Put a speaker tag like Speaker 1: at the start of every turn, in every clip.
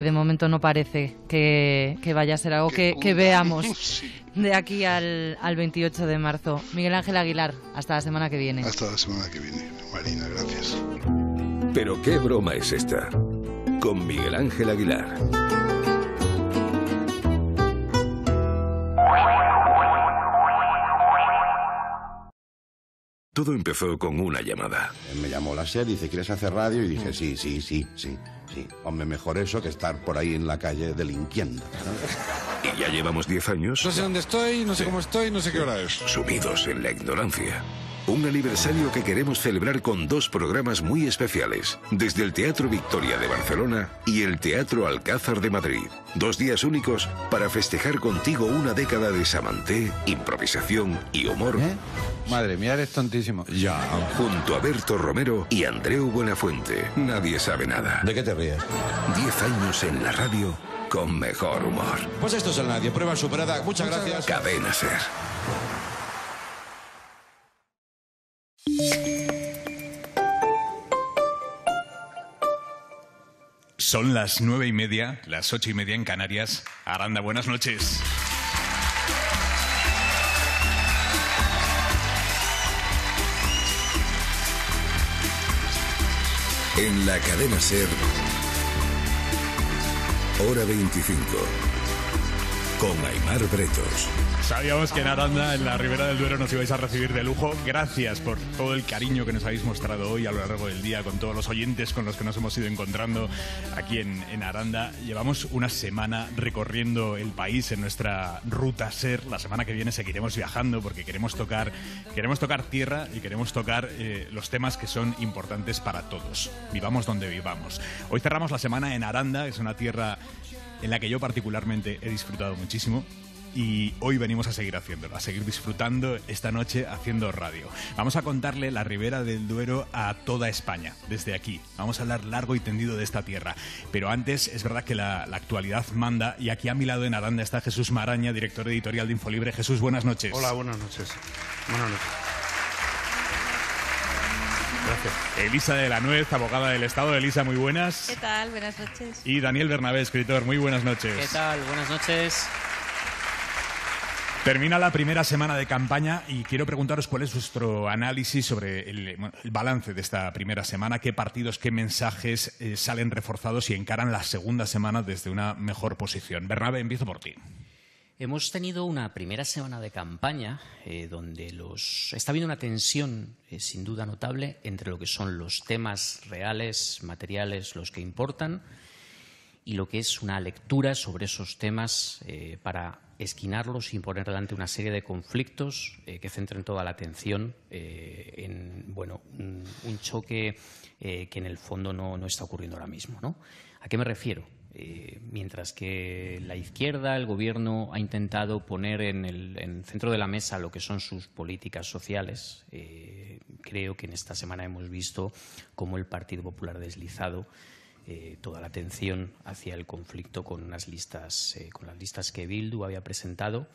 Speaker 1: De momento no parece que, vaya a ser algo que, veamos de aquí al, al 28 de marzo. Miguel Ángel Aguilar, hasta la semana que viene. Hasta la semana que viene, Marina,
Speaker 2: gracias. Pero qué broma es esta con Miguel Ángel Aguilar. Todo empezó con una llamada. Me llamó la SED, dice, ¿quieres hacer radio? Y dije, sí, sí, sí, sí. Sí, hombre, mejor eso que estar por ahí en la calle delinquiendo. Y ya llevamos 10 años. No sé dónde estoy, no sé cómo estoy, no sé qué hora es. Sumidos en la ignorancia. Un aniversario que queremos celebrar con dos programas muy especiales, desde el Teatro Victoria de Barcelona y el Teatro Alcázar de Madrid. Dos días únicos para festejar contigo una década de samanté, improvisación y humor. ¿Eh? Madre mía, eres tontísimo. Ya. Junto a Berto Romero y Andreu Buenafuente. Nadie sabe nada. ¿De qué te ríes? Diez años en la radio con mejor humor. Pues esto es el Nadie. Prueba superada. Muchas, Muchas gracias. Cadena Ser.
Speaker 3: Son las nueve y media, las ocho y media en Canarias. Aranda, buenas noches.
Speaker 2: En la cadena Ser, hora 25 con Aymar Bretos.
Speaker 3: Sabíamos que en Aranda, en la Ribera del Duero, nos ibais a recibir de lujo. Gracias por todo el cariño que nos habéis mostrado hoy a lo largo del día, con todos los oyentes con los que nos hemos ido encontrando aquí en, Aranda. Llevamos una semana recorriendo el país en nuestra ruta SER. La semana que viene seguiremos viajando porque queremos tocar, queremos tocar tierra y queremos tocar eh, los temas que son importantes para todos. Vivamos donde vivamos. Hoy cerramos la semana en Aranda, es una tierra en la que yo particularmente he disfrutado muchísimo y hoy venimos a seguir haciéndolo, a seguir disfrutando esta noche haciendo radio. Vamos a contarle la Ribera del Duero a toda España, desde aquí. Vamos a hablar largo y tendido de esta tierra. Pero antes, es verdad que la, actualidad manda y aquí a mi lado en Aranda está Jesús Maraña, director editorial de Infolibre. Jesús, buenas noches. Hola, buenas noches. Buenas noches. Elisa de la Nuez, abogada del Estado. Elisa, muy buenas. ¿Qué
Speaker 4: tal? Buenas noches.
Speaker 3: Y Daniel Bernabé, escritor. Muy buenas noches. ¿Qué
Speaker 4: tal? Buenas noches.
Speaker 3: Termina la primera semana de campaña y quiero preguntaros cuál es vuestro análisis sobre el, balance de esta primera semana, qué partidos, qué mensajes eh, salen reforzados y encaran la segunda semana
Speaker 4: desde una mejor posición. Bernabé, empiezo por ti. Hemos tenido una primera semana de campaña eh, donde los... está habiendo una tensión eh, sin duda notable entre lo que son los temas reales, materiales, los que importan, y lo que es una lectura sobre esos temas eh, para esquinarlos y poner delante una serie de conflictos que centren toda la atención en bueno, un, un choque que en el fondo no, no está ocurriendo ahora mismo. ¿no? ¿A qué me refiero? Eh, mientras que la izquierda, el gobierno, ha intentado poner en el, centro de la mesa lo que son sus políticas sociales, eh, creo que en esta semana hemos visto cómo el Partido Popular ha deslizado eh, toda la atención hacia el conflicto con, listas, con las listas que Bildu había presentado,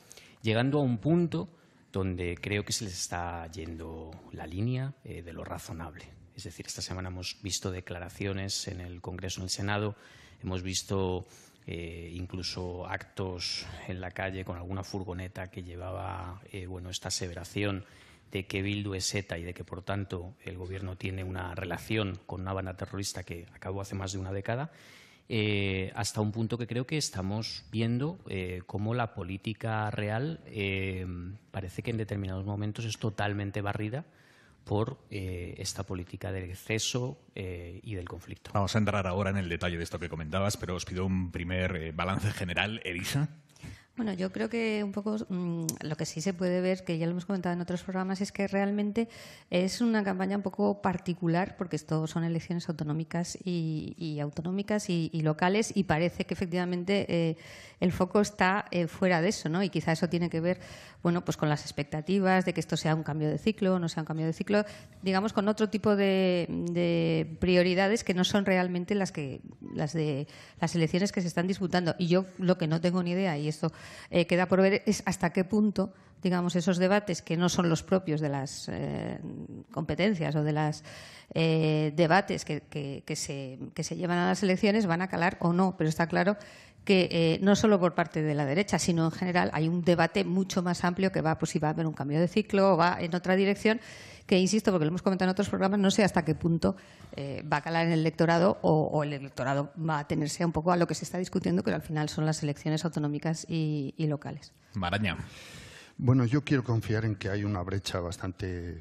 Speaker 4: llegando a un punto donde creo que se les está yendo la línea de lo razonable. Es decir, esta semana hemos visto declaraciones en el Congreso, en el Senado, Hemos visto eh, incluso actos en la calle con alguna furgoneta que llevaba eh, bueno, esta aseveración de que Bildu es ETA y de que, por tanto, el gobierno tiene una relación con una banda terrorista que acabó hace más de una década, eh, hasta un punto que creo que estamos viendo cómo la política real parece que en determinados momentos es totalmente barrida por eh, esta política del exceso eh, y del conflicto.
Speaker 3: Vamos a entrar ahora en el detalle de esto que comentabas, pero os pido un primer eh, balance general, Elisa.
Speaker 5: Bueno, yo creo que un poco mm, lo que sí se puede ver, que ya lo hemos comentado en otros programas, es que realmente es una campaña un poco particular, porque esto son elecciones autonómicas y, autonómicas y, locales, y parece que efectivamente eh, el foco está eh, fuera de eso, ¿no? Y quizá eso tiene que ver, bueno, pues con las expectativas de que esto sea un cambio de ciclo, no sea un cambio de ciclo, digamos, con otro tipo de, de prioridades que no son realmente las que las de las elecciones que se están disputando. Y yo lo que no tengo ni idea y esto eh, queda por ver es hasta qué punto digamos, esos debates que no son los propios de las eh, competencias o de los eh, debates que, que, se, que, se, llevan a las elecciones van a calar o no, pero está claro que no solo por parte de la derecha, sino en general hay un debate mucho más amplio que va, pues si va a haber un cambio de ciclo o va en otra dirección que insisto, porque lo hemos comentado en otros programas, no sé hasta qué punto eh, va a calar en el electorado o, el electorado va a tenerse un poco a lo que se está discutiendo, que al final son las elecciones autonómicas y, locales.
Speaker 6: Maraña. Bueno, yo quiero confiar en que hay una brecha bastante,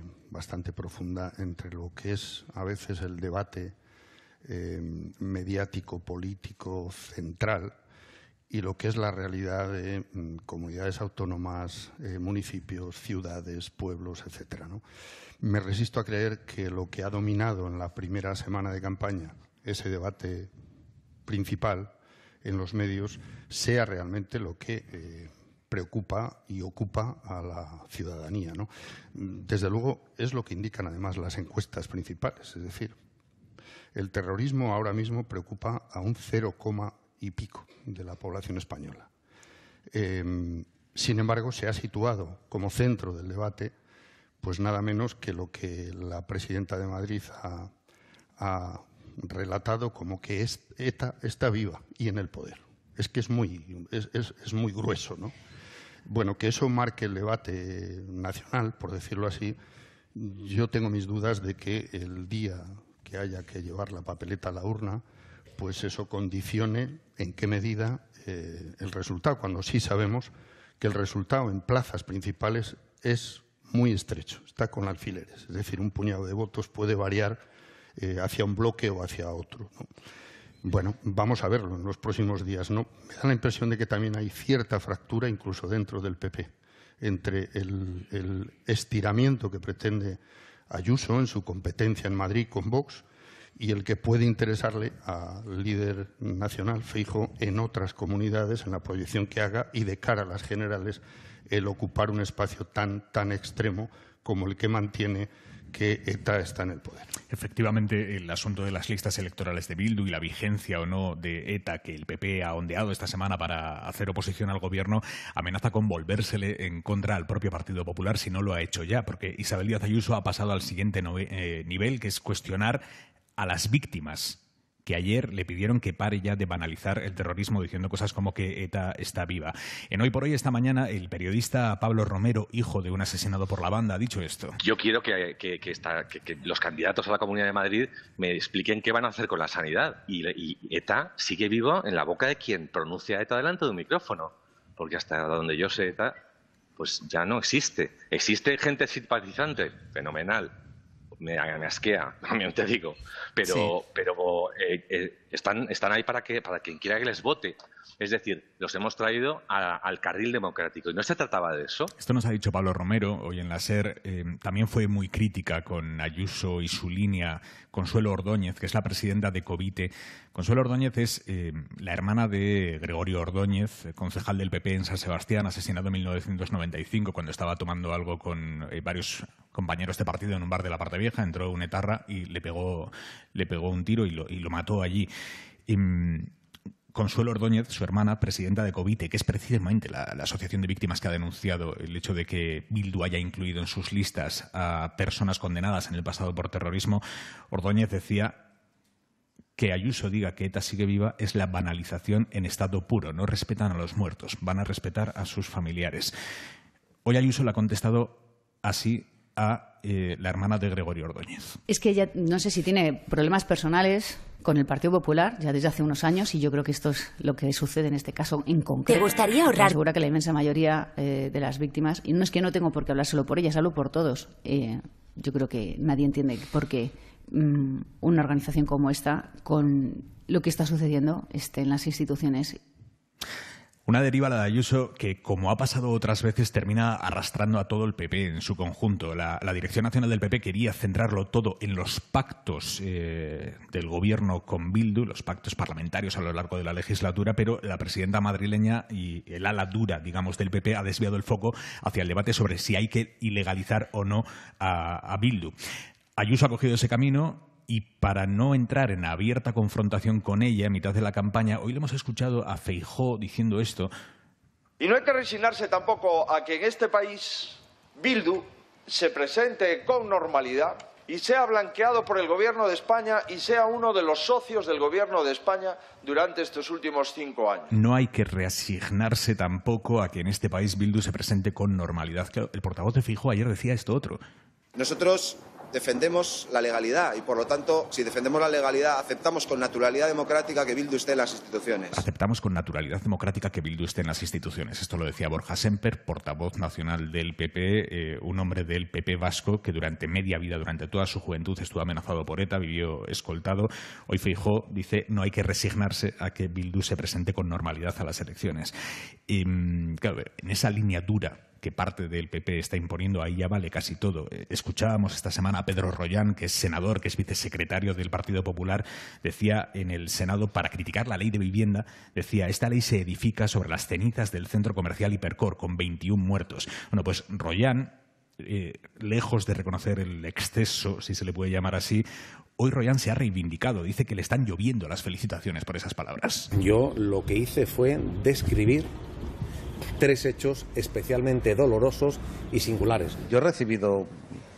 Speaker 6: profunda entre lo que es a veces el debate eh, mediático, político, central, y lo que es la realidad de mm, comunidades autónomas, eh, municipios, ciudades, pueblos, etcétera. Me resisto a creer que lo que ha dominado en la primera semana de campaña ese debate principal en los medios sea realmente lo que eh, preocupa y ocupa a la ciudadanía. Desde luego es lo que indican además las encuestas principales, es decir, el terrorismo ahora mismo preocupa a un 0, y pico de la población española. Em, sin embargo, se ha situado como centro del debate pues nada menos que lo que la presidenta de Madrid ha, relatado como que es, ETA está viva y en el poder. Es que es muy, es, muy grueso, ¿no? Bueno, que eso marque el debate nacional, por decirlo así, yo tengo mis dudas de que el día que haya que llevar la papeleta a la urna, pues eso condicione en qué medida eh, el resultado, cuando sí sabemos que el resultado en plazas principales es muy estrecho, está con alfileres, es decir, un puñado de votos puede variar eh, hacia un bloque o hacia otro. Bueno, vamos a verlo en los próximos días. Me da la impresión de que también hay cierta fractura, incluso dentro del PP, entre el, estiramiento que pretende Ayuso en su competencia en Madrid con Vox y el que puede interesarle al líder nacional fijo en otras comunidades, en la proyección que haga y de cara a las generales el ocupar un espacio tan, tan extremo como el que mantiene que ETA está en el poder. Efectivamente, el asunto de las listas electorales de Bildu y la vigencia o no de ETA que el PP
Speaker 3: ha ondeado esta semana para hacer oposición al gobierno amenaza con volvérsele en contra al propio Partido Popular si no lo ha hecho ya, porque Isabel Díaz Ayuso ha pasado al siguiente eh, nivel, que es cuestionar a las víctimas que ayer le pidieron que pare ya de banalizar el terrorismo diciendo cosas como que ETA está viva. En Hoy por Hoy, esta mañana, el periodista Pablo Romero, hijo de un asesinado por la banda, ha dicho esto. Yo quiero que, los candidatos a la Comunidad
Speaker 7: de Madrid me expliquen qué van a hacer con la sanidad. Y, y ETA sigue vivo en la boca de
Speaker 2: quien pronuncia ETA delante de un micrófono. Porque hasta donde yo sé, ETA pues ya no existe. Existe gente simpatizante, fenomenal, me, me asquea, también te digo. Pero, pero eh, eh están, ahí para, que, para quien quiera que les vote. Es decir, los hemos traído al carril democrático y no se trataba de eso.
Speaker 3: Esto nos ha dicho Pablo Romero hoy en la SER. Eh, también fue muy crítica con Ayuso y su línea. Consuelo Ordóñez, que es la presidenta de Covite. Consuelo Ordóñez es eh, la hermana de Gregorio Ordóñez, concejal del PP en San Sebastián, asesinado en 1995 cuando estaba tomando algo con eh, varios compañeros de partido en un bar de la parte vieja. Entró un etarra y le pegó, le pegó un tiro y lo, y lo mató allí. Y, mm, Consuelo Ordóñez, su hermana, presidenta de Covite, que es precisamente la, la, asociación de víctimas que ha denunciado el hecho de que Bildu haya incluido en sus listas a personas condenadas en el pasado por terrorismo, Ordóñez decía que Ayuso diga que ETA sigue viva es la banalización en estado puro. No respetan a los muertos, van a respetar a sus familiares. Hoy Ayuso le ha contestado así a eh, la hermana de Gregorio Ordóñez.
Speaker 1: Es que ella, no
Speaker 8: sé si tiene problemas personales con el Partido Popular ya desde hace unos años y yo creo que esto es lo que sucede en este caso en concreto. ¿Te gustaría ahorrar? Segura que la inmensa mayoría eh, de las víctimas, y no es que no tengo por qué hablar solo por ellas, hablo por todos. Eh, yo creo que nadie entiende por qué mm, una organización como esta, con lo que está sucediendo, esté en las instituciones.
Speaker 3: Una deriva la de Ayuso que, como ha pasado otras veces, termina arrastrando a todo el PP en su conjunto. La, Dirección Nacional del PP quería centrarlo todo en los pactos eh, del gobierno con Bildu, los pactos parlamentarios a lo largo de la legislatura, pero la presidenta madrileña y el ala dura, digamos, del PP ha desviado el foco hacia el debate sobre si hay que ilegalizar o no a, a Bildu. Ayuso ha cogido ese camino, y para no entrar en abierta confrontación con ella en mitad de la campaña, hoy le hemos escuchado a Feijó diciendo esto.
Speaker 9: Y no hay que resignarse tampoco a que en este país Bildu se presente con normalidad y sea blanqueado por el Gobierno de España y sea uno de los socios del Gobierno de España durante estos últimos cinco años.
Speaker 3: No hay que resignarse tampoco a que en este país Bildu se presente con normalidad. el portavoz de Fijo ayer decía esto otro.
Speaker 9: Nosotros defendemos la legalidad y, por lo tanto, si defendemos la legalidad, aceptamos con naturalidad democrática que Bildu esté en las instituciones.
Speaker 3: Aceptamos con naturalidad democrática que Bildu esté en las instituciones. Esto lo decía Borja Semper, portavoz nacional del PP, eh, un hombre del PP vasco que durante media vida, durante toda su juventud, estuvo amenazado por ETA, vivió escoltado. Hoy fijó, dice no hay que resignarse a que Bildu se presente con normalidad a las elecciones. Y, mm, en esa línea dura que parte del PP está imponiendo, ahí ya vale casi todo. Eh, escuchábamos esta semana a Pedro Royán, que es senador, que es vicesecretario del Partido Popular, decía en el Senado, para criticar la ley de vivienda, decía, esta ley se edifica sobre las cenizas del centro comercial Hipercor, con 21 muertos. Bueno, pues Royán, eh, lejos de reconocer el exceso, si se le puede llamar así, hoy royán se ha reivindicado, dice que le están lloviendo las felicitaciones por esas palabras.
Speaker 2: Yo lo que hice fue describir tres hechos especialmente dolorosos y singulares. Yo he recibido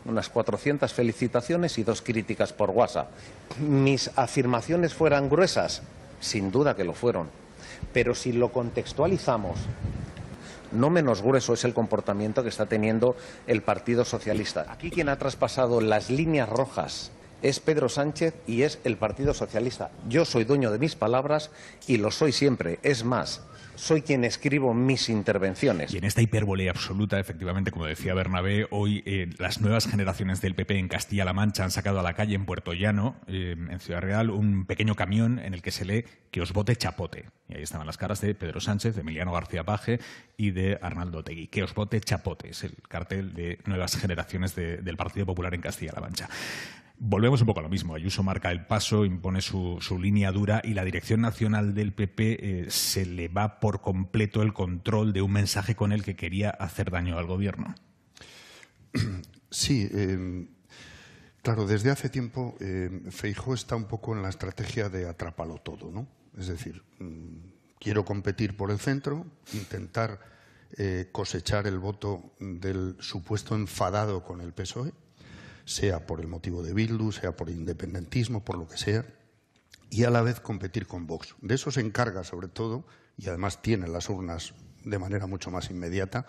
Speaker 2: unas 400 felicitaciones y dos críticas por WhatsApp. Mis afirmaciones fueran gruesas, sin duda que lo fueron, pero si lo contextualizamos, no menos grueso es el comportamiento que está teniendo el Partido Socialista. Aquí quien ha traspasado las líneas rojas es Pedro Sánchez y es el Partido Socialista. Yo soy dueño de mis palabras y lo soy siempre. Es más, soy quien escribo mis intervenciones. Y en
Speaker 3: esta hipérbole absoluta, efectivamente, como decía Bernabé, hoy eh, las nuevas generaciones del PP en Castilla-La Mancha han sacado a la calle en Puerto Llano, eh, en Ciudad Real, un pequeño camión en el que se lee que os vote chapote. Y ahí estaban las caras de Pedro Sánchez, de Emiliano García Paje y de Arnaldo Tegui. Que os vote chapote es el cartel de nuevas generaciones del Partido Popular en Castilla-La Mancha. Volvemos un poco a lo mismo. Ayuso marca el paso, impone su, su línea dura y la dirección nacional del PP eh, se le va por completo el control de un mensaje con el que quería hacer daño al gobierno.
Speaker 6: Sí, em, claro, desde hace tiempo eh, em, Feijó está un poco en la estrategia de atrápalo todo, ¿no? Es decir, mm, quiero competir por el centro, intentar eh, cosechar el voto del supuesto enfadado con el PSOE sea por el motivo de Bildu, sea por independentismo, por lo que sea, y a la vez competir con Vox. De eso se encarga sobre todo, y además tiene las urnas de manera mucho más inmediata,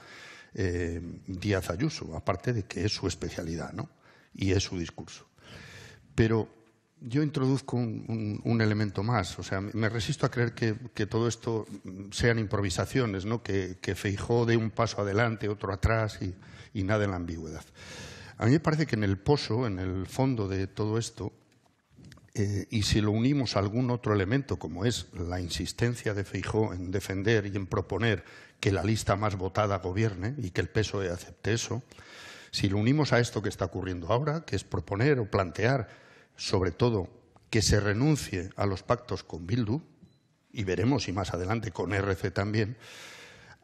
Speaker 6: eh, Díaz Ayuso, aparte de que es su especialidad ¿no? y es su discurso. Pero yo introduzco un, elemento más. O sea, me resisto a creer que, todo esto sean improvisaciones, ¿no? que, que Feijó dé un paso adelante, otro atrás y nada en la ambigüedad. A mí me parece que en el pozo, en el fondo de todo esto, eh, y si lo unimos a algún otro elemento, como es la insistencia de Fijó en defender y en proponer que la lista más votada gobierne y que el PSOE acepte eso, si lo unimos a esto que está ocurriendo ahora, que es proponer o plantear, sobre todo, que se renuncie a los pactos con Bildu, y veremos y más adelante con RC también,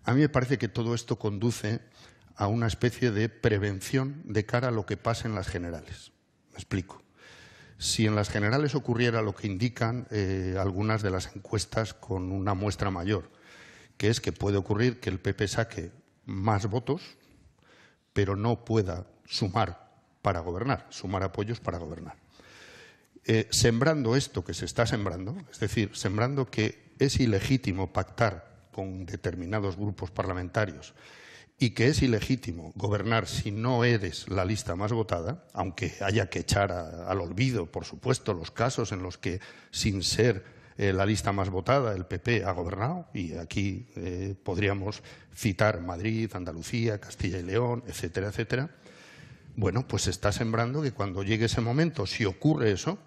Speaker 6: a mí me parece que todo esto conduce a una especie de prevención de cara a lo que pasa en las generales. Me explico. Si en las generales ocurriera lo que indican eh, algunas de las encuestas con una muestra mayor, que es que puede ocurrir que el PP saque más votos, pero no pueda sumar para gobernar, sumar apoyos para gobernar. Eh, sembrando esto que se está sembrando, es decir, sembrando que es ilegítimo pactar con determinados grupos parlamentarios y que es ilegítimo gobernar si no eres la lista más votada, aunque haya que echar al olvido, por supuesto, los casos en los que sin ser eh, la lista más votada el PP ha gobernado, y aquí eh, podríamos citar Madrid, Andalucía, Castilla y León, etcétera, etcétera. Bueno, pues está sembrando que cuando llegue ese momento, si ocurre eso,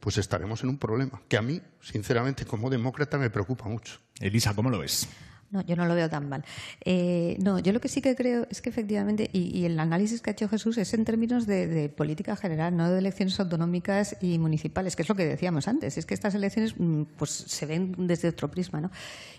Speaker 6: pues estaremos en un problema que a mí, sinceramente, como demócrata, me preocupa mucho. Elisa, ¿cómo lo ves?
Speaker 5: No, yo no lo veo tan mal. Eh, no, yo lo que sí que creo es que efectivamente, y, el análisis que ha hecho Jesús es en términos de, política general, no de elecciones autonómicas y municipales, que es lo que decíamos antes, es que estas elecciones mm, pues, se ven desde otro prisma. ¿no?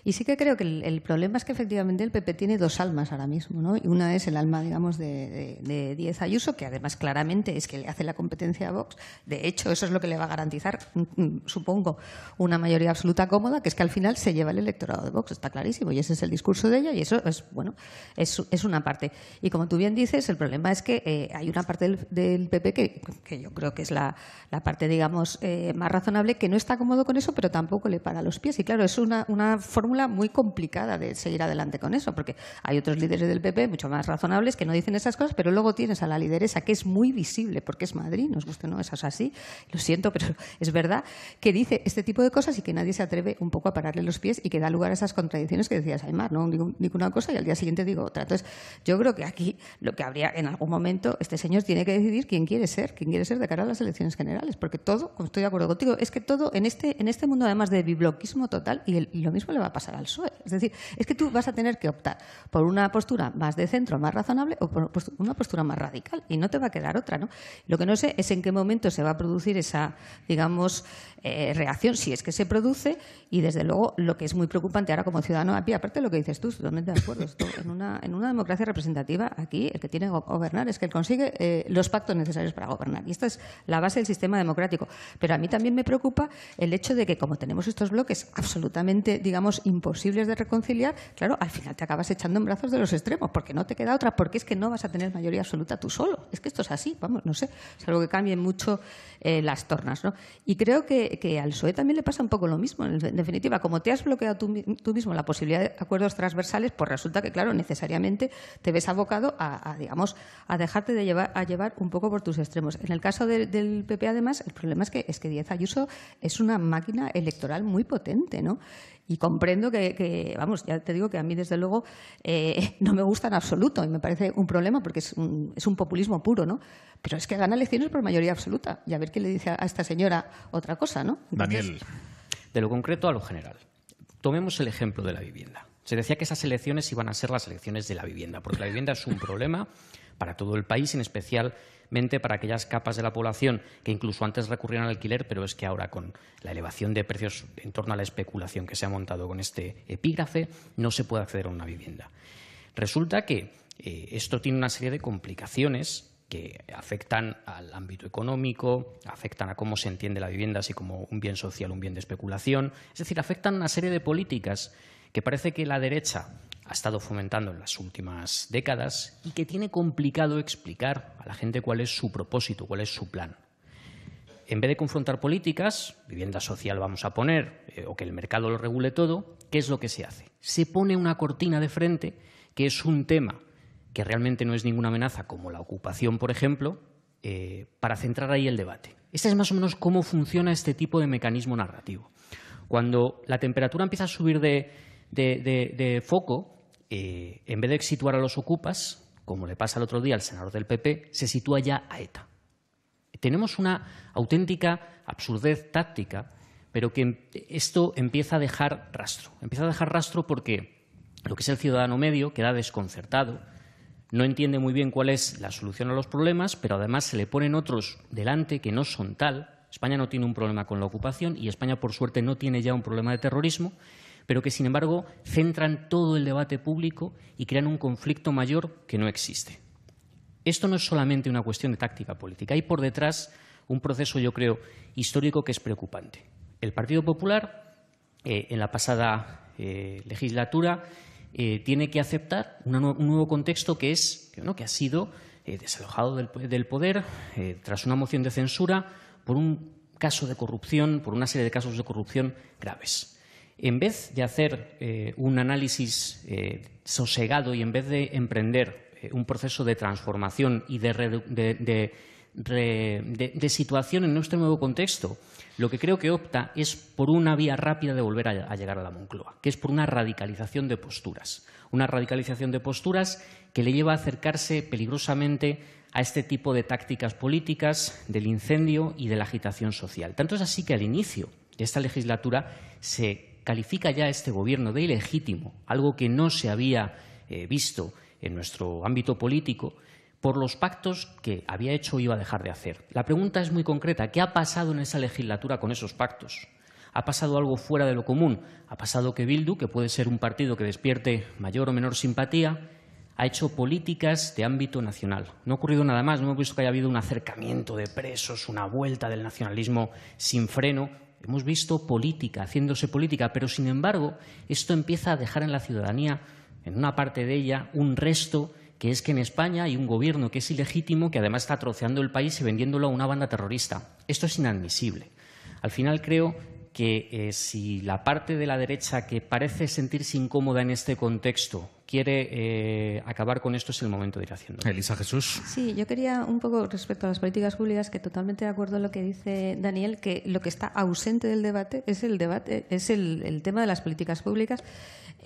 Speaker 5: Y sí que creo que el, problema es que efectivamente el PP tiene dos almas ahora mismo. ¿no? Y una es el alma, digamos, de, Diez Ayuso, que además claramente es que le hace la competencia a Vox. De hecho, eso es lo que le va a garantizar, mm, mm, supongo, una mayoría absoluta cómoda, que es que al final se lleva el electorado de Vox, está clarísimo. Ese es el discurso de ella y eso es, bueno, es, es una parte. Y como tú bien dices, el problema es que eh, hay una parte del, PP que, que, yo creo que es la, parte, digamos, eh, más razonable, que no está cómodo con eso, pero tampoco le para los pies. Y claro, es una, fórmula muy complicada de seguir adelante con eso, porque hay otros líderes del PP mucho más razonables que no dicen esas cosas, pero luego tienes a la lideresa que es muy visible, porque es Madrid, nos gusta, ¿no? es así, lo siento, pero es verdad, que dice este tipo de cosas y que nadie se atreve un poco a pararle los pies y que da lugar a esas contradicciones que decías, Aymar, ¿no? Digo, una cosa y al día siguiente digo otra. Entonces, yo creo que aquí lo que habría, en algún momento, este señor tiene que decidir quién quiere ser, quién quiere ser de cara a las elecciones generales, porque todo, como estoy de acuerdo contigo, es que todo en este, en este mundo, además de bibloquismo total, y, lo mismo le va a pasar al PSOE. Es decir, es que tú vas a tener que optar por una postura más de centro, más razonable, o por pues, una postura más radical, y no te va a quedar otra, ¿no? Lo que no sé es en qué momento se va a producir esa, digamos, eh, reacción, si es que se produce, y desde luego lo que es muy preocupante ahora como ciudadano a pie aparte de lo que dices tú, totalmente de acuerdo. en, una, democracia representativa, aquí el que tiene que gobernar es que él consigue eh, los pactos necesarios para gobernar. Y esta es la base del sistema democrático. Pero a mí también me preocupa el hecho de que, como tenemos estos bloques absolutamente, digamos, imposibles de reconciliar, claro, al final te acabas echando en brazos de los extremos, porque no te queda otra, porque es que no vas a tener mayoría absoluta tú solo. Es que esto es así, vamos, no sé, algo que cambien mucho eh, las tornas. ¿no? Y creo que, al PSOE también le pasa un poco lo mismo. En definitiva, como te has bloqueado tú, tú mismo la posibilidad de acuerdos transversales, pues resulta que, claro, necesariamente te ves abocado a, digamos, a dejarte de llevar, a llevar un poco por tus extremos. En el caso del PP, además, el problema es que, es que diez Ayuso es una máquina electoral muy potente, ¿no? Y comprendo que, vamos, ya te digo que a mí, desde luego, eh, no me gusta en absoluto y me parece un problema porque es un, es un, populismo puro, ¿no? Pero es que gana elecciones por mayoría absoluta y a ver qué le dice a esta señora otra cosa, ¿no?
Speaker 4: Daniel. De lo concreto a lo general. Tomemos el ejemplo de la vivienda. Se decía que esas elecciones iban a ser las elecciones de la vivienda, porque la vivienda es un problema para todo el país, en especialmente para aquellas capas de la población que incluso antes recurrieron al alquiler, pero es que ahora con la elevación de precios en torno a la especulación que se ha montado con este epígrafe, no se puede acceder a una vivienda. Resulta que eh, esto tiene una serie de complicaciones que afectan al ámbito económico, afectan a cómo se entiende la vivienda, así como un bien social, un bien de especulación. Es decir, afectan a una serie de políticas que parece que la derecha ha estado fomentando en las últimas décadas y que tiene complicado explicar a la gente cuál es su propósito, cuál es su plan. En vez de confrontar políticas, vivienda social vamos a poner, eh, o que el mercado lo regule todo, ¿qué es lo que se hace? Se pone una cortina de frente que es un tema que realmente no es ninguna amenaza, como la ocupación, por ejemplo, eh, para centrar ahí el debate. Este es más o menos cómo funciona este tipo de mecanismo narrativo. Cuando la temperatura empieza a subir de, foco, eh, en vez de situar a los ocupas, como le pasa el otro día al senador del PP, se sitúa ya a ETA. Tenemos una auténtica absurdez táctica, pero que esto empieza a dejar rastro. Empieza a dejar rastro porque lo que es el ciudadano medio queda desconcertado, no entiende muy bien cuál es la solución a los problemas, pero además se le ponen otros delante que no son tal. España no tiene un problema con la ocupación y España, por suerte, no tiene ya un problema de terrorismo, pero que, sin embargo, centran todo el debate público y crean un conflicto mayor que no existe. Esto no es solamente una cuestión de táctica política. Hay por detrás un proceso, yo creo, histórico que es preocupante. El Partido Popular, eh, en la pasada eh, legislatura, eh, tiene que aceptar un nuevo contexto que es que, que ha sido eh, desalojado del, poder eh, tras una moción de censura por un caso de corrupción, por una serie de casos de corrupción graves. En vez de hacer un análisis sosegado y en vez de emprender un proceso de transformación y de, de de, situación en nuestro nuevo contexto, lo que creo que opta es por una vía rápida de volver a, llegar a la Moncloa, que es por una radicalización de posturas. Una radicalización de posturas que le lleva a acercarse peligrosamente a este tipo de tácticas políticas del incendio y de la agitación social. Tanto es así que al inicio de esta legislatura se califica ya este gobierno de ilegítimo, algo que no se había eh, visto en nuestro ámbito político, por los pactos que había hecho o iba a dejar de hacer. La pregunta es muy concreta. ¿Qué ha pasado en esa legislatura con esos pactos? ¿Ha pasado algo fuera de lo común? ¿Ha pasado que Bildu, que puede ser un partido que despierte mayor o menor simpatía, ha hecho políticas de ámbito nacional? No ha ocurrido nada más. No hemos visto que haya habido un acercamiento de presos, una vuelta del nacionalismo sin freno. Hemos visto política, haciéndose política, pero sin embargo esto empieza a dejar en la ciudadanía, en una parte de ella, un resto que es que en España hay un gobierno que es ilegítimo, que además está troceando el país y vendiéndolo a una banda terrorista. Esto es inadmisible. Al final creo que eh, si la parte de la derecha que parece sentirse incómoda en este contexto quiere eh, acabar con esto, es el momento de ir haciendo. Elisa Jesús.
Speaker 5: Sí, yo quería un poco respecto a las políticas públicas, que totalmente de acuerdo con lo que dice Daniel, que lo que está ausente del debate es el debate, es el tema de las políticas públicas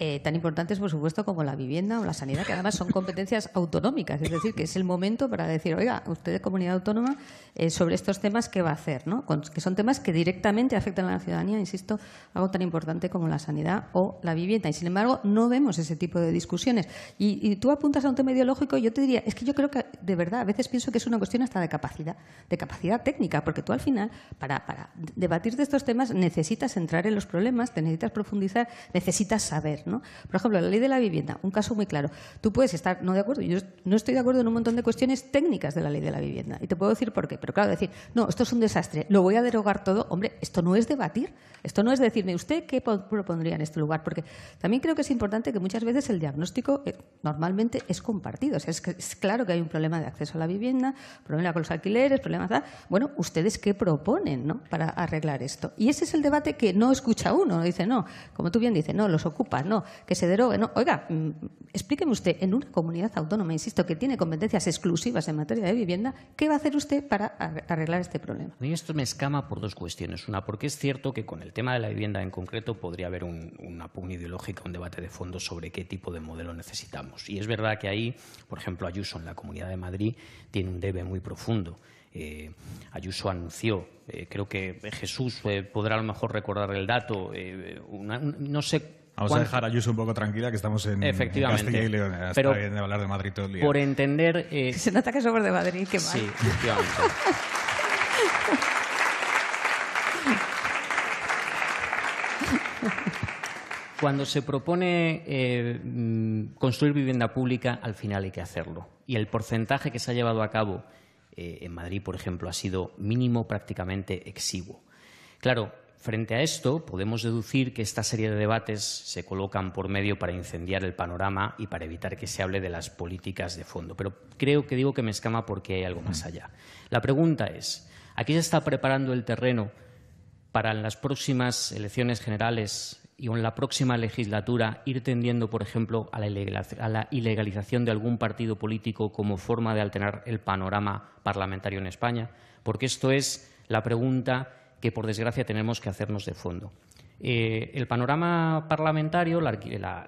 Speaker 5: eh, tan importantes, por supuesto, como la vivienda o la sanidad, que además son competencias autonómicas. Es decir, que es el momento para decir, oiga, usted de comunidad autónoma, eh, sobre estos temas, ¿qué va a hacer? ¿no? que son temas que directamente afectan a la ciudadanía, insisto, algo tan importante como la sanidad o la vivienda. Y sin embargo, no vemos ese tipo de discusiones. Y, tú apuntas a un tema ideológico, y yo te diría, es que yo creo que, de verdad, a veces pienso que es una cuestión hasta de capacidad, de capacidad técnica, porque tú al final, para, para debatir de estos temas, necesitas entrar en los problemas, te necesitas profundizar, necesitas saber. ¿no? Por ejemplo, la ley de la vivienda, un caso muy claro. Tú puedes estar no de acuerdo, yo no estoy de acuerdo en un montón de cuestiones técnicas de la ley de la vivienda y te puedo decir por qué, pero claro, decir, no, esto es un desastre, lo voy a derogar todo, hombre, esto no es debatir, esto no es decirme, ¿usted qué propondría en este lugar? Porque también creo que es importante que muchas veces el diagnóstico eh, normalmente es compartido, es, claro que hay un problema de acceso a la vivienda, problema con los alquileres, problemas bueno, ¿ustedes qué proponen ¿no? para arreglar esto? Y ese es el debate que no escucha uno, dice, no, como tú bien dices, no, los ocupan, no, que se derogue, no. Oiga, mm, explíqueme usted, en una comunidad autónoma, insisto, que tiene competencias exclusivas en materia de vivienda, ¿qué va a hacer usted para arreglar este problema?
Speaker 4: A mí esto me escama por dos cuestiones. Una, porque es cierto que con el tema de la vivienda en concreto podría haber un, una pugna ideológica, un debate de fondo sobre qué tipo de modelo necesitamos. Y es verdad que ahí, por ejemplo, Ayuso en la Comunidad de Madrid tiene un debe muy profundo. Eh, Ayuso anunció, eh, creo que Jesús eh, podrá a lo mejor recordar el dato, no sé Vamos a dejar a Ayuso
Speaker 3: un poco tranquila, que estamos en, Castilla y León. Está Pero bien
Speaker 4: hablar de Madrid todo el día. Por entender... Eh... Se nota que somos de Madrid, qué mal. Sí, efectivamente. Cuando se propone eh, mm, construir vivienda pública, al final hay que hacerlo. Y el porcentaje que se ha llevado a cabo eh, en Madrid, por ejemplo, ha sido mínimo, prácticamente exiguo. Claro, Frente a esto, podemos deducir que esta serie de debates se colocan por medio para incendiar el panorama y para evitar que se hable de las políticas de fondo. Pero creo que digo que me escama porque hay algo más mm. allá. La pregunta es, ¿aquí se está preparando el terreno para en las próximas elecciones generales y en la próxima legislatura ir tendiendo, por ejemplo, a la ilegalización de algún partido político como forma de alterar el panorama parlamentario en España? Porque esto es la pregunta que, por desgracia, tenemos que hacernos de fondo. Eh, el panorama parlamentario, la,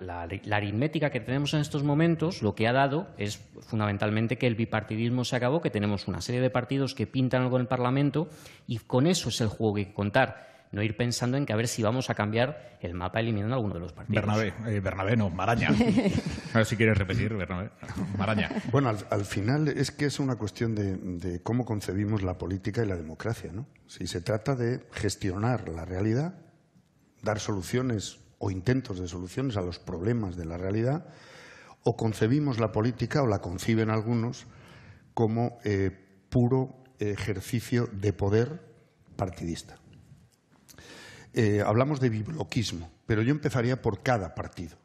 Speaker 4: la, aritmética que tenemos en estos momentos, lo que ha dado es fundamentalmente que el bipartidismo se acabó, que tenemos una serie de partidos que pintan algo en el Parlamento y con eso es el juego que hay que contar no ir pensando en que a ver si vamos a cambiar el mapa eliminando alguno de los partidos.
Speaker 3: Bernabé, eh, no, Maraña. a
Speaker 4: ver si quieres repetir, Bernabé.
Speaker 6: Maraña. Bueno, al, final es que es una cuestión de, cómo concebimos la política y la democracia, ¿no? Si se trata de gestionar la realidad, dar soluciones o intentos de soluciones a los problemas de la realidad, o concebimos la política, o la conciben algunos, como eh, puro eh, ejercicio de poder partidista. Eh, hablamos de bibloquismo, pero yo empezaría por cada partido,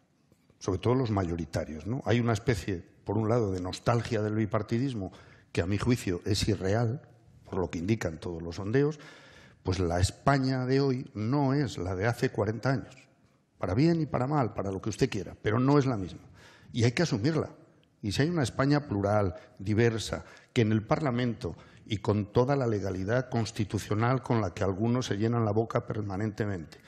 Speaker 6: sobre todo los mayoritarios. ¿no? Hay una especie, por un lado, de nostalgia del bipartidismo que a mi juicio es irreal, por lo que indican todos los sondeos, pues la España de hoy no es la de hace 40 años, para bien y para mal, para lo que usted quiera, pero no es la misma. Y hay que asumirla. Y si hay una España plural, diversa, que en el Parlamento y con toda la legalidad constitucional con la que algunos se llenan la boca permanentemente.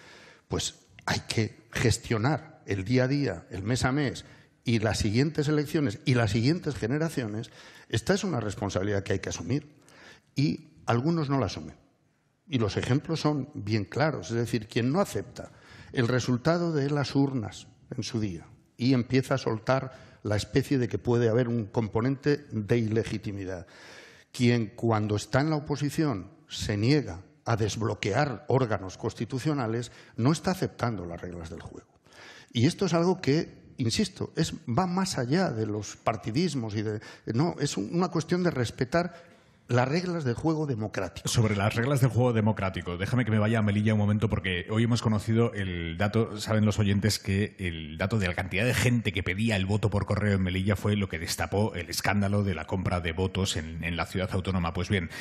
Speaker 6: Pues hay que gestionar el día a día, el mes a mes y las siguientes elecciones y las siguientes generaciones. Esta es una responsabilidad que hay que asumir y algunos no la asumen. Y los ejemplos son bien claros, es decir, quien no acepta el resultado de las urnas en su día y empieza a soltar la especie de que puede haber un componente de ilegitimidad quien cuando está en la oposición se niega a desbloquear órganos constitucionales no está aceptando las reglas del juego. Y esto es algo que, insisto, es, va más allá de los partidismos y de. No, es una cuestión de respetar las reglas del juego democrático.
Speaker 3: Sobre las reglas del juego democrático, déjame que me vaya a Melilla un momento porque hoy hemos conocido el dato, saben los oyentes que el dato de la cantidad de gente que pedía el voto por correo en Melilla fue lo que destapó el escándalo de la compra de votos en, en la ciudad autónoma. Pues bien,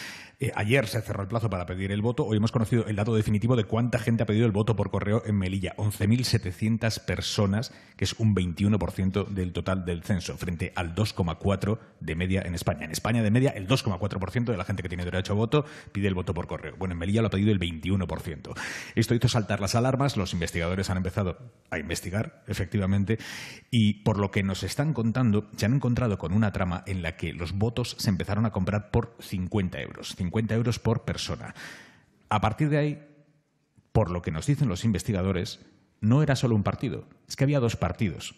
Speaker 3: eh, ayer se cerró el plazo para pedir el voto, hoy hemos conocido el dato definitivo de cuánta gente ha pedido el voto por correo en Melilla, 11.700 personas, que es un 21% del total del censo, frente al 2,4 de media en España. En España de media el 2,4% de la gente que tiene derecho a voto pide el voto por correo. Bueno, en Melilla lo ha pedido el 21%. Esto hizo saltar las alarmas, los investigadores han empezado a investigar, efectivamente, y por lo que nos están contando, se han encontrado con una trama en la que los votos se empezaron a comprar por 50 euros, 50 euros por persona. A partir de ahí, por lo que nos dicen los investigadores, no era solo un partido, es que había dos partidos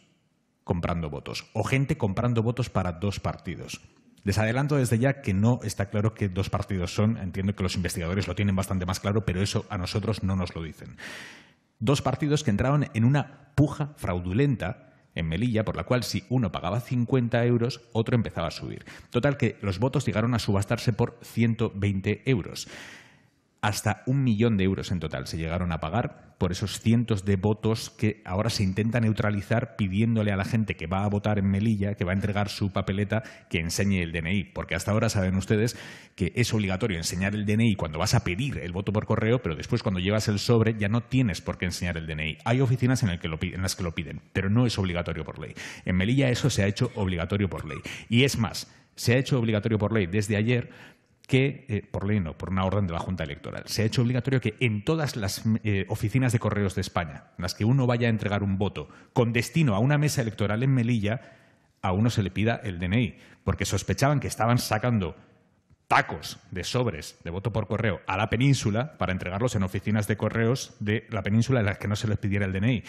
Speaker 3: comprando votos, o gente comprando votos para dos partidos. Les adelanto desde ya que no está claro qué dos partidos son. Entiendo que los investigadores lo tienen bastante más claro, pero eso a nosotros no nos lo dicen. Dos partidos que entraron en una puja fraudulenta en Melilla, por la cual si uno pagaba 50 euros, otro empezaba a subir. Total que los votos llegaron a subastarse por 120 euros. Hasta un millón de euros en total se llegaron a pagar por esos cientos de votos que ahora se intenta neutralizar pidiéndole a la gente que va a votar en Melilla, que va a entregar su papeleta, que enseñe el DNI. Porque hasta ahora saben ustedes que es obligatorio enseñar el DNI cuando vas a pedir el voto por correo, pero después cuando llevas el sobre ya no tienes por qué enseñar el DNI. Hay oficinas en, el que lo, en las que lo piden, pero no es obligatorio por ley. En Melilla eso se ha hecho obligatorio por ley. Y es más, se ha hecho obligatorio por ley desde ayer que, eh, por ley no, por una orden de la Junta Electoral, se ha hecho obligatorio que en todas las eh, oficinas de correos de España, en las que uno vaya a entregar un voto con destino a una mesa electoral en Melilla, a uno se le pida el DNI, porque sospechaban que estaban sacando tacos de sobres de voto por correo a la península para entregarlos en oficinas de correos de la península en las que no se les pidiera el DNI.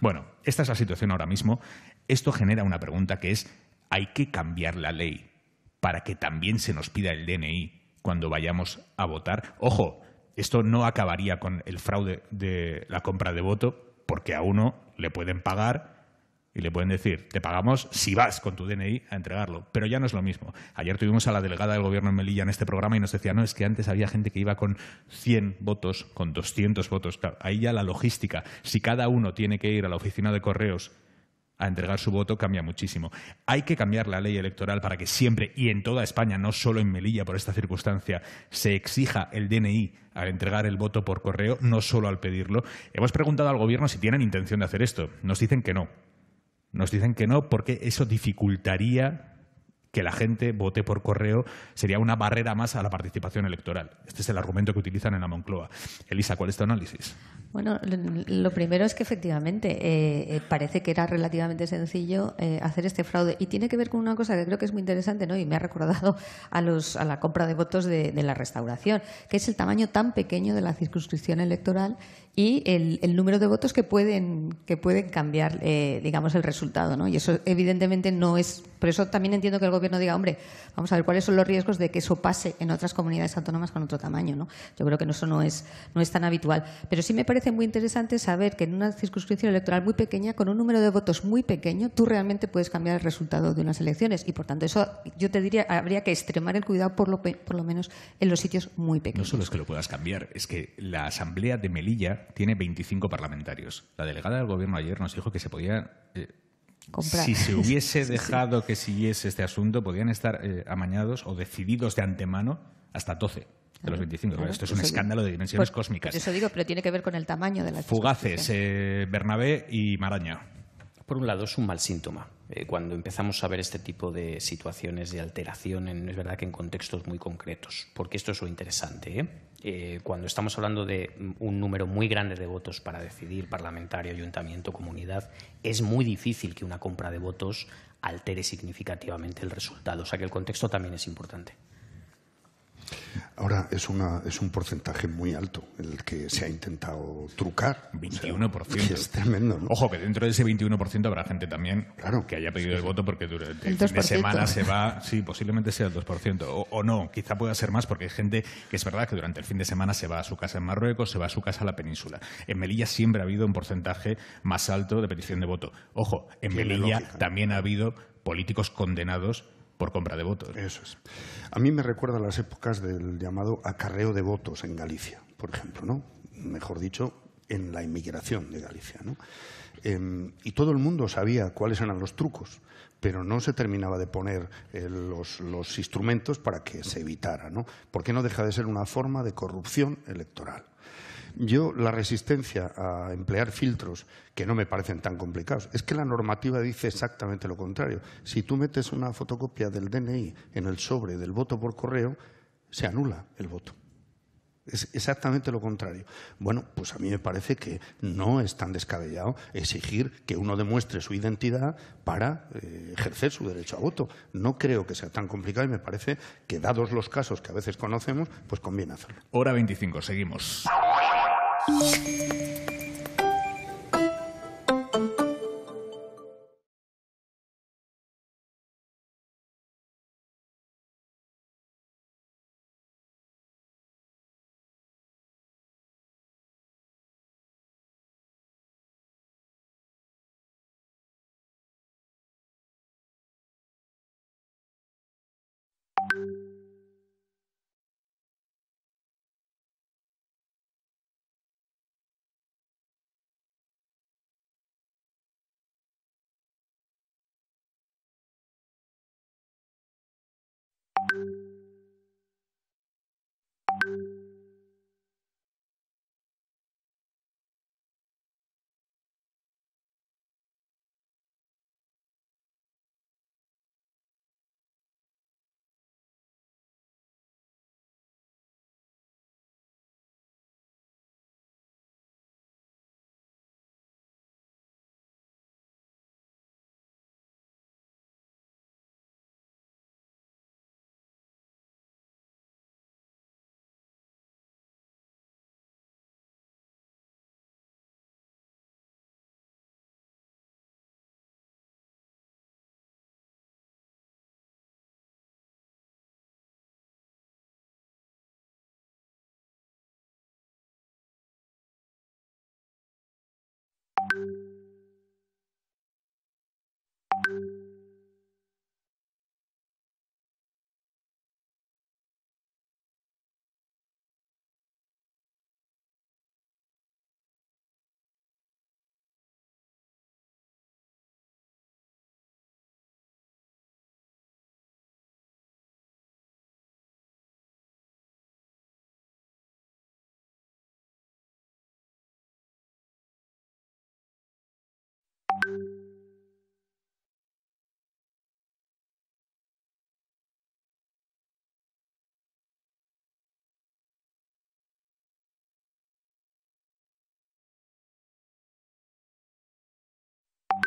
Speaker 3: Bueno, esta es la situación ahora mismo. Esto genera una pregunta que es, ¿hay que cambiar la ley para que también se nos pida el DNI cuando vayamos a votar. Ojo, esto no acabaría con el fraude de la compra de voto, porque a uno le pueden pagar y le pueden decir, te pagamos si vas con tu DNI a entregarlo. Pero ya no es lo mismo. Ayer tuvimos a la delegada del gobierno en Melilla en este programa y nos decía, no, es que antes había gente que iba con 100 votos, con 200 votos. ahí ya la logística. Si cada uno tiene que ir a la oficina de correos a entregar su voto cambia muchísimo. Hay que cambiar la ley electoral para que siempre y en toda España, no solo en Melilla por esta circunstancia, se exija el DNI al entregar el voto por correo, no solo al pedirlo. Hemos preguntado al Gobierno si tienen intención de hacer esto. Nos dicen que no. Nos dicen que no porque eso dificultaría que la gente vote por correo sería una barrera más a la participación electoral. Este es el argumento que utilizan en la Moncloa. Elisa, ¿cuál es tu análisis?
Speaker 5: Bueno, lo primero es que efectivamente eh, eh, parece que era relativamente sencillo eh, hacer este fraude y tiene que ver con una cosa que creo que es muy interesante ¿no? y me ha recordado a, la compra de votos de la restauración, que es el tamaño tan pequeño de la circunscripción electoral y el, número de votos que pueden, que pueden cambiar, eh, digamos, el resultado. ¿no? Y eso evidentemente no es... Por eso también entiendo que el gobierno diga, hombre, vamos a ver cuáles son los riesgos de que eso pase en otras comunidades autónomas con otro tamaño. ¿no? Yo creo que eso no es, no es tan habitual. Pero sí me parece muy interesante saber que en una circunscripción electoral muy pequeña, con un número de votos muy pequeño, tú realmente puedes cambiar el resultado de unas elecciones. Y por tanto, eso yo te diría, habría que extremar el cuidado por lo, por lo menos en los sitios muy pequeños. No
Speaker 3: solo es que lo puedas cambiar, es que la Asamblea de Melilla tiene 25 parlamentarios. La delegada del Gobierno ayer nos dijo que se podía... Eh, si se hubiese dejado que siguiese este asunto, podían estar eh, amañados o decididos de antemano hasta 12 de los 25. Esto es un escándalo de dimensiones
Speaker 4: cósmicas. eso
Speaker 5: digo, pero tiene que ver con el tamaño de la...
Speaker 4: Fugaces, eh, Bernabé y Maraña. Por un lado, es un mal síntoma. cuando empezamos a ver este tipo de situaciones de alteración, es verdad que en contextos muy concretos, porque esto es lo interesante. ¿eh? Eh, cuando estamos hablando de un número muy grande de votos para decidir parlamentario, ayuntamiento, comunidad, es muy difícil que una compra de votos altere significativamente el resultado. O sea que el contexto
Speaker 6: también es importante. Ahora es, una, es un porcentaje muy alto el que se ha intentado trucar. 21%. es tremendo. Ojo, que
Speaker 3: dentro de ese 21% habrá gente también que haya pedido el voto porque durante el, fin de semana se va. Sí, posiblemente sea el 2%. O, o, no, quizá pueda ser más porque hay gente que es verdad que durante el fin de semana se va a su casa en Marruecos, se va a su casa a la península. En Melilla siempre ha habido un porcentaje más alto de petición de voto.
Speaker 6: Ojo, en Melilla
Speaker 3: también ha habido políticos condenados por compra de votos.
Speaker 6: Eso es. A mí me recuerda las épocas del llamado acarreo de votos en Galicia, por ejemplo, ¿no? Mejor dicho, en la inmigración de Galicia, ¿no? Em, y todo el mundo sabía cuáles eran los trucos, pero no se terminaba de poner eh, los, los, instrumentos para que se evitara, ¿no? Porque no deja de ser una forma de corrupción electoral. Yo la resistencia a emplear filtros, que no me parecen tan complicados, es que la normativa dice exactamente lo contrario. Si tú metes una fotocopia del DNI en el sobre del voto por correo, se anula el voto. Es exactamente lo contrario. Bueno, pues a mí me parece que no es tan descabellado exigir que uno demuestre su identidad para eh, ejercer su derecho a voto. No creo que sea tan complicado y me parece que, dados los casos que a veces conocemos, pues conviene hacerlo. Hora 25, seguimos. えっ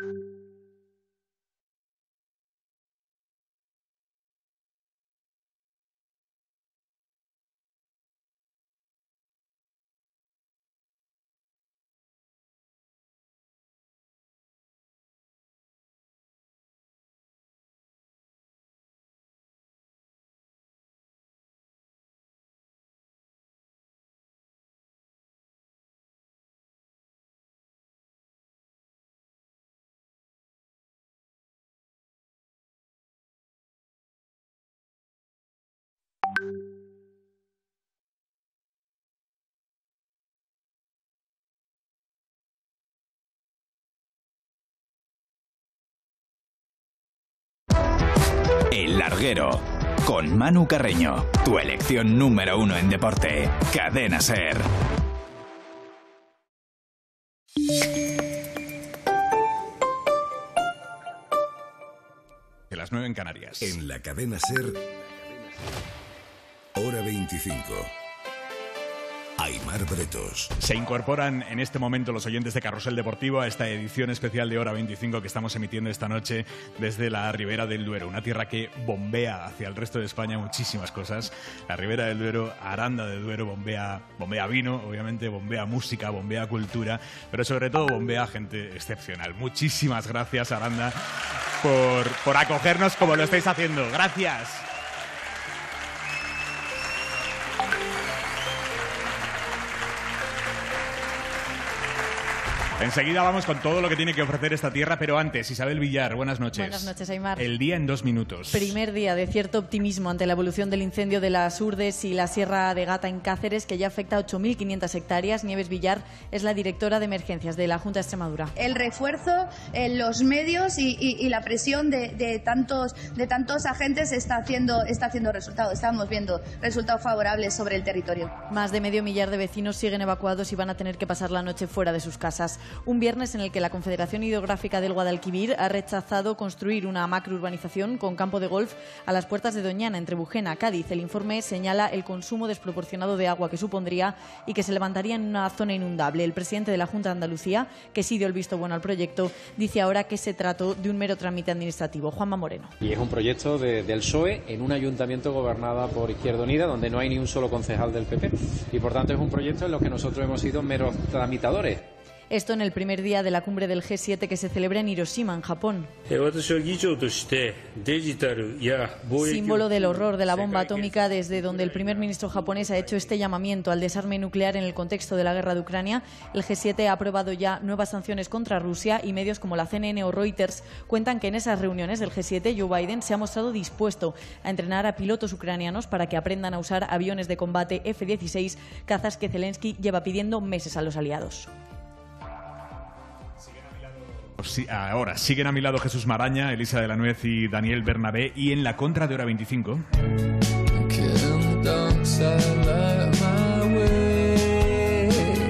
Speaker 10: you
Speaker 3: El Larguero, con Manu Carreño, tu elección número uno en deporte, Cadena Ser.
Speaker 2: De las 9 en Canarias. En la cadena Ser, hora 25. Aymar
Speaker 3: Bretos. Se incorporan en este momento los oyentes de Carrusel Deportivo a esta edición especial de Hora 25 que estamos emitiendo esta noche desde la Ribera del Duero, una tierra que bombea hacia el resto de España muchísimas cosas. La Ribera del Duero, Aranda del Duero, bombea, bombea vino, obviamente, bombea música, bombea cultura, pero sobre todo bombea gente excepcional. Muchísimas gracias, Aranda, por, por acogernos como lo estáis haciendo. Gracias. Enseguida vamos con todo lo que tiene que ofrecer esta tierra, pero antes, Isabel Villar, buenas noches. Buenas noches, Aymar. El día en dos minutos.
Speaker 11: Primer día de cierto optimismo ante la evolución del incendio de las Urdes y la Sierra de Gata en Cáceres, que ya afecta a 8.500 hectáreas. Nieves Villar es la directora de emergencias de la Junta de Extremadura.
Speaker 5: El refuerzo en los medios y, la presión de, tantos, de tantos agentes está haciendo, está haciendo resultado. Estamos viendo resultados favorables sobre el territorio.
Speaker 11: Más de medio millar de vecinos siguen evacuados y van a tener que pasar la noche fuera de sus casas. Un viernes en el que la Confederación Hidrográfica del Guadalquivir ha rechazado construir una macrourbanización con campo de golf a las puertas de Doñana, entre Bujena, Cádiz. El informe señala el consumo desproporcionado de agua que supondría y que se levantaría en una zona inundable. El presidente de la Junta de Andalucía, que sí dio el visto bueno al proyecto, dice ahora que se trató de un mero trámite administrativo. Juanma Moreno.
Speaker 4: Y es un proyecto del SOE en un ayuntamiento
Speaker 12: gobernado por Izquierda Unida, donde no hay ni un solo concejal del PP. Y por tanto es un proyecto en lo que nosotros hemos sido meros tramitadores.
Speaker 11: Esto en el primer día de la cumbre del G7 que se celebra en Hiroshima, en Japón.
Speaker 13: Símbolo del horror
Speaker 11: de la bomba atómica desde donde el primer ministro japonés ha hecho este llamamiento al desarme nuclear en el contexto de la guerra de Ucrania, el G7 ha aprobado ya nuevas sanciones contra Rusia y medios como la CNN o Reuters cuentan que en esas reuniones del G7 Joe Biden se ha mostrado dispuesto a entrenar a pilotos ucranianos para que aprendan a usar aviones de combate F-16, cazas que Zelensky lleva pidiendo meses a los aliados
Speaker 3: ahora siguen a mi lado Jesús Maraña, Elisa de la Nuez y Daniel Bernabé. Y en la contra de hora 25.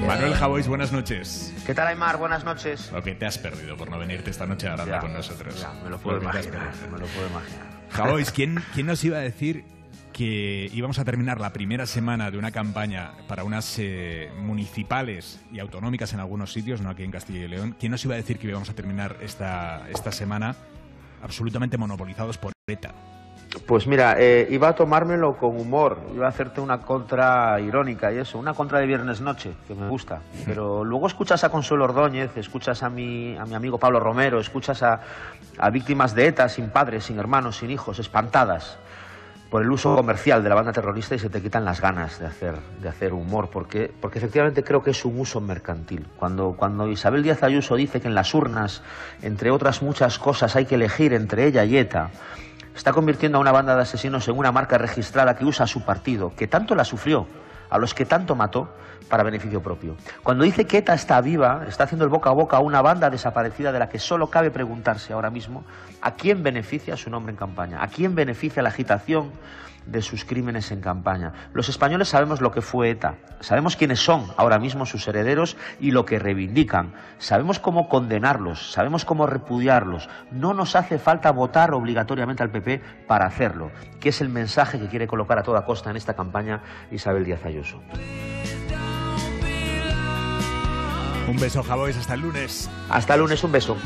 Speaker 3: Manuel Javois, buenas noches. ¿Qué tal, Aymar? Buenas noches. Lo que te has perdido por no venirte esta noche a hablar con nosotros. Ya,
Speaker 9: me lo puedo imaginar, me lo puedo imaginar. Javois,
Speaker 3: ¿quién nos iba a decir que íbamos a terminar la primera semana de una campaña para unas eh, municipales y autonómicas en algunos sitios, no aquí en Castilla y León. ¿Quién nos iba a decir que íbamos a terminar esta, esta semana absolutamente monopolizados por ETA?
Speaker 9: Pues mira, eh, iba a tomármelo con humor, iba a hacerte una contra irónica y eso, una contra de viernes noche, que me gusta. Pero luego escuchas a Consuelo Ordóñez, escuchas a mi, a mi amigo Pablo Romero, escuchas a, a víctimas de ETA sin padres, sin hermanos, sin hijos, espantadas por el uso comercial de la banda terrorista y se te quitan las ganas de hacer, de hacer humor, porque, porque efectivamente creo que es un uso mercantil. Cuando, cuando Isabel Díaz Ayuso dice que en las urnas, entre otras muchas cosas, hay que elegir entre ella y ETA, está convirtiendo a una banda de asesinos en una marca registrada que usa su partido, que tanto la sufrió a los que tanto mató para beneficio propio. Cuando dice que ETA está viva, está haciendo el boca a boca a una banda desaparecida de la que solo cabe preguntarse ahora mismo a quién beneficia su nombre en campaña, a quién beneficia la agitación de sus crímenes en campaña. Los españoles sabemos lo que fue ETA, sabemos quiénes son ahora mismo sus herederos y lo que reivindican, sabemos cómo condenarlos, sabemos cómo repudiarlos. No nos hace falta votar obligatoriamente al PP para hacerlo, que es el mensaje que quiere colocar a toda costa en esta campaña Isabel Díaz Ayuso. Un beso, Javois, hasta el lunes. Hasta el lunes, un beso.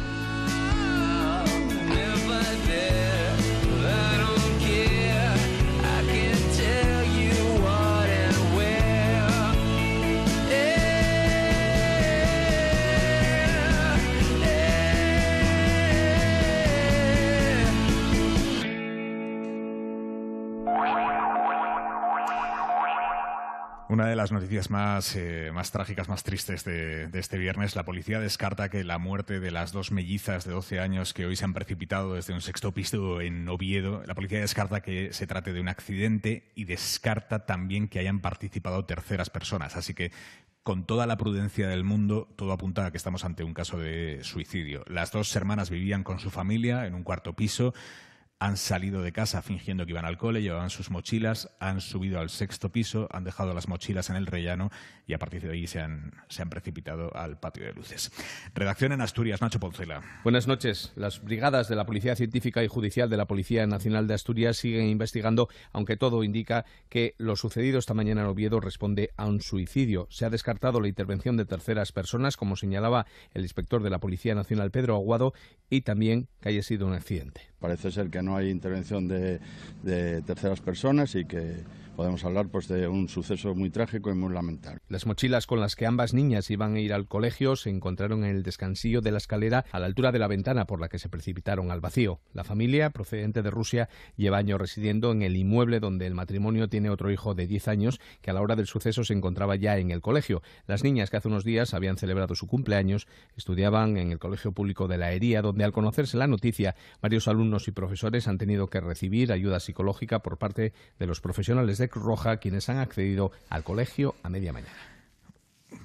Speaker 3: Una de las noticias eh, más, trágicas, más tristes de, de, este viernes, la policía descarta que la muerte de las dos mellizas de 12 años que hoy se han precipitado desde un sexto piso en Oviedo, la policía descarta que se trate de un accidente y descarta también que hayan participado terceras personas. Así que con toda la prudencia del mundo, todo apunta a que estamos ante un caso de suicidio. Las dos hermanas vivían con su familia en un cuarto piso han salido de casa fingiendo que iban al cole, llevaban sus mochilas, han subido al sexto piso, han dejado las mochilas en el rellano y a partir de ahí se han, precipitado al patio de luces. Redacción en Asturias, Nacho Poncela. Buenas noches.
Speaker 9: Las brigadas de la Policía Científica y Judicial de la Policía Nacional de Asturias siguen investigando, aunque todo indica que lo sucedido esta mañana en Oviedo responde a un suicidio. Se ha descartado la intervención de terceras personas, como señalaba el inspector de la Policía Nacional Pedro Aguado, y
Speaker 6: también que haya sido un accidente. Parece ser que no hay intervención de, de terceras personas y que podemos hablar pues, de un suceso muy trágico y muy lamentable. Las mochilas con las
Speaker 9: que ambas niñas iban a ir al colegio se encontraron en el descansillo de la escalera a la altura de la ventana por la que se precipitaron al vacío. La familia, procedente de Rusia, lleva años residiendo en el inmueble donde el matrimonio tiene otro hijo de 10 años que a la hora del suceso se encontraba ya en el colegio. Las niñas que hace unos días habían celebrado su cumpleaños estudiaban en el Colegio Público de la Hería, donde al conocerse la noticia, varios alumnos y profesores han tenido que recibir ayuda psicológica por parte de los profesionales de Roja quienes han accedido al colegio a media mañana.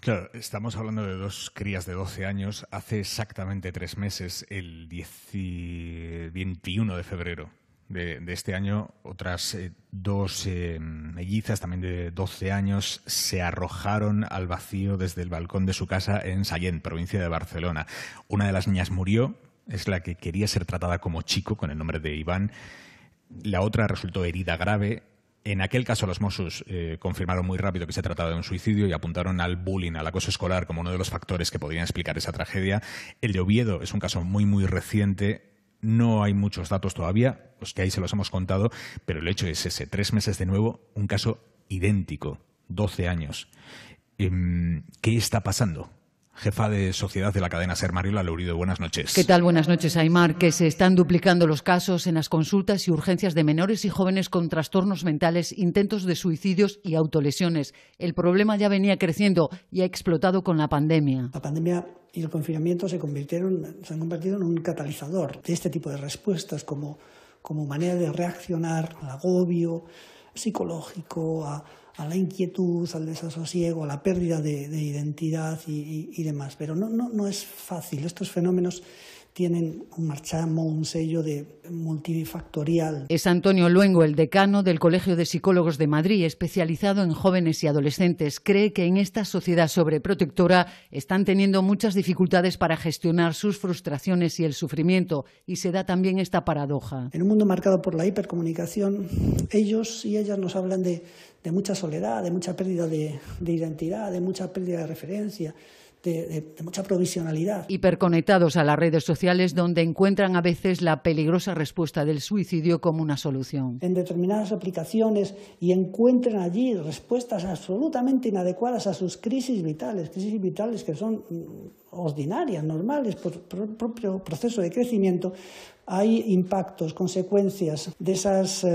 Speaker 3: Claro, estamos hablando de dos crías de 12 años hace exactamente tres meses, el 10 21 de febrero. De, este año, otras eh, dos eh, mellizas también de 12 años se arrojaron al vacío desde el balcón de su casa en Sallent, provincia de Barcelona. Una de las niñas murió, es la que quería ser tratada como chico con el nombre de Iván. La otra resultó herida grave en aquel caso, los Mossos eh, confirmaron muy rápido que se trataba de un suicidio y apuntaron al bullying, al acoso escolar, como uno de los factores que podrían explicar esa tragedia. El de Oviedo es un caso muy, muy reciente. No hay muchos datos todavía, los que ahí se los hemos contado, pero el hecho es ese. Tres meses de nuevo, un caso idéntico, 12 años. Em, ¿Qué está pasando? jefa de sociedad de la cadena Ser Mariola Leurido. Buenas noches. ¿Qué
Speaker 1: tal? Buenas noches, Aymar. Que se están duplicando los casos en las consultas y urgencias de menores y jóvenes con trastornos mentales, intentos de suicidios y autolesiones. El problema ya venía creciendo y ha explotado con la pandemia. La pandemia y el confinamiento se se han convertido en un
Speaker 14: catalizador de este tipo de respuestas como, como manera de reaccionar al agobio psicológico, a a la inquietud, al desasosiego, a la pérdida de, identidad y, demás. Pero no, no es fácil. Estos fenómenos tienen un marchamo, un sello de multifactorial.
Speaker 1: Es Antonio Luengo, el decano del Colegio de Psicólogos de Madrid, especializado en jóvenes y adolescentes. Cree que en esta sociedad sobreprotectora están teniendo muchas dificultades para gestionar sus frustraciones y el sufrimiento, y se da también esta paradoja.
Speaker 14: En un mundo marcado por la hipercomunicación, ellos y ellas nos hablan de de mucha soledad, de mucha pérdida de, identidad, de mucha pérdida de referencia, de, mucha provisionalidad.
Speaker 1: Hiperconectados a las redes sociales donde encuentran a veces la peligrosa respuesta del suicidio como una solución.
Speaker 14: En determinadas aplicaciones y encuentran allí respuestas absolutamente inadecuadas a sus crisis vitales, crisis vitales que son mm, ordinarias, normales, por, el propio proceso de crecimiento, hay impactos, consecuencias de esas, eh,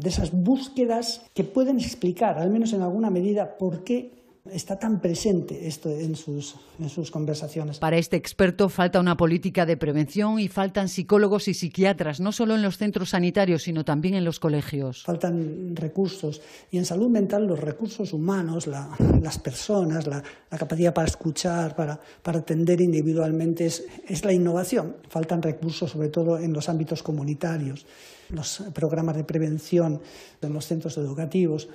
Speaker 14: de esas búsquedas que pueden explicar, al menos en alguna medida, por qué Está tan presente
Speaker 1: esto en sus, en sus conversaciones. Para este experto falta una política de prevención y faltan psicólogos y psiquiatras, no solo en los centros sanitarios, sino también en los colegios. Faltan
Speaker 14: recursos. Y en salud mental los recursos humanos, las personas, la, capacidad para escuchar, para, atender individualmente, es, es la innovación. Faltan recursos sobre todo en los ámbitos comunitarios, los programas de prevención en los centros educativos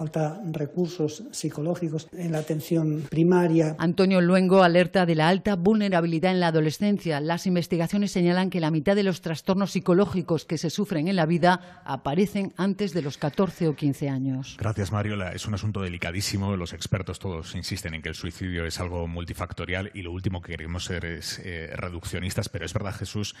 Speaker 14: falta recursos psicológicos en la atención
Speaker 1: primaria. Antonio Luengo alerta de la alta vulnerabilidad en la adolescencia. Las investigaciones señalan que la mitad de los trastornos psicológicos que se sufren en la vida aparecen antes de los 14 o 15 años.
Speaker 3: Gracias, Mariola. Es un asunto delicadísimo. Los expertos todos insisten en que el suicidio es algo multifactorial y lo último que queremos ser es eh, reduccionistas, pero es verdad, Jesús,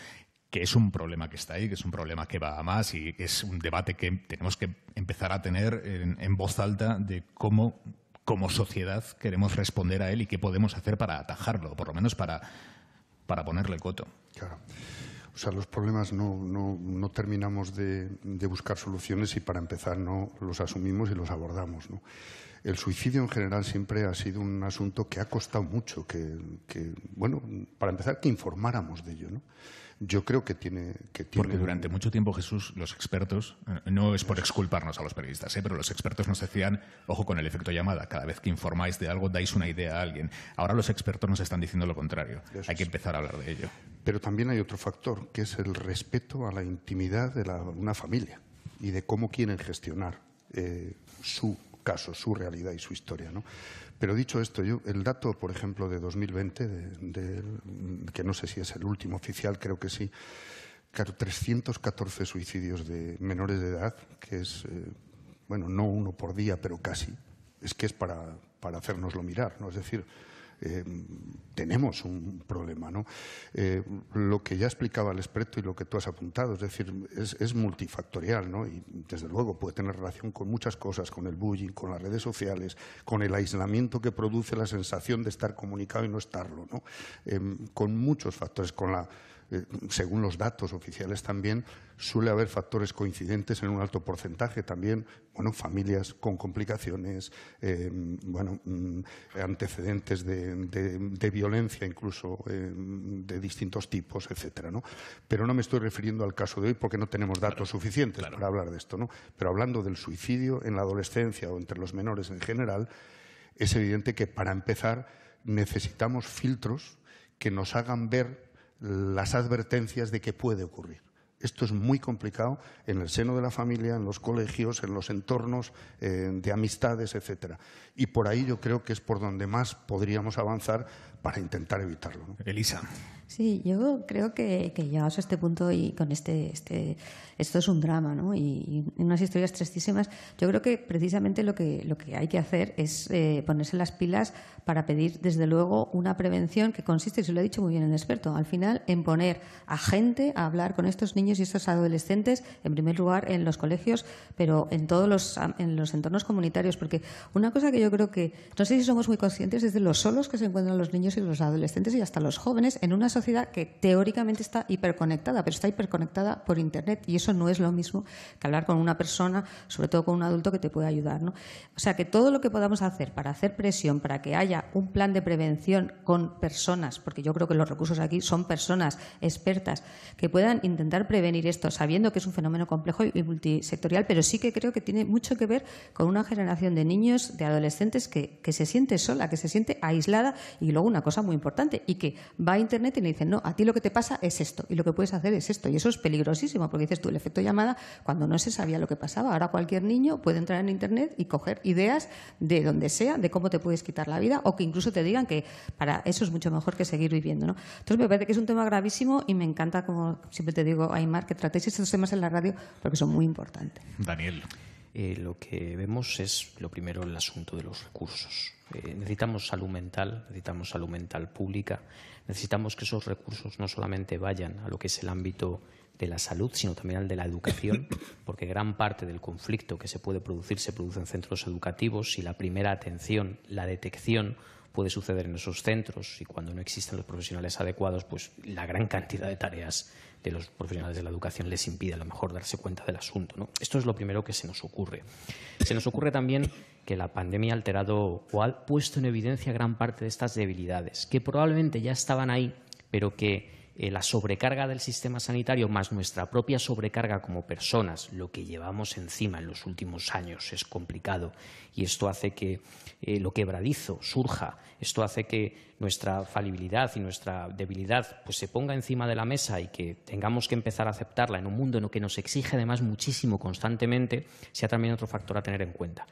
Speaker 3: que es un problema que está ahí, que es un problema que va a más y es un debate que tenemos que empezar a tener en, en voz falta de cómo como sociedad queremos responder a él y qué podemos hacer para atajarlo, por lo menos para, para ponerle coto. Claro.
Speaker 6: O sea, los problemas no, no, terminamos de, buscar soluciones y para empezar no los asumimos y los abordamos. El suicidio en general siempre ha sido un asunto que ha costado mucho, que bueno, para empezar que informáramos de ello. ¿no? Yo creo que tiene, que tiene, Porque durante mucho tiempo, Jesús, los expertos, eh, no es por exculparnos
Speaker 3: a los periodistas, ¿eh? pero los expertos nos decían, ojo con el efecto llamada, cada vez que informáis de algo dais una idea a alguien. Ahora los expertos nos están diciendo lo contrario. hay que empezar a hablar de ello.
Speaker 6: Pero también hay otro factor, que es el respeto a la intimidad de una familia y de cómo quieren gestionar eh, su caso, su realidad y su historia. ¿no? Pero dicho esto, yo, el dato, por ejemplo, de 2020, de, que no sé si es el último oficial, creo que sí, 314 suicidios de menores de edad, que es, eh, bueno, no uno por día, pero casi, es que es para, para hacernoslo mirar, ¿no? Es decir, eh, tenemos un problema. ¿no? Eh, lo que ya explicaba el experto y lo que tú has apuntado, es decir, es, multifactorial ¿no? y desde luego puede tener relación con muchas cosas, con el bullying, con las redes sociales, con el aislamiento que produce la sensación de estar comunicado y no estarlo, ¿no? Em, con muchos factores, con la eh, según los datos oficiales también, suele haber factores coincidentes en un alto porcentaje también, bueno, familias con complicaciones, em, bueno, mm, antecedentes de, violencia incluso em, de distintos tipos, etcétera, Pero no me estoy refiriendo al caso de hoy porque no tenemos datos suficientes para hablar de esto, Pero hablando del suicidio en la adolescencia o entre los menores en general, es evidente que para empezar necesitamos filtros que nos hagan ver las advertencias de que puede ocurrir. Esto es muy complicado en el seno de la familia, en los colegios, en los entornos eh, de amistades, etcétera. Y por ahí yo creo que es por donde más podríamos avanzar para intentar evitarlo. Elisa.
Speaker 5: Sí, yo creo que, que, llegados a este punto y con este, este esto es un drama, ¿no? Y, unas historias tristísimas. Yo creo que precisamente lo que, lo que hay que hacer es eh, ponerse las pilas para pedir, desde luego, una prevención que consiste, y se lo ha dicho muy bien el experto, al final en poner a gente a hablar con estos niños y estos adolescentes, en primer lugar en los colegios, pero en todos los, en los entornos comunitarios, porque una cosa que yo creo que, no sé si somos muy conscientes es de los solos que se encuentran los niños y los adolescentes y hasta los jóvenes en una sociedad que teóricamente está hiperconectada, pero está hiperconectada por Internet y eso no es lo mismo que hablar con una persona, sobre todo con un adulto que te puede ayudar. O sea que todo lo que podamos hacer para hacer presión, para que haya un plan de prevención con personas, porque yo creo que los recursos aquí son personas expertas que puedan intentar prevenir esto, sabiendo que es un fenómeno complejo y multisectorial, pero sí que creo que tiene mucho que ver con una generación de niños, de adolescentes que, que se siente sola, que se siente aislada y luego una cosa muy importante y que va a Internet y le dicen, no, a ti lo que te pasa es esto y lo que puedes hacer es esto. Y eso es peligrosísimo porque dices tú, el efecto llamada, cuando no se sabía lo que pasaba, ahora cualquier niño puede entrar en Internet y coger ideas de donde sea, de cómo te puedes quitar la vida o que incluso te digan que para eso es mucho mejor que seguir viviendo. ¿no? Entonces me parece que es un tema gravísimo y me encanta, como siempre te digo, Aymar, que tratéis estos temas en la radio porque son muy importantes.
Speaker 4: Daniel. Eh, lo que vemos es lo primero el asunto de los recursos. Eh, necesitamos salud mental, necesitamos salud mental pública, necesitamos que esos recursos no solamente vayan a lo que es el ámbito de la salud, sino también al de la educación, porque gran parte del conflicto que se puede producir se produce en centros educativos y la primera atención, la detección, puede suceder en esos centros y cuando no existen los profesionales adecuados, pues la gran cantidad de tareas de los profesionales de la educación les impide a lo mejor darse cuenta del asunto. ¿no? Esto es lo primero que se nos ocurre. Se nos ocurre también que la pandemia ha alterado o ha puesto en evidencia gran parte de estas debilidades, que probablemente ya estaban ahí, pero que eh, la sobrecarga del sistema sanitario más nuestra propia sobrecarga como personas, lo que llevamos encima en los últimos años es complicado y esto hace que eh, lo quebradizo surja, esto hace que nuestra falibilidad y nuestra debilidad pues, se ponga encima de la mesa y que tengamos que empezar a aceptarla en un mundo en el que nos exige además muchísimo constantemente, sea también otro factor a tener en cuenta.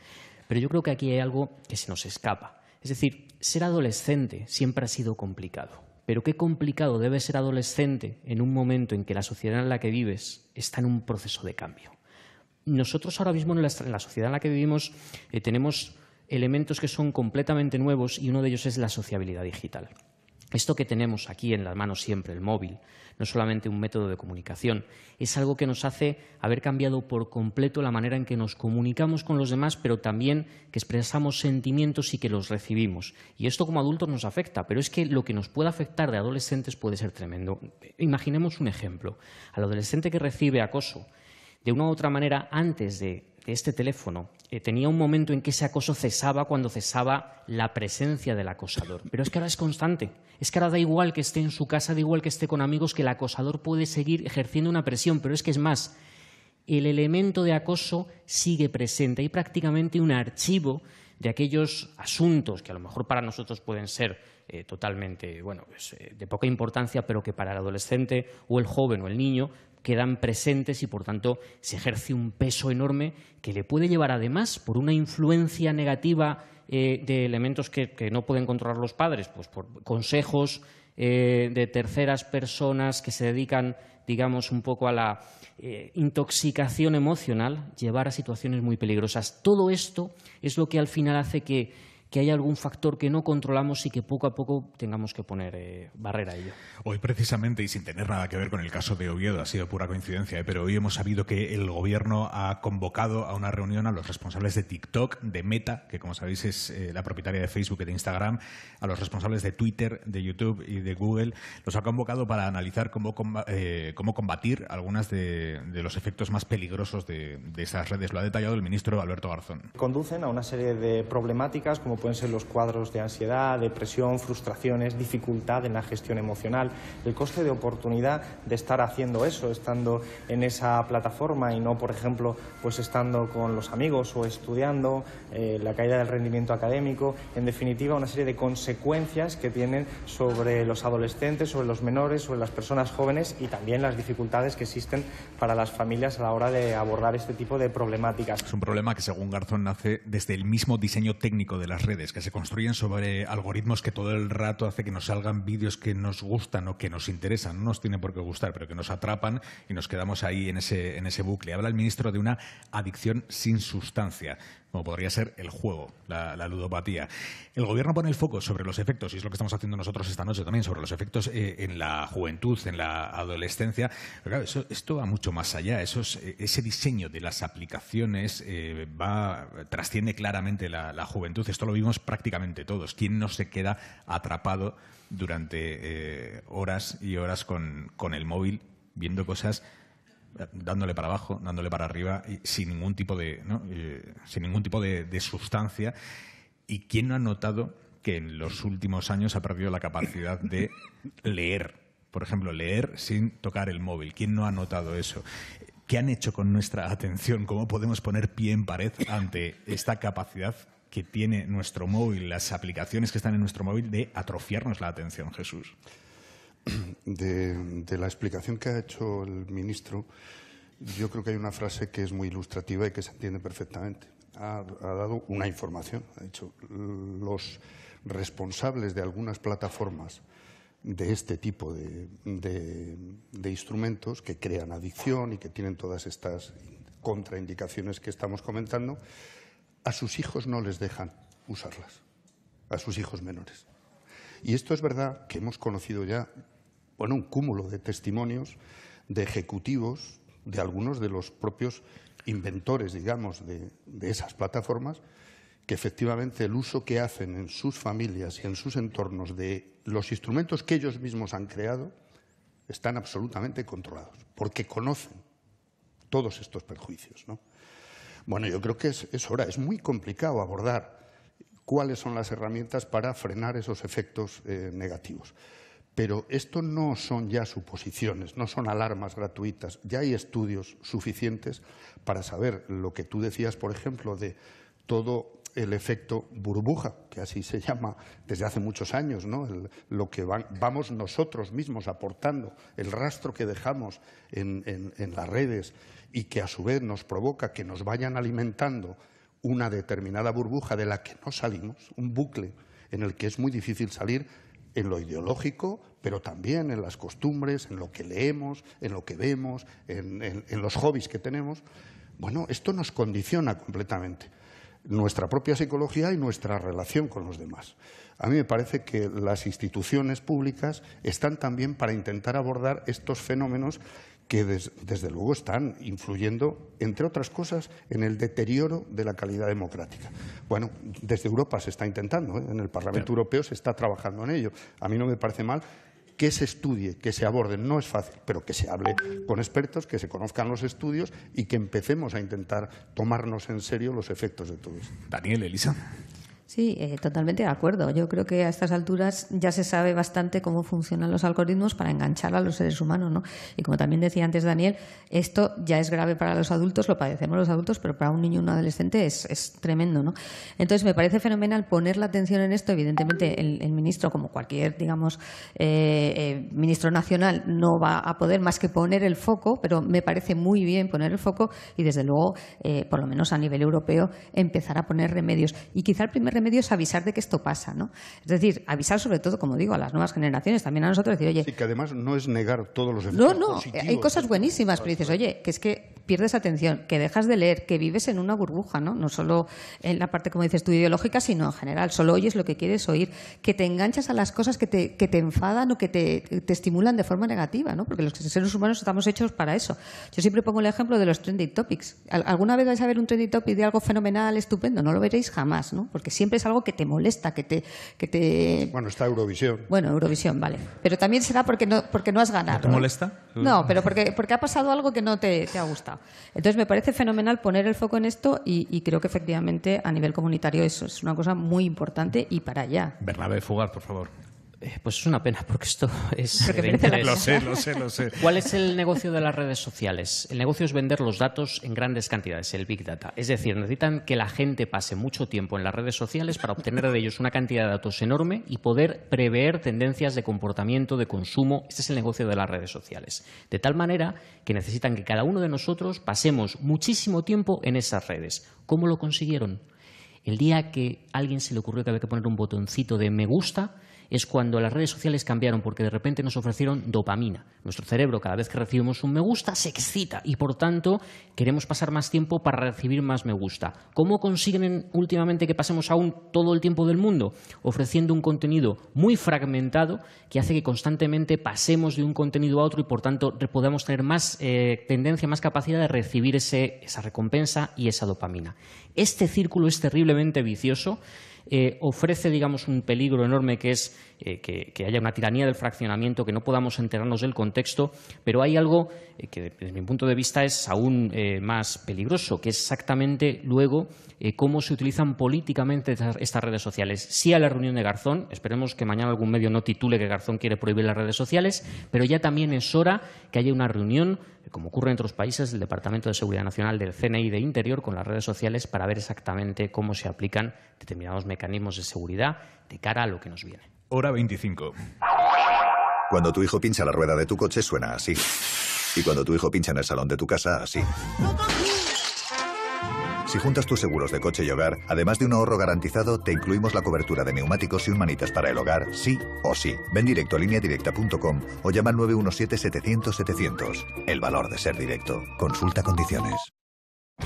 Speaker 4: Pero yo creo que aquí hay algo que se nos escapa. Es decir, ser adolescente siempre ha sido complicado pero qué complicado debe ser adolescente en un momento en que la sociedad en la que vives está en un proceso de cambio. Nosotros ahora mismo en la, sociedad en la que vivimos eh, tenemos elementos que son completamente nuevos y uno de ellos es la sociabilidad digital. Esto que tenemos aquí en las manos siempre, el móvil, no es solamente un método de comunicación, es algo que nos hace haber cambiado por completo la manera en que nos comunicamos con los demás, pero también que expresamos sentimientos y que los recibimos. Y esto como adultos nos afecta, pero es que lo que nos puede afectar de adolescentes puede ser tremendo. Imaginemos un ejemplo. Al adolescente que recibe acoso, de una u otra manera, antes de este teléfono eh, tenía un momento en que ese acoso cesaba cuando cesaba la presencia del acosador. Pero es que ahora es constante. Es que ahora da igual que esté en su casa, da igual que esté con amigos, que el acosador puede seguir ejerciendo una presión. Pero es que es más, el elemento de acoso sigue presente. Hay prácticamente un archivo de aquellos asuntos que a lo mejor para nosotros pueden ser eh, totalmente, bueno, pues, eh, de poca importancia, pero que para el adolescente o el joven o el niño quedan presentes y, por tanto, se ejerce un peso enorme que le puede llevar, además, por una influencia negativa eh, de elementos que, no pueden controlar los padres, pues por consejos eh, de terceras personas que se dedican, digamos, un poco a la eh, intoxicación emocional, llevar a situaciones muy peligrosas. Todo esto es lo que al final hace que que hay algún factor que no controlamos y que poco a poco tengamos que poner eh, barrera a ello.
Speaker 3: Hoy precisamente, y sin tener nada que ver con el caso de Oviedo, ha sido pura coincidencia, eh, pero hoy hemos sabido que el gobierno ha convocado a una reunión a los responsables de TikTok, de Meta, que como sabéis es eh, la propietaria de Facebook y de Instagram, a los responsables de Twitter, de YouTube y de Google, los ha convocado para analizar cómo, cómo combatir algunas de, los efectos más peligrosos de, de esas redes. Lo ha detallado el ministro Alberto Garzón.
Speaker 7: Conducen a una serie de problemáticas como pueden ser los cuadros de ansiedad, depresión, frustraciones, dificultad en la gestión emocional, el coste de oportunidad de estar haciendo eso, estando en esa plataforma y no, por ejemplo, pues estando con los amigos o estudiando, eh, la caída del rendimiento académico, en definitiva una serie de consecuencias que tienen sobre los adolescentes, sobre los menores, sobre las personas jóvenes y también las dificultades que existen para las familias a la hora de abordar este tipo de problemáticas. Es
Speaker 3: un problema que según Garzón nace desde el mismo diseño técnico de las redes, que se construyen sobre algoritmos que todo el rato hace que nos salgan vídeos que nos gustan o que nos interesan, no nos tiene por qué gustar, pero que nos atrapan y nos quedamos ahí en ese, en ese bucle. Habla el ministro de una adicción sin sustancia como podría ser el juego, la, ludopatía. El gobierno pone el foco sobre los efectos, y es lo que estamos haciendo nosotros esta noche también, sobre los efectos eh, en la juventud, en la adolescencia. Pero claro, esto va mucho más allá. Eh, ese diseño de las aplicaciones eh, va, trasciende claramente la, juventud. Esto lo vimos prácticamente todos. ¿Quién no se queda atrapado durante horas y horas con el móvil viendo cosas dándole para abajo, dándole para arriba, sin ningún tipo de, ¿no? sin ningún tipo de sustancia. ¿Y quién no ha notado que en los últimos años ha perdido la capacidad de leer? Por ejemplo, leer sin tocar el móvil. ¿Quién no ha notado eso? ¿Qué han hecho con nuestra atención? ¿Cómo podemos poner pie en pared ante esta capacidad que tiene nuestro móvil, las aplicaciones que están en nuestro móvil, de atrofiarnos la atención, Jesús?
Speaker 6: de, la explicación que ha hecho el ministro, yo creo que hay una frase que es muy ilustrativa y que se entiende perfectamente. Ha, dado una información. Ha dicho, los responsables de algunas plataformas de este tipo de, de, instrumentos que crean adicción y que tienen todas estas contraindicaciones que estamos comentando, a sus hijos no les dejan usarlas, a sus hijos menores. Y esto es verdad que hemos conocido ya bueno, un cúmulo de testimonios de ejecutivos, de algunos de los propios inventores, digamos, de, esas plataformas, que efectivamente el uso que hacen en sus familias y en sus entornos de los instrumentos que ellos mismos han creado están absolutamente controlados, porque conocen todos estos perjuicios. Bueno, yo creo que es, hora, es muy complicado abordar cuáles son las herramientas para frenar esos efectos eh, negativos. Pero esto no son ya suposiciones, no son alarmas gratuitas. Ya hay estudios suficientes para saber lo que tú decías, por ejemplo, de todo el efecto burbuja, que así se llama desde hace muchos años, ¿no? lo que vamos nosotros mismos aportando, el rastro que dejamos en las redes y que a su vez nos provoca que nos vayan alimentando una determinada burbuja de la que no salimos, un bucle en el que es muy difícil salir en lo ideológico, pero también en las costumbres, en lo que leemos, en lo que vemos, en, los hobbies que tenemos. Bueno, esto nos condiciona completamente nuestra propia psicología y nuestra relación con los demás. A mí me parece que las instituciones públicas están también para intentar abordar estos fenómenos que desde luego están influyendo, entre otras cosas, en el deterioro de la calidad democrática. Bueno, desde Europa se está intentando, ¿eh? en el Parlamento Europeo se está trabajando en ello. A mí no me parece mal que se estudie, que se aborde. No es fácil, pero que se hable con expertos, que se conozcan los estudios y que empecemos a intentar tomarnos en serio los efectos de todo esto. Daniel, Elisa.
Speaker 5: Sí, eh, totalmente de acuerdo. Yo creo que a estas alturas ya se sabe bastante cómo funcionan los algoritmos para enganchar a los seres humanos, ¿no? Y como también decía antes Daniel, esto ya es grave para los adultos, lo padecemos los adultos, pero para un niño o un adolescente es, tremendo, ¿no? Entonces me parece fenomenal poner la atención en esto. Evidentemente el, ministro, como cualquier, digamos, eh, eh, ministro nacional, no va a poder más que poner el foco, pero me parece muy bien poner el foco y desde luego, por lo menos a nivel europeo, empezar a poner remedios. Y quizá el primer medios avisar de que esto pasa, ¿no? Es decir, avisar sobre todo, como digo, a las nuevas generaciones, también a nosotros, decir, oye... Sí, que
Speaker 6: además no es negar todos los efectos No, no,
Speaker 5: hay cosas buenísimas, pero dices, oye, que es que pierdes atención, que dejas de leer, que vives en una burbuja, ¿no? No solo en la parte, como dices tú, ideológica, sino en general. Solo oyes lo que quieres oír, que te enganchas a las cosas que te, enfadan o que te, estimulan de forma negativa, ¿no? Porque los seres humanos estamos hechos para eso. Yo siempre pongo el ejemplo de los trending topics. ¿Alguna vez vais a ver un trending topic de algo fenomenal, estupendo? No lo veréis jamás, ¿no? Porque siempre siempre es algo que te molesta, que te... Bueno,
Speaker 6: está Eurovisión.
Speaker 5: Bueno, Eurovisión, vale. Pero también será porque no, porque no has ganado. te ¿eh?
Speaker 6: molesta? No,
Speaker 5: pero porque, ha pasado algo que no te, ha gustado. Entonces me parece fenomenal poner el foco en esto y, y creo que efectivamente a nivel comunitario eso es una cosa muy importante y para allá.
Speaker 4: Bernabé Fugar, por favor. Eh, pues es una pena porque esto es... de lo sé, lo sé, lo sé. ¿Cuál es el negocio de las redes sociales? El negocio es vender los datos en grandes cantidades, el Big Data. Es decir, necesitan que la gente pase mucho tiempo en las redes sociales para obtener de ellos una cantidad de datos enorme y poder prever tendencias de comportamiento, de consumo. Este es el negocio de las redes sociales. De tal manera que necesitan que cada uno de nosotros pasemos muchísimo tiempo en esas redes. ¿Cómo lo consiguieron? El día que a alguien se le ocurrió que había que poner un botoncito de me gusta, es cuando las redes sociales cambiaron, porque de repente nos ofrecieron dopamina. Nuestro cerebro, cada vez que recibimos un me gusta, se excita y por tanto queremos pasar más tiempo para recibir más me gusta. ¿Cómo consiguen últimamente que pasemos aún todo el tiempo del mundo? Ofreciendo un contenido muy fragmentado que hace que constantemente pasemos de un contenido a otro y por tanto podamos tener más eh, tendencia, más capacidad de recibir esa recompensa y esa dopamina. Este círculo es terriblemente vicioso eh, ofrece, digamos, un peligro enorme que es eh, que, haya una tiranía del fraccionamiento, que no podamos enterarnos del contexto, pero hay algo eh, que desde mi punto de vista es aún eh, más peligroso, que es exactamente luego cómo se utilizan políticamente estas, redes sociales. Sí a la reunión de Garzón, esperemos que mañana algún medio no titule que Garzón quiere prohibir las redes sociales, pero ya también es hora que haya una reunión como ocurre en otros países, del Departamento de Seguridad Nacional del CNI de Interior con las redes sociales para ver exactamente cómo se aplican determinados mecanismos de seguridad de cara a lo que nos viene hora 25.
Speaker 2: Cuando tu hijo pincha la rueda de tu coche suena así. Y cuando tu hijo pincha en el salón de tu casa, así. Si juntas tus seguros de coche y hogar, además de un ahorro garantizado, te incluimos la cobertura de neumáticos y humanitas para el hogar, sí o sí. Ven directo a lineadirecta.com o llama al 917-700-700. El valor de ser directo. Consulta condiciones.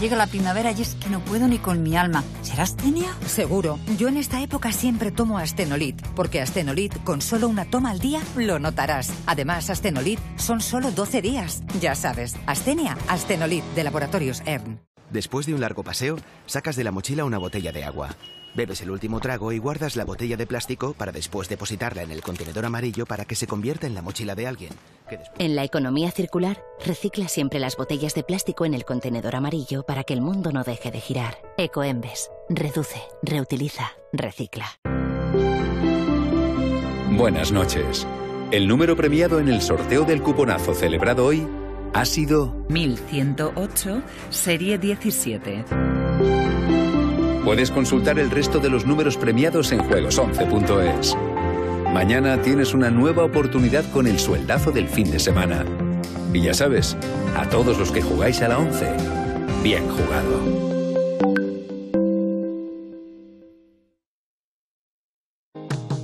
Speaker 1: Llega la primavera y es que no puedo ni con mi alma. ¿Será astenia? Seguro. Yo en esta época siempre tomo Astenolit, porque Astenolit con solo una toma al día lo notarás. Además, Astenolit son solo 12 días. Ya sabes, Astenia, Astenolit de Laboratorios ERN.
Speaker 9: Después de un largo paseo, sacas de la mochila una botella de agua. Bebes el último trago y guardas la botella de plástico para después depositarla en el contenedor amarillo para que se convierta en la mochila de alguien.
Speaker 8: En la economía circular, recicla siempre las botellas de plástico en el contenedor amarillo para que el mundo no deje de girar. Ecoembes. Reduce, reutiliza, recicla.
Speaker 2: Buenas noches. El número premiado en el sorteo del cuponazo celebrado hoy
Speaker 1: ha sido 1108, serie 17.
Speaker 2: Puedes consultar el resto de los números premiados en juegos11.es. Mañana tienes una nueva oportunidad con el sueldazo del fin de semana. Y ya sabes, a todos los que jugáis a la 11, bien jugado.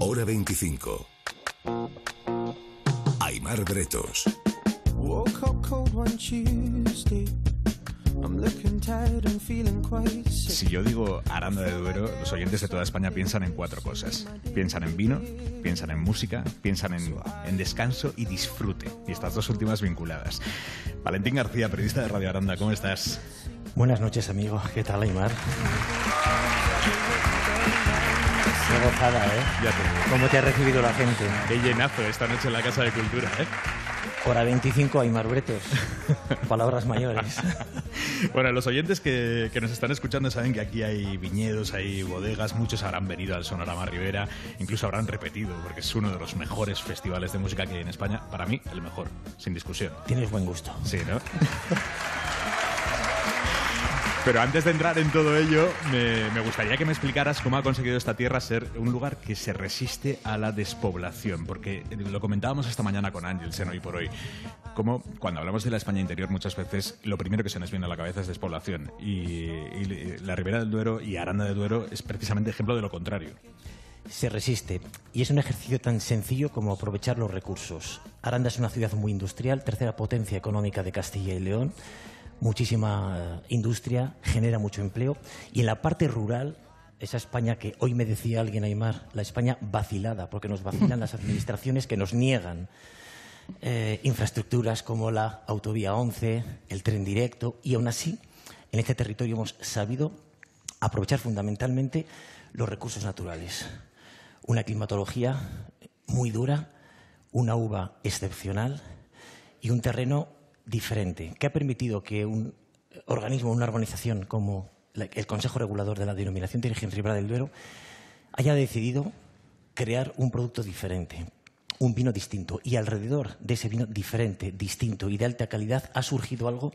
Speaker 2: Hora 25. Aymar Bretos.
Speaker 3: Si yo digo Aranda de Duero, los oyentes de toda España piensan en cuatro cosas. Piensan en vino, piensan en música, piensan en, en descanso y disfrute. Y estas dos últimas vinculadas. Valentín García, periodista de Radio Aranda, ¿cómo estás? Buenas noches, amigo. ¿Qué tal, Aymar? Qué gozada, ¿eh? te... ¿Cómo te ha
Speaker 7: recibido la gente? Qué llenazo esta noche en la Casa de Cultura, ¿eh? Ahora 25 hay marbretos.
Speaker 3: Palabras mayores. bueno, los oyentes que, que, nos están escuchando saben que aquí hay viñedos, hay bodegas, muchos habrán venido al Sonorama Rivera, incluso habrán repetido, porque es uno de los mejores festivales de música que hay en España. Para mí, el mejor, sin discusión. Tienes buen gusto. Sí, ¿no? Pero antes de entrar en todo ello, me, gustaría que me explicaras cómo ha conseguido esta tierra ser un lugar que se resiste a la despoblación, porque lo comentábamos esta mañana con Ángel en Hoy por Hoy, como cuando hablamos de la España interior muchas veces lo primero que se nos viene a la cabeza es despoblación, y, y la Ribera del Duero y Aranda del Duero es precisamente ejemplo de lo contrario se resiste. Y es un
Speaker 7: ejercicio tan sencillo como aprovechar los recursos. Aranda es una ciudad muy industrial, tercera potencia económica de Castilla y León muchísima eh, industria, genera mucho empleo y en la parte rural esa España que hoy me decía alguien, Aymar, la España vacilada, porque nos vacilan las administraciones que nos niegan eh, infraestructuras como la autovía 11, el tren directo, y aún así, en este territorio hemos sabido aprovechar fundamentalmente los recursos naturales. Una climatología muy dura, una uva excepcional y un terreno diferente, que ha permitido que un organismo, una organización como el Consejo Regulador de la Denominación de Origen Ribera del Duero haya decidido crear un producto diferente, un vino distinto. Y alrededor de ese vino diferente, distinto y de alta calidad ha surgido algo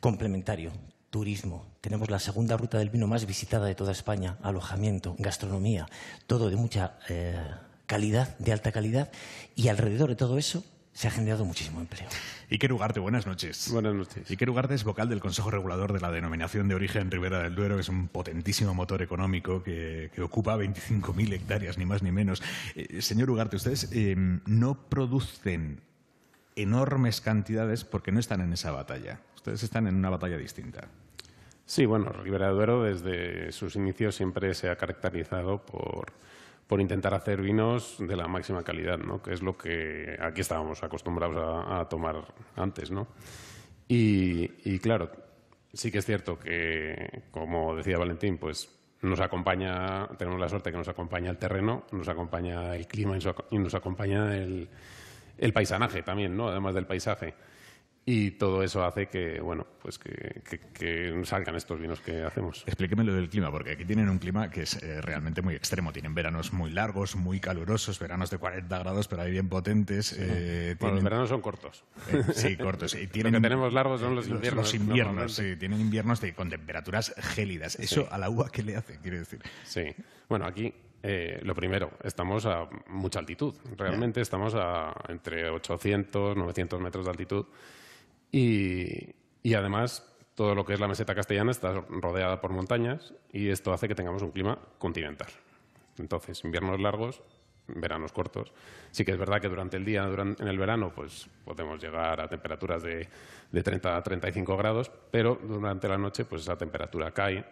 Speaker 7: complementario. Turismo. Tenemos la segunda ruta del vino más visitada de toda España. Alojamiento, gastronomía, todo de mucha eh, calidad, de alta
Speaker 3: calidad. Y alrededor de todo eso se ha generado muchísimo empleo. Iker Ugarte, buenas noches. Buenas noches. Iker Ugarte es vocal del Consejo Regulador de la Denominación de Origen Ribera del Duero, que es un potentísimo motor económico que, que ocupa 25.000 hectáreas, ni más ni menos. Eh, señor Ugarte, ustedes eh, no producen enormes cantidades porque no están en esa batalla. Ustedes están en una batalla distinta.
Speaker 12: Sí, bueno, Ribera del Duero desde sus inicios siempre se ha caracterizado por por intentar hacer vinos de la máxima calidad, ¿no? que es lo que aquí estábamos acostumbrados a, tomar antes. ¿no? Y, claro, sí que es cierto que, como decía Valentín, pues nos acompaña, tenemos la suerte que nos acompaña el terreno, nos acompaña el clima y nos acompaña el, el paisanaje también, ¿no? además del paisaje. Y todo eso hace que, bueno, pues que, salgan estos vinos que hacemos. Explíqueme
Speaker 3: lo del clima, porque aquí tienen un clima que es eh, realmente muy extremo. Tienen veranos muy largos, muy calurosos, veranos de 40 grados, pero ahí bien potentes. Eh, bueno, los veranos
Speaker 12: son cortos. Eh, sí, cortos.
Speaker 3: tienen... lo que tenemos largos son los inviernos. inviernos, sí. Tienen inviernos con temperaturas gélidas. Eso a la uva, ¿qué le hace?
Speaker 12: Quiere decir. Sí. Bueno, aquí lo primero, estamos a mucha altitud. Realmente estamos a entre 800, 900 metros de altitud. Y, además, todo lo que es la meseta castellana está rodeada por montañas y esto hace que tengamos un clima continental. Entonces, inviernos largos, veranos cortos. Sí que es verdad que durante el día, durante, en el verano, pues podemos llegar a temperaturas de, de 30 a 35 grados, pero durante la noche, pues esa temperatura cae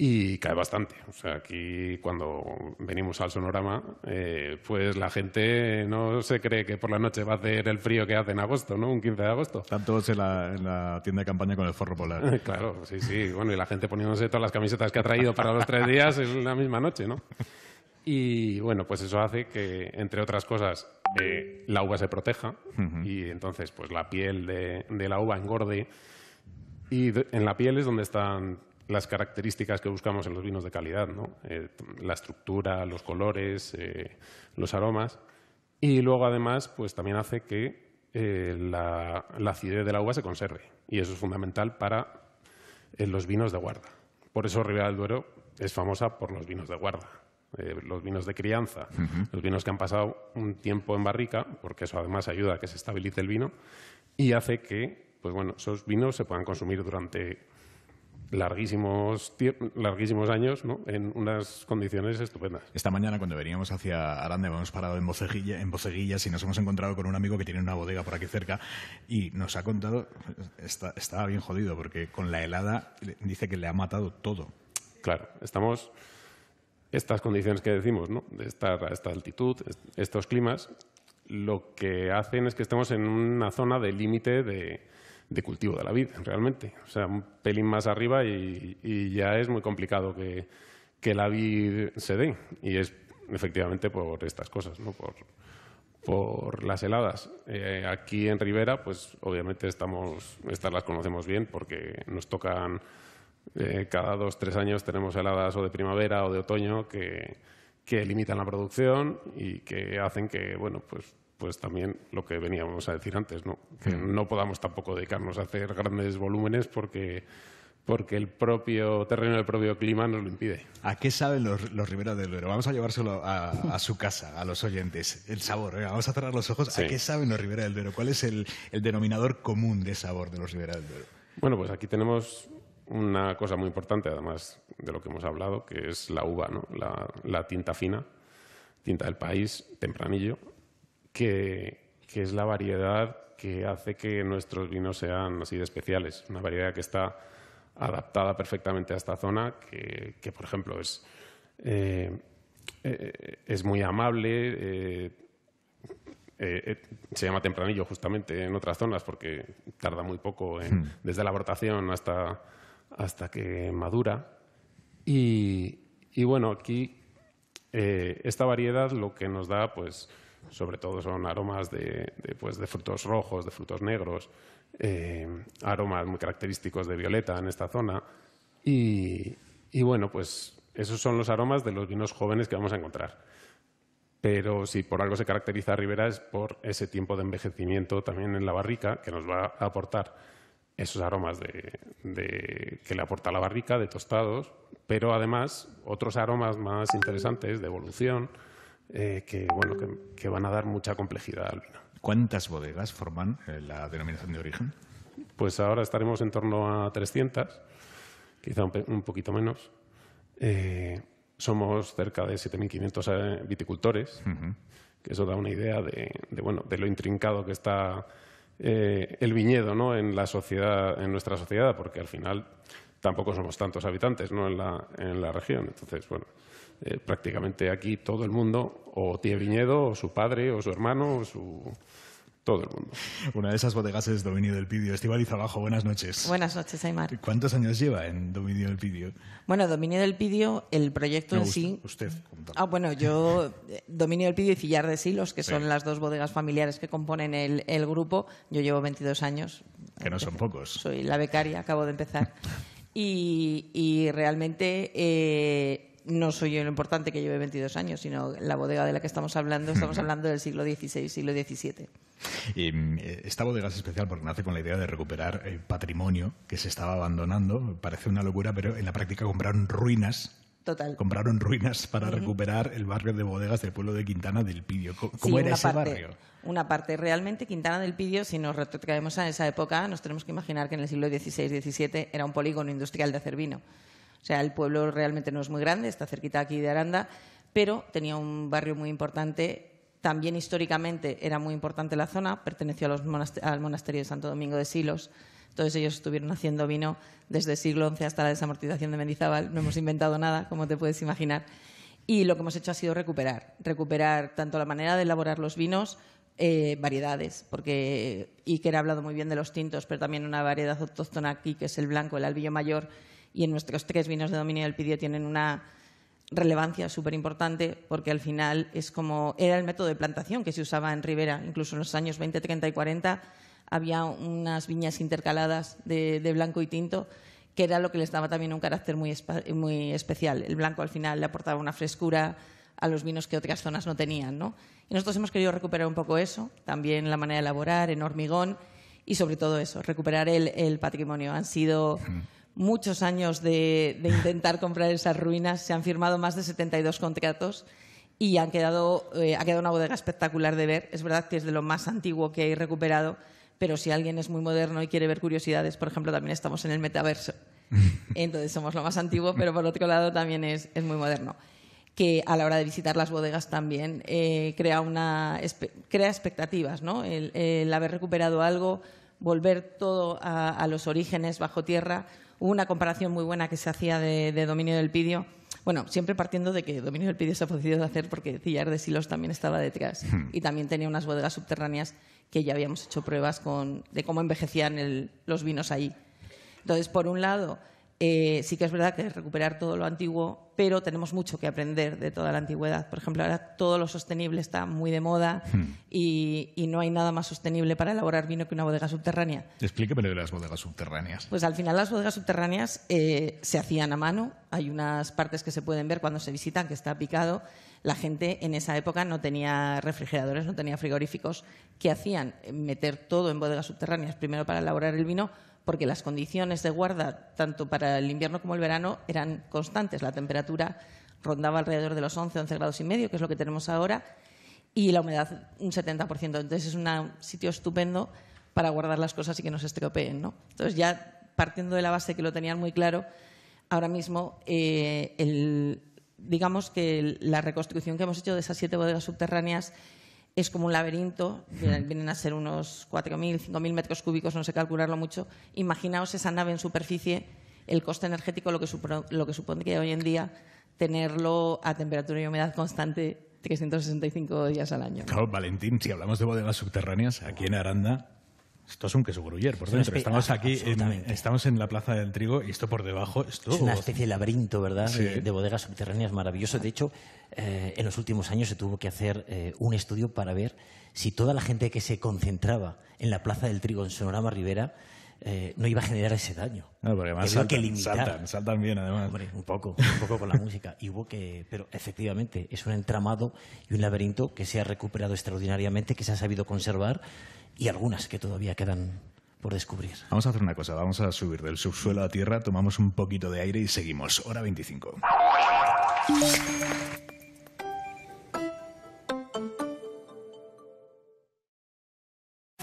Speaker 12: y cae bastante. O sea, aquí cuando venimos al sonorama, eh, pues la gente no se cree que por la noche va a hacer el frío que hace en agosto, ¿no? Un 15 de agosto. Tanto todos en la, tienda de campaña con el forro polar. claro, sí, sí. Bueno, y la gente poniéndose todas las camisetas que ha traído para los tres días en la misma noche, ¿no? Y bueno, pues eso hace que, entre otras cosas, eh, la uva se proteja y entonces pues la piel de, la uva engorde y en la piel es donde están las características que buscamos en los vinos de calidad, eh, la estructura, los colores, eh, los aromas. Y luego, además, pues también hace que eh, la, acidez de la uva se conserve. Y eso es fundamental para los vinos de guarda. Por eso Ribera del Duero es famosa por los vinos de guarda. los vinos de crianza, los vinos que han pasado un tiempo en barrica, porque eso además ayuda a que se estabilice el vino y hace que pues bueno, esos vinos se puedan consumir durante larguísimos, larguísimos años ¿no? en unas condiciones estupendas.
Speaker 3: Esta mañana cuando veníamos hacia Aranda hemos parado en, Boceguilla, en Boceguillas y nos hemos encontrado con un amigo que tiene una bodega por aquí cerca y nos ha contado, está, estaba bien jodido porque con la helada dice que le ha matado todo.
Speaker 12: Claro, estamos estas condiciones que decimos, de estar a esta altitud, estos climas, lo que hacen es que estemos en una zona de límite de de cultivo de la vid, realmente. O sea, un pelín más arriba y, ya es muy complicado que, la vid se dé. Y es efectivamente por estas cosas, ¿no? por, las heladas. Eh, aquí en Rivera, pues obviamente estamos, estas las conocemos bien porque nos tocan eh, cada dos, tres años tenemos heladas o de primavera o de otoño que, que limitan la producción y que hacen que, bueno, pues pues también lo que veníamos a decir antes, ¿no? que mm. no podamos tampoco dedicarnos a hacer grandes volúmenes porque, el propio terreno, el propio clima nos lo impide.
Speaker 3: ¿A qué saben los, Ribera del Duero? Vamos a llevárselo a, su casa, a los oyentes, el sabor. Vamos a cerrar los ojos. ¿A qué saben los Ribera del Duero? ¿Cuál es el, denominador común de sabor de los Ribera del Duero?
Speaker 12: Bueno, pues aquí tenemos una cosa muy importante, además de lo que hemos hablado, que es la uva, ¿no? la tinta fina, tinta del país, tempranillo, que, es la variedad que hace que nuestros vinos sean así de especiales. Una variedad que está adaptada perfectamente a esta zona, que, por ejemplo es, eh, es muy amable. Eh, eh, se llama tempranillo justamente en otras zonas porque tarda muy poco hmm. desde la abortación hasta, que madura. y bueno, aquí esta variedad lo que nos da pues sobre todo son aromas de, pues, de frutos rojos, de frutos negros, eh, aromas muy característicos de violeta en esta zona. Y, bueno, pues esos son los aromas de los vinos jóvenes que vamos a encontrar. Pero si por algo se caracteriza a Ribera es por ese tiempo de envejecimiento también en la barrica que nos va a aportar esos aromas que le aporta la barrica de tostados, pero además otros aromas más interesantes de evolución, eh, que, bueno, que, van a dar mucha complejidad al vino.
Speaker 3: ¿Cuántas bodegas forman eh, la
Speaker 12: denominación de origen? Pues ahora estaremos en torno a 300, quizá un, poquito menos. Eh, somos cerca de 7.500 viticultores, que eso da una idea de, bueno, de lo intrincado que está el viñedo ¿no? en, la sociedad, en nuestra sociedad, porque al final tampoco somos tantos habitantes ¿no? en, la, en la región. Entonces, bueno, eh, prácticamente aquí todo el mundo o tiene viñedo, o su padre, o su hermano, o su... Todo el mundo.
Speaker 3: Una de esas bodegas es Dominio del Pidio.
Speaker 15: Estibaliz abajo, buenas noches. Buenas noches, Aymar. ¿Cuántos años lleva en Dominio del Pidio? Bueno, Dominio del Pidio, el proyecto en sí. Usted, Ah, bueno, yo, eh, Dominio del Pidio y Cillar de Silos, que son las dos bodegas familiares que componen el, grupo, yo llevo 22 años. Que no son pocos. Soy la becaria, acabo de empezar. y, realmente eh, no soy yo lo importante que lleve 22 años, sino la bodega de la que estamos hablando, estamos hablando del siglo XVI, siglo XVII.
Speaker 3: Mm, eh, esta bodega es especial porque nace con la idea de recuperar el patrimonio que se estaba abandonando. Parece una locura, pero en la práctica compraron ruinas Total. Compraron ruinas para recuperar el barrio de bodegas del pueblo de Quintana del Pidio. ¿Cómo era ese parte, barrio?
Speaker 15: Una parte. Realmente, Quintana del Pidio, si nos retrocedemos a esa época, nos tenemos que imaginar que en el siglo XVI-XVII era un polígono industrial de hacer vino. O sea, el pueblo realmente no es muy grande, está cerquita aquí de Aranda, pero tenía un barrio muy importante. También históricamente era muy importante la zona, perteneció al monasterio de Santo Domingo de Silos. Todos ellos estuvieron haciendo vino desde el siglo XI hasta la desamortización de Mendizábal. No hemos inventado nada, como te puedes imaginar. Y lo que hemos hecho ha sido recuperar, recuperar tanto la manera de elaborar los vinos, eh, variedades, porque que ha hablado muy bien de los tintos, pero también una variedad autóctona aquí que es el blanco, el albillo mayor, y en nuestros tres vinos de dominio del Pidio tienen una relevancia súper importante porque al final es como era el método de plantación que se usaba en Ribera, incluso en los años 20, 30 y 40 había unas viñas intercaladas de, blanco y tinto que era lo que les daba también un carácter muy, muy especial. El blanco al final le aportaba una frescura a los vinos que otras zonas no tenían. ¿no? Y nosotros hemos querido recuperar un poco eso, también la manera de elaborar en hormigón y sobre todo eso, recuperar el, patrimonio. Han sido... Mm muchos años de, intentar comprar esas ruinas. Se han firmado más de 72 contratos y han quedado, eh, ha quedado una bodega espectacular de ver. Es verdad que es de lo más antiguo que hay recuperado, pero si alguien es muy moderno y quiere ver curiosidades, por ejemplo, también estamos en el metaverso. Entonces somos lo más antiguo, pero por otro lado también es, muy moderno. Que a la hora de visitar las bodegas también eh, crea, una, crea expectativas, ¿no? El, haber recuperado algo, volver todo a los orígenes bajo tierra Hubo una comparación muy buena que se hacía de, dominio del pidio. Bueno, siempre partiendo de que dominio del pidio se ha podido hacer porque Cillar de Silos también estaba detrás hmm. y también tenía unas bodegas subterráneas que ya habíamos hecho pruebas con, de cómo envejecían los vinos ahí. Entonces, por un lado, eh, sí que es verdad que es recuperar todo lo antiguo, pero tenemos mucho que aprender de toda la antigüedad. Por ejemplo, ahora todo lo sostenible está muy de moda hmm. y, no hay nada más sostenible para elaborar vino que una bodega subterránea.
Speaker 3: Explíqueme de las bodegas subterráneas. Pues
Speaker 15: al final las bodegas subterráneas eh, se hacían a mano. Hay unas partes que se pueden ver cuando se visitan que está picado. La gente en esa época no tenía refrigeradores, no tenía frigoríficos. ¿Qué hacían? Meter todo en bodegas subterráneas, primero para elaborar el vino, porque las condiciones de guarda, tanto para el invierno como el verano, eran constantes. La temperatura rondaba alrededor de los 11, 11 grados y medio, que es lo que tenemos ahora, y la humedad un 70%. Entonces es un sitio estupendo para guardar las cosas y que no se estropeen. Entonces ya partiendo de la base que lo tenían muy claro, ahora mismo eh, digamos que la reconstrucción que hemos hecho de esas siete bodegas subterráneas es como un laberinto, vienen a ser unos 4.000, 5.000 metros cúbicos, no sé calcularlo mucho. Imaginaos esa nave en superficie, el coste energético, lo que, supone que hoy en día tenerlo a temperatura y humedad constante 365 días al año.
Speaker 3: Valentín, si hablamos de bodegas subterráneas, aquí en Aranda esto es un queso gruyer por dentro. Estamos ah, aquí, en, estamos en la Plaza del Trigo y esto por debajo. todo. Es una especie de laberinto,
Speaker 7: ¿verdad? De, bodegas subterráneas maravilloso. De hecho, eh, en los últimos años se tuvo que hacer eh, un estudio para ver si toda la gente que se concentraba en la Plaza del Trigo en Sonorama Rivera eh, no iba a generar ese daño. No, porque además saltan,
Speaker 3: saltan, bien además. un poco,
Speaker 7: un poco con la música. Y hubo que, pero efectivamente, es un entramado y un laberinto que se ha recuperado extraordinariamente, que se ha sabido conservar y algunas que todavía quedan por descubrir.
Speaker 3: Vamos a hacer una cosa, vamos a subir del subsuelo a tierra, tomamos un poquito de aire y seguimos. Hora 25.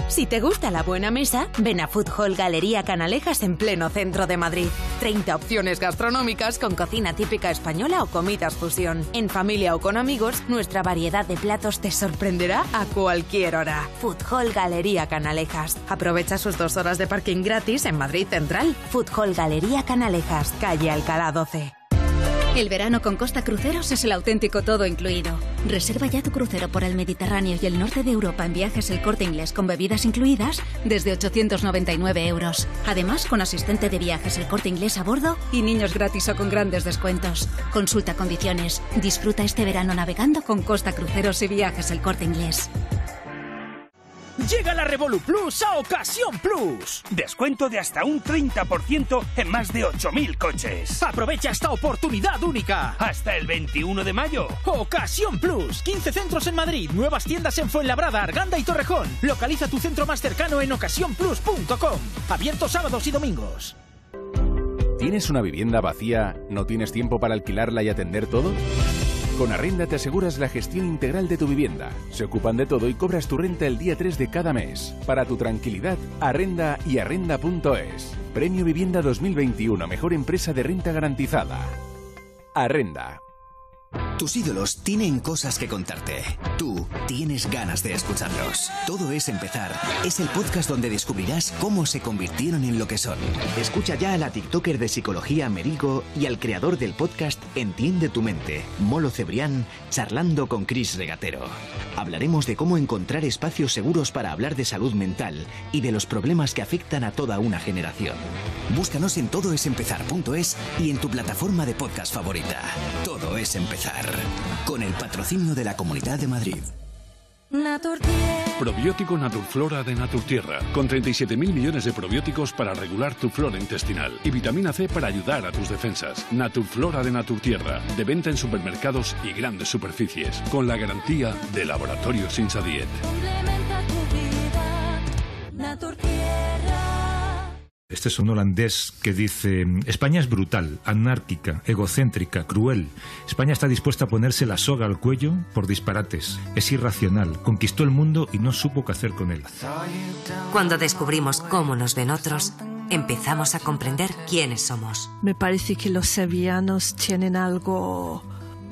Speaker 8: Si te gusta la buena mesa, ven a Food Galería Canalejas en pleno centro de Madrid. 30 opciones gastronómicas con cocina
Speaker 16: típica española o comidas fusión. En familia o con amigos, nuestra variedad de platos te sorprenderá a cualquier hora. Food Galería Canalejas. Aprovecha sus dos horas de
Speaker 5: parking gratis en Madrid Central. Food Galería Canalejas, calle Alcalá 12.
Speaker 8: El verano con Costa Cruceros es el auténtico todo incluido. Reserva ya tu crucero por el Mediterráneo y el norte de Europa en viajes el corte inglés con bebidas incluidas desde 899 euros. Además, con asistente de viajes el corte inglés a bordo y niños gratis o con grandes descuentos. Consulta condiciones. Disfruta este verano navegando con Costa Cruceros y viajes el corte
Speaker 7: inglés. Llega la Revolu Plus a Ocasión Plus. Descuento de hasta un 30% en más de 8.000 coches. Aprovecha esta oportunidad única. Hasta el 21 de mayo. Ocasión Plus. 15 centros en Madrid, nuevas tiendas en Fuenlabrada, Arganda y Torrejón. Localiza tu centro más cercano en ocasiónplus.com. Abierto sábados y domingos.
Speaker 2: ¿Tienes una vivienda vacía? ¿No tienes tiempo para alquilarla y atender todo? Con Arrenda te aseguras la gestión integral de tu vivienda. Se ocupan de todo y cobras tu renta el día 3 de cada mes. Para tu tranquilidad, Arrenda y Arrenda.es. Premio Vivienda 2021, mejor empresa de renta garantizada. Arrenda. Tus ídolos tienen cosas que contarte. Tú tienes ganas de escucharlos. Todo es empezar. Es el podcast donde descubrirás cómo se
Speaker 7: convirtieron en lo que son. Escucha ya a la TikToker de psicología Merigo y al creador del podcast Entiende tu mente, Molo Cebrián, charlando con Chris Regatero. Hablaremos de cómo encontrar espacios seguros para hablar de salud mental y de los problemas que afectan a toda una generación. Búscanos en todoesempezar.es y en tu plataforma de podcast
Speaker 2: favorita. Todo es empezar. Con el patrocinio de la Comunidad de Madrid. Probiótico Naturflora de Naturtierra, con 37.000 millones de probióticos para regular tu flora intestinal y vitamina C para ayudar a tus defensas. Naturflora de Naturtierra, de venta en supermercados y grandes superficies, con la garantía de Laboratorios Insadiet.
Speaker 10: Complementa tu vida,
Speaker 3: este es un holandés que dice, España es brutal, anárquica, egocéntrica, cruel. España está dispuesta a ponerse la soga al cuello por disparates. Es irracional,
Speaker 16: conquistó el mundo y no supo qué hacer con él. Cuando descubrimos cómo nos ven otros, empezamos a comprender quiénes somos. Me parece que los sevillanos tienen algo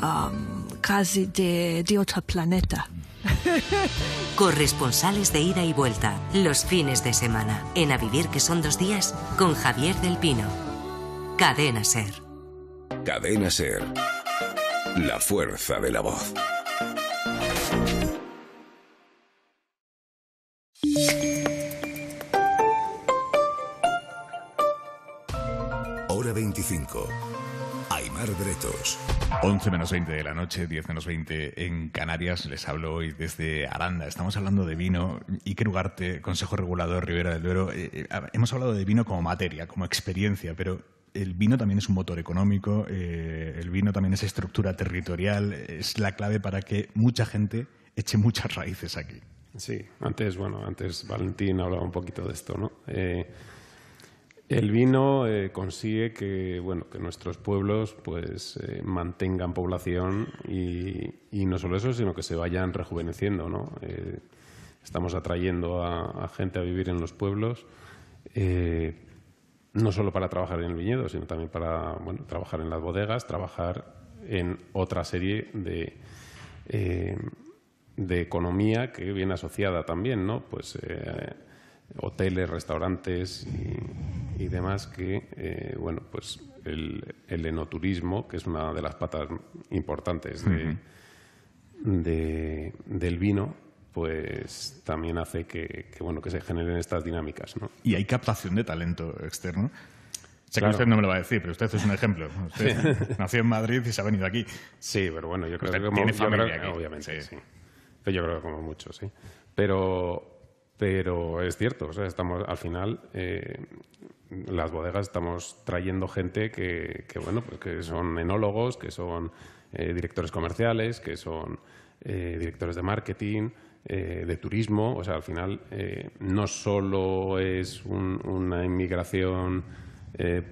Speaker 16: um, casi de, de otro planeta. Corresponsales de ida y vuelta, los fines de semana, en A Vivir que son dos días, con Javier del Pino. Cadena Ser.
Speaker 2: Cadena Ser. La fuerza de la voz.
Speaker 3: Hora 25 derechos 11 menos 20 de la noche, 10 menos 20 en Canarias. Les hablo hoy desde Aranda. Estamos hablando de vino. Iker Ugarte, Consejo Regulador Rivera del Duero. Eh, eh, hemos hablado de vino como materia, como experiencia, pero el vino también es un motor económico, eh, el vino también es estructura territorial, es la clave para que mucha gente eche muchas raíces aquí. Sí,
Speaker 12: antes, bueno, antes Valentín hablaba un poquito de esto, ¿no? El vino eh, consigue que, bueno, que nuestros pueblos pues, eh, mantengan población y, no solo eso, sino que se vayan rejuveneciendo. ¿no? Eh, estamos atrayendo a, gente a vivir en los pueblos, no solo para trabajar en el viñedo, sino también para bueno, trabajar en las bodegas, trabajar en otra serie de, de economía que viene asociada también, ¿no? Pues hoteles, restaurantes y, y demás que, eh, bueno, pues el, el, enoturismo, que es una de las patas importantes del vino, pues también hace que, bueno, que se generen estas dinámicas. Y hay captación
Speaker 3: de talento externo.
Speaker 12: Sé que usted no me lo va a
Speaker 3: decir, pero usted es un ejemplo. Usted nació en
Speaker 12: Madrid y se ha venido aquí. Sí, pero bueno, yo creo que como, tiene aquí. obviamente, sí. Pero yo creo que como muchos, sí. Pero, es cierto, o sea, estamos al final eh, las bodegas estamos trayendo gente que, bueno, pues que son enólogos, que son eh, directores comerciales, que son eh, directores de marketing, eh, de turismo. O sea, al final no solo es una inmigración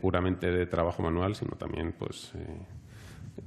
Speaker 12: puramente de trabajo manual, sino también pues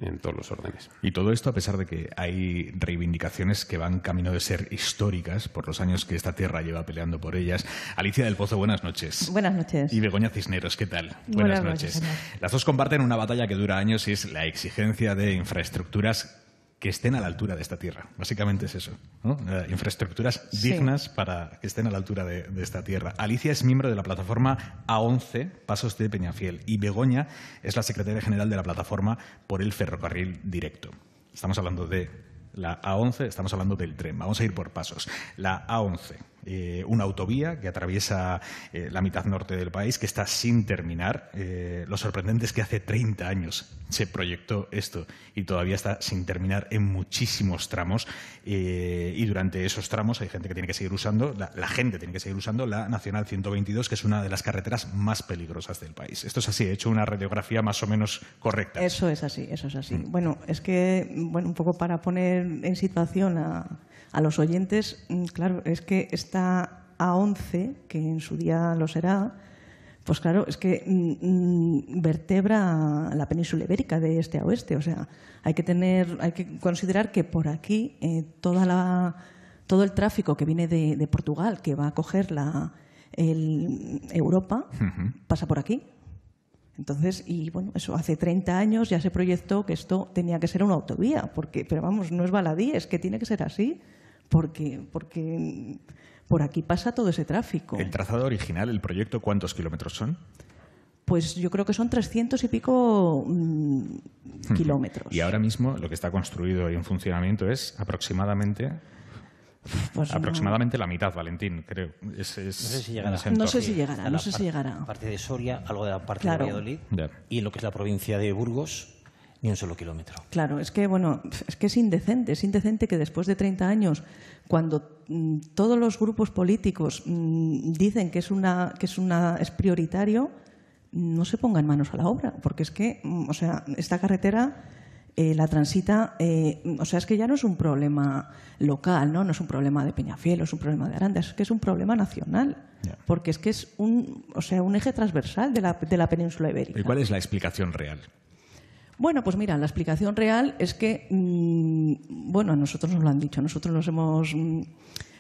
Speaker 12: en todos los órdenes.
Speaker 3: Y todo esto a pesar de que hay reivindicaciones que van camino de ser históricas por los años que esta tierra lleva peleando por ellas. Alicia del Pozo, buenas noches. Buenas noches. Y Begoña Cisneros, ¿qué tal? Buenas, noches. Las dos comparten una batalla que dura años y es la exigencia de infraestructuras que estén a la altura de esta tierra. Básicamente es eso. Eh, infraestructuras dignas para que estén a la altura de, de, esta tierra. Alicia es miembro de la plataforma A11 Pasos de Peñafiel y Begoña es la secretaria general de la plataforma por el ferrocarril directo. Estamos hablando de la A11, estamos hablando del tren. Vamos a ir por pasos. La A11 eh, una autovía que atraviesa eh, la mitad norte del país, que está sin terminar. Eh, lo sorprendente es que hace 30 años se proyectó esto y todavía está sin terminar en muchísimos tramos. y durante esos tramos hay gente que tiene que seguir usando, la, gente tiene que seguir usando la Nacional 122, que es una de las carreteras más peligrosas del país. Esto es así, he hecho una radiografía más o menos correcta.
Speaker 17: Eso es así, eso es así. Mm. Bueno, es que, bueno, un poco para poner en situación a a los oyentes, mm, claro, es que esta A11, que en su día lo será, pues claro, es que mm, mm, vertebra la península ibérica de este a oeste. O sea, hay que tener, hay que considerar que por aquí eh, todo el tráfico que viene de, Portugal, que va a coger la Europa, pasa por aquí. Entonces, y bueno, eso hace 30 años ya se proyectó que esto tenía que ser una autovía, porque, pero vamos, no es baladí, es que tiene que ser así porque, por aquí pasa todo ese tráfico. ¿El
Speaker 3: trazado original, el proyecto, cuántos kilómetros son?
Speaker 17: Pues yo creo que son trescientos y pico mm, hmm. kilómetros. Y
Speaker 3: ahora mismo lo que está construido y en funcionamiento es aproximadamente
Speaker 14: pues Aproximadamente
Speaker 3: la mitad, Valentín, creo. no sé
Speaker 14: si llegará. No sé si llegará, no sé
Speaker 7: Parte de Soria, algo de la parte de Valladolid. Y lo que es la provincia de Burgos, ni un solo kilómetro.
Speaker 17: Claro, es que bueno, es que es indecente, es indecente que después de 30 años, cuando mm, todos los grupos políticos mm, dicen que es una que es una es prioritario, no se pongan manos a la obra, porque es que, mm, o sea, esta carretera eh, la transita, eh, o sea, es que ya no es un problema local, ¿no? No es un problema de Peñafiel, es un problema de Aranda, es que es un problema nacional. Porque es que es un, o sea, un eje transversal de la, de la península ibérica. ¿Y cuál
Speaker 3: es la explicación real?
Speaker 17: Bueno, pues mira, la explicación real es que, mm, bueno, a nosotros nos lo han dicho, nosotros nos hemos, mm,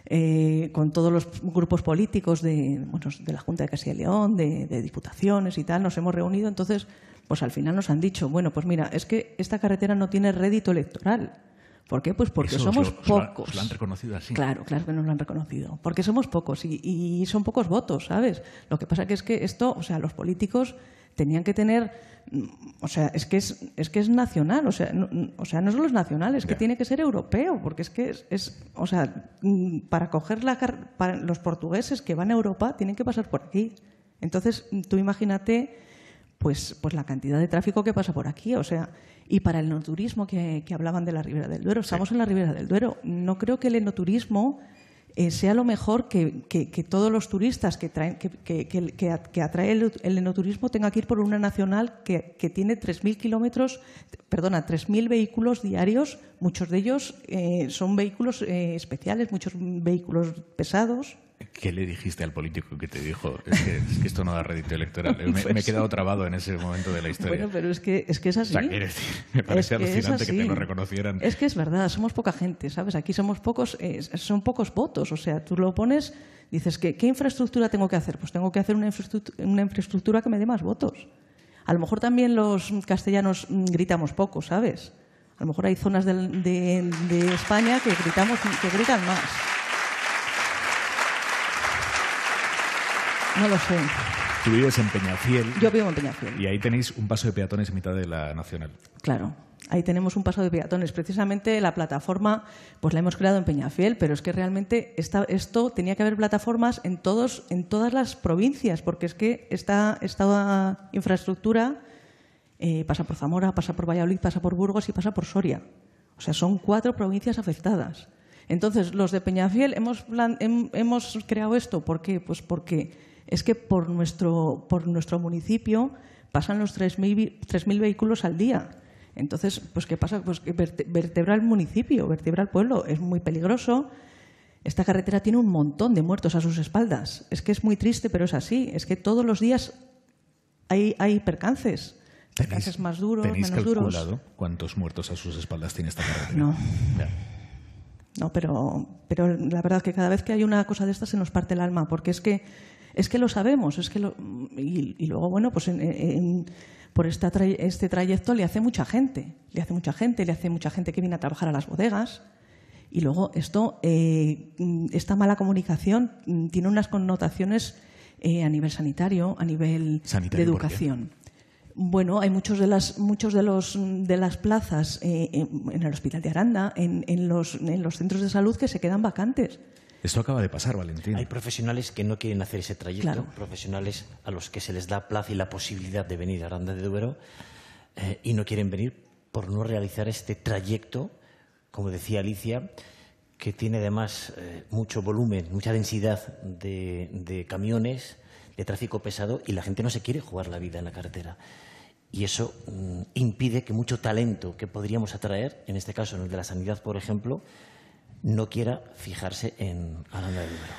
Speaker 17: eh, con todos los grupos políticos de, de la Junta de Castilla y León, de, diputaciones y tal, nos hemos reunido, entonces, pues al final nos han dicho, bueno, pues mira, es que esta carretera no tiene rédito electoral. ¿Por qué? Pues porque somos pocos. han reconocido Claro, claro que nos lo han reconocido. Porque somos pocos y, son pocos votos, ¿sabes? Lo que pasa que es que esto, o sea, los políticos tenían que tener, o sea, es que es, es que es nacional, o sea, no, o sea, no solo es nacional, es que tiene que ser europeo, porque es que es, es o sea, para coger la, para los portugueses que van a Europa tienen que pasar por aquí. Entonces, tú imagínate pues, pues la cantidad de tráfico que pasa por aquí, o sea, y para el enoturismo que, que hablaban de la Ribera del Duero, estamos en la Ribera del Duero, no creo que el enoturismo eh, sea lo mejor que, todos los turistas que, traen, que atrae el, el, enoturismo tenga que ir por una nacional que, tiene 3.000 kilómetros, perdona, 3.000 vehículos diarios, muchos de ellos eh, son vehículos eh, especiales, muchos vehículos pesados.
Speaker 3: ¿Qué le dijiste al político que te dijo? Es que, esto no da rédito electoral. Me, he pues- quedado trabado en ese momento de la historia. Bueno,
Speaker 17: pero es que es, que es así. me parece alucinante que te lo reconocieran. Es que es verdad, somos poca gente, ¿sabes? Aquí somos pocos, son pocos votos. O sea, tú lo pones, dices, que, ¿qué infraestructura tengo que hacer? Pues tengo que hacer una infraestructura, que me dé más votos. A lo mejor también los castellanos mm, gritamos poco, ¿sabes? A lo mejor hay zonas de, de España que, gritamos, que gritan más. No lo sé.
Speaker 3: Tú vives en Peñafiel. Yo vivo en Peñafiel. Y ahí tenéis un paso de peatones en mitad de la nacional.
Speaker 17: Claro. Ahí tenemos un paso de peatones. Precisamente la plataforma, pues la hemos creado en Peñafiel, pero es que realmente esto tenía que haber plataformas en, todos, en todas las provincias, porque es que esta, esta infraestructura eh, pasa por Zamora, pasa por Valladolid, pasa por Burgos y pasa por Soria. O sea, son cuatro provincias afectadas. Entonces, los de Peñafiel hemos, hemos creado esto. ¿Por qué? Pues porque es que por nuestro, municipio pasan los 3.000 vehículos al día. Entonces, pues ¿qué pasa? Pues municipio, vertebral pueblo. Es muy peligroso. Esta carretera tiene un montón de muertos a sus espaldas. Es que es muy triste, pero es así. Es que todos los días hay, percances. Percances más duros, menos duros.
Speaker 3: cuántos muertos a sus espaldas tiene esta carretera? No.
Speaker 17: No, pero, pero la verdad es que cada vez que hay una cosa de estas se nos parte el alma, porque es que es que lo sabemos, es que y, luego, bueno, pues por este trayecto le hace mucha gente, le hace mucha gente, le hace mucha gente que viene a trabajar a las bodegas. Y luego esto, eh, esta mala comunicación mm, tiene unas connotaciones eh, a nivel sanitario, a nivel de educación. Bueno, hay muchos de las, de los, de las plazas eh, en, el Hospital de Aranda, en los centros de salud que se quedan vacantes.
Speaker 3: Esto acaba de pasar, Valentina. Hay profesionales
Speaker 7: que no quieren hacer ese trayecto, profesionales a los que se les da plaza y la posibilidad de venir a Aranda de Duero eh, y no quieren venir por no realizar este trayecto, como decía Alicia, que tiene además eh, mucho volumen, mucha densidad de, camiones, de tráfico pesado y la gente no se quiere jugar la vida en la carretera. Y eso mm, impide que mucho talento que podríamos atraer, en este caso en el de la sanidad, por ejemplo, no quiera fijarse
Speaker 3: en
Speaker 16: Aranda del Duero.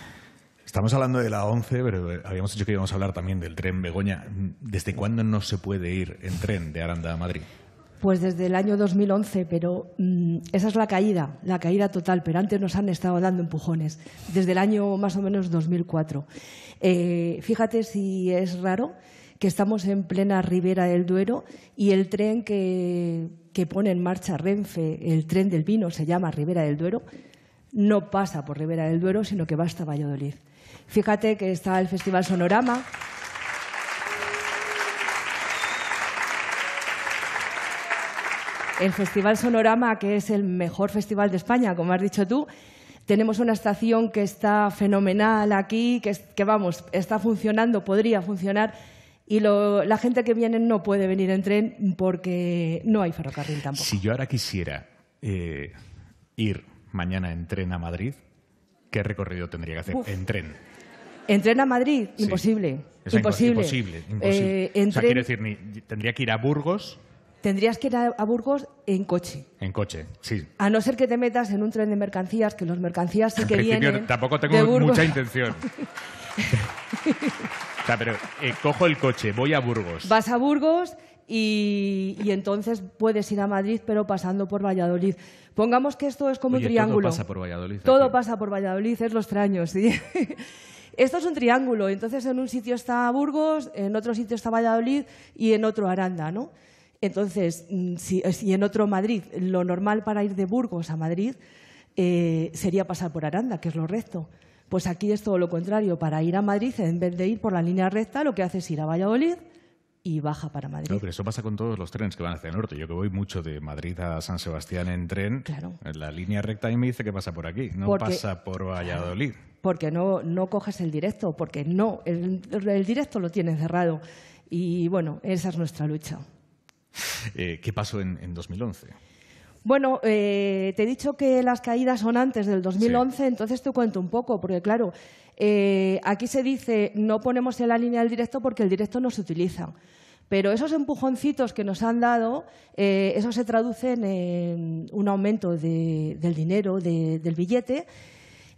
Speaker 3: Estamos hablando de la 11, pero habíamos dicho que íbamos a hablar también del tren Begoña. ¿Desde cuándo no se puede ir en tren de Aranda a Madrid?
Speaker 16: Pues desde el año 2011, pero mm, esa es la caída, la caída total, pero antes nos han estado dando empujones, desde el año más o menos 2004. Eh, fíjate si es raro que estamos en plena ribera del Duero y el tren que, que pone en marcha Renfe, el tren del vino, se llama Ribera del Duero, no pasa por Ribera del Duero, sino que va hasta Valladolid. Fíjate que está el Festival Sonorama. El Festival Sonorama, que es el mejor festival de España, como has dicho tú, tenemos una estación que está fenomenal aquí, que, vamos, está funcionando, podría funcionar, y la gente que viene no puede venir en tren porque no hay ferrocarril tampoco.
Speaker 3: Si yo ahora quisiera eh, ir mañana en tren a Madrid, ¿qué recorrido tendría que hacer en tren?
Speaker 16: ¿En tren a Madrid? Imposible. Imposible. Eh, o sea,
Speaker 3: decir, tendría que ir a Burgos.
Speaker 16: Tendrías que ir a, Burgos en coche. En coche, sí. A no ser que te metas en un tren de mercancías, que los mercancías sí que Tampoco tengo mucha intención.
Speaker 3: o pero eh, cojo el coche, voy a Burgos.
Speaker 16: Vas a Burgos y, entonces puedes ir a Madrid, pero pasando por Valladolid. Pongamos que esto es como un triángulo. Todo pasa
Speaker 4: por Valladolid. Todo
Speaker 16: pasa por Valladolid, es lo extraño, sí. esto es un triángulo, entonces en un sitio está Burgos, en otro sitio está Valladolid y en otro Aranda, ¿no? Entonces, mm, eh, si, en otro Madrid, lo normal para ir de Burgos a Madrid eh, sería pasar por Aranda, que es lo recto. Pues aquí es todo lo contrario. Para ir a Madrid, en vez de ir por la línea recta, lo que haces es ir a Valladolid, y baja para Madrid.
Speaker 3: pero eso pasa con todos los trenes que van hacia el norte. Yo que voy mucho de Madrid a San Sebastián en tren, en la línea recta y me dice que pasa por aquí, no pasa por Valladolid.
Speaker 16: Porque no, no coges el directo, porque no, el, directo lo tienes cerrado. Y bueno, esa es nuestra lucha.
Speaker 3: Eh, ¿Qué pasó en 2011?
Speaker 16: Bueno, eh, te he dicho que las caídas son antes del 2011, entonces te cuento un poco, porque claro, eh, aquí se dice no ponemos en la línea del directo porque el directo no se utiliza. Pero esos empujoncitos que nos han dado, eh, eso se traduce en un aumento del dinero, del billete.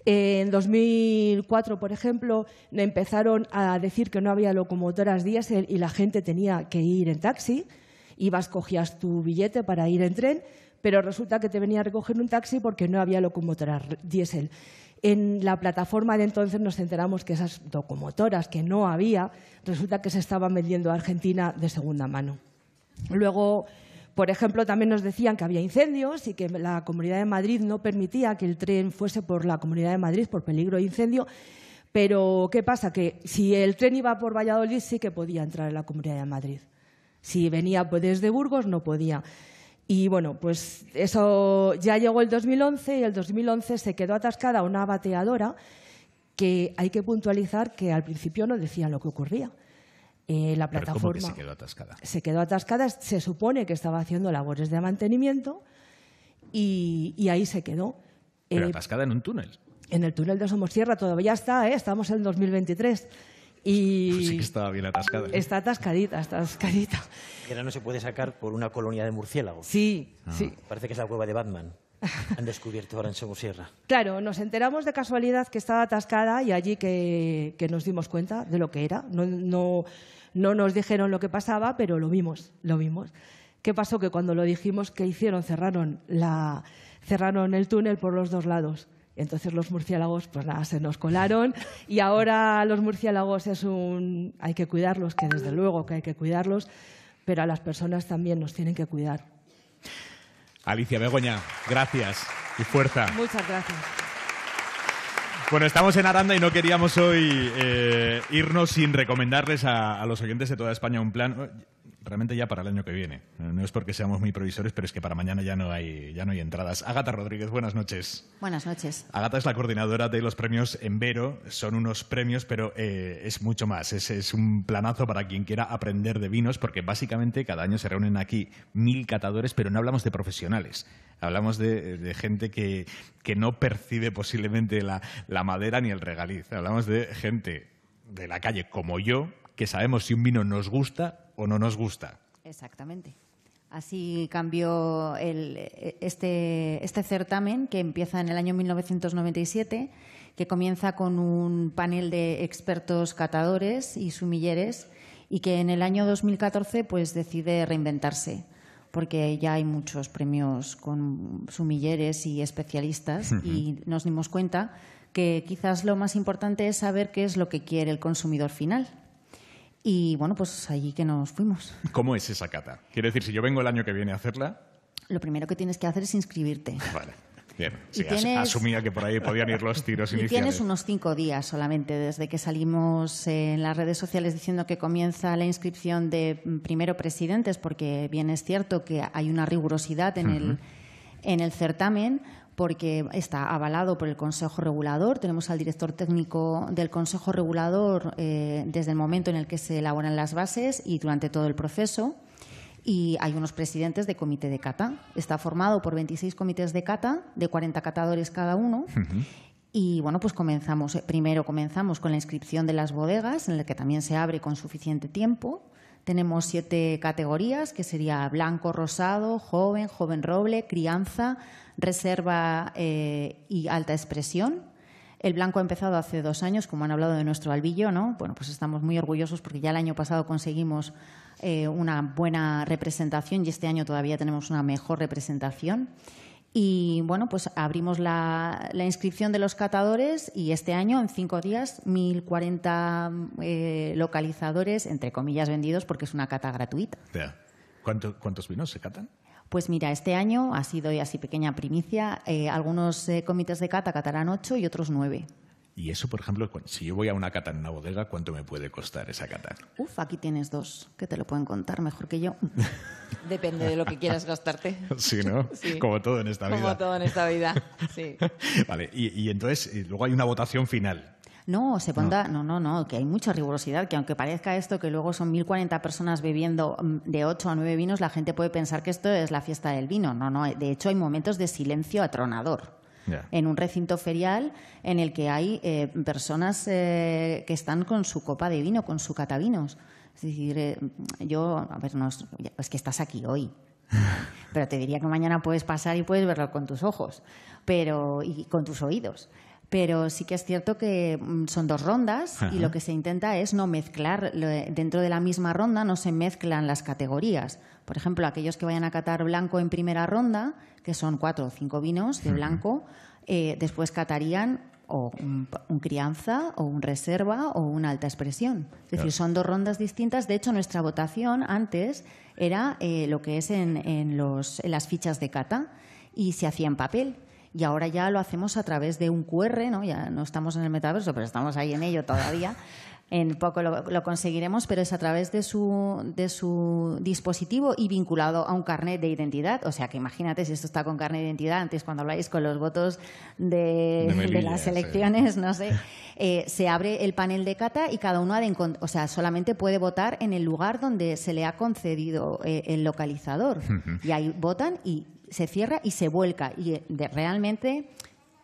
Speaker 16: En 2004, por ejemplo, empezaron a decir que no había locomotoras diésel y la gente tenía que ir en taxi. Ibas, cogías tu billete para ir en tren pero resulta que te venía a recoger un taxi porque no había locomotoras diésel. En la plataforma de entonces nos enteramos que esas locomotoras que no había, resulta que se estaban vendiendo a Argentina de segunda mano. Luego, por ejemplo, también nos decían que había incendios y que la Comunidad de Madrid no permitía que el tren fuese por la Comunidad de Madrid por peligro de incendio. Pero, ¿qué pasa? Que si el tren iba por Valladolid, sí que podía entrar en la Comunidad de Madrid. Si venía pues, desde Burgos, no podía. Y bueno, pues eso ya llegó el 2011 y el 2011 se quedó atascada una bateadora que hay que puntualizar que al principio no decía lo que ocurría. Eh, la plataforma se quedó atascada. Se quedó atascada, se supone que estaba haciendo labores de mantenimiento y, ahí se quedó. Pero eh, atascada en un túnel. En el túnel de Somosierra todavía está, ¿eh? estamos en 2023. Y pues sí que estaba
Speaker 3: bien
Speaker 7: atascada. ¿eh? Está
Speaker 16: atascadita, está atascadita.
Speaker 7: Y ahora no se puede sacar por una colonia de murciélagos.
Speaker 16: Sí, ah. sí.
Speaker 7: Parece que es la cueva de Batman. Han descubierto ahora en Somosierra.
Speaker 16: Claro, nos enteramos de casualidad que estaba atascada y allí que, nos dimos cuenta de lo que era. No, nos dijeron lo que pasaba, pero lo vimos, lo vimos. ¿Qué pasó? Que cuando lo dijimos, ¿qué hicieron? Cerraron, la, cerraron el túnel por los dos lados. Entonces los murciélagos, pues nada, se nos colaron y ahora los murciélagos es un... hay que cuidarlos, que desde luego que hay que cuidarlos, pero a las personas también nos tienen que cuidar.
Speaker 3: Alicia Begoña, gracias y fuerza.
Speaker 16: Muchas gracias.
Speaker 3: Bueno, estamos en Aranda y no queríamos hoy eh, irnos sin recomendarles a, a los oyentes de toda España un plan realmente ya para el año que viene. No es porque seamos muy provisores, pero es que para mañana ya no hay, ya no hay entradas. Agata Rodríguez, buenas noches.
Speaker 8: Buenas noches.
Speaker 3: Agata es la coordinadora de los premios Envero. Son unos premios, pero eh, es mucho más. Es, es un planazo para quien quiera aprender de vinos, porque básicamente cada año se reúnen aquí mil catadores, pero no hablamos de profesionales. Hablamos de, gente que, que, no percibe posiblemente la, la madera ni el regaliz. Hablamos de gente de la calle como yo, que sabemos si un vino nos gusta o no nos gusta.
Speaker 8: Exactamente. Así cambió el, este, este certamen que empieza en el año 1997, que comienza con un panel de expertos catadores y sumilleres y que en el año 2014 pues, decide reinventarse porque ya hay muchos premios con sumilleres y especialistas y nos dimos cuenta que quizás lo más importante es saber qué es lo que quiere el consumidor final. Y bueno, pues allí que nos fuimos.
Speaker 3: ¿Cómo es esa cata? quiere decir, si yo vengo el año que viene a hacerla.
Speaker 8: Lo primero que tienes que hacer es inscribirte. Vale.
Speaker 3: Bien, asumía que por ahí podían ir los tiros iniciales. tienes unos
Speaker 8: cinco días solamente desde que salimos en las redes sociales diciendo que comienza la inscripción de mm, primero presidentes, porque bien es cierto que hay una rigurosidad en, el, en el certamen, porque está avalado por el Consejo Regulador. Tenemos al director técnico del Consejo Regulador eh, desde el momento en el que se elaboran las bases y durante todo el proceso. Y hay unos presidentes de comité de cata. Está formado por 26 comités de cata, de 40 catadores cada uno. Y bueno, pues comenzamos. Eh, primero comenzamos con la inscripción de las bodegas, en la que también se abre con suficiente tiempo. Tenemos siete categorías, que sería blanco, rosado, joven, joven roble, crianza, reserva eh, y alta expresión. El blanco ha empezado hace dos años, como han hablado de nuestro albillo, ¿no? Bueno, pues estamos muy orgullosos porque ya el año pasado conseguimos eh, una buena representación y este año todavía tenemos una mejor representación. Y bueno, pues abrimos la, inscripción de los catadores y este año, en cinco días, 1.040 eh, localizadores, entre comillas, vendidos porque es una cata gratuita.
Speaker 3: ¿Cuántos vinos se catan?
Speaker 8: Pues mira, este año ha sido, y así pequeña primicia, eh, algunos eh, comités de cata catarán ocho y otros nueve.
Speaker 3: Y eso, por ejemplo, si yo voy a una cata en una bodega, ¿cuánto me puede costar esa cata?
Speaker 8: Uf, aquí tienes dos que te lo pueden contar mejor que yo.
Speaker 15: Depende de lo que quieras gastarte.
Speaker 3: Sí, ¿no? Como todo en esta vida. Como
Speaker 15: todo en esta vida, sí.
Speaker 3: Vale, y, entonces eh, luego hay una votación final.
Speaker 8: No, se ponda. no. no, no, que hay mucha rigurosidad, que aunque parezca esto que luego son 1.040 personas bebiendo mm, de 8 a 9 vinos, la gente puede pensar que esto es la fiesta del vino. No, no, de hecho hay momentos de silencio atronador en un recinto ferial en el que hay eh, personas eh, que están con su copa de vino, con su catavinos. Es decir, eh, yo, a ver, no, es que estás aquí hoy. Pero te diría que mañana puedes pasar y puedes verlo con tus ojos pero, y con tus oídos. Pero sí que es cierto que mm, son dos rondas y lo que se intenta es no mezclar. Dentro de la misma ronda no se mezclan las categorías. Por ejemplo, aquellos que vayan a catar blanco en primera ronda, que son cuatro o cinco vinos de blanco, eh, después catarían o un, crianza o un reserva o una alta expresión. Es decir, son dos rondas distintas. De hecho, nuestra votación antes era eh, lo que es en, en las fichas de cata y se hacía en papel y ahora ya lo hacemos a través de un QR, ¿no? Ya no estamos en el metaverso, pero estamos ahí en ello todavía. En poco lo, conseguiremos, pero es a través de su, de su dispositivo y vinculado a un carnet de identidad. O sea que imagínate si esto está con carnet de identidad, antes cuando habláis con los votos de, las elecciones, no sé, eh, se abre el panel de cata y cada uno de o sea, solamente puede votar en el lugar donde se le ha concedido eh, el localizador. Y ahí votan y se cierra y se vuelca. Y eh, realmente,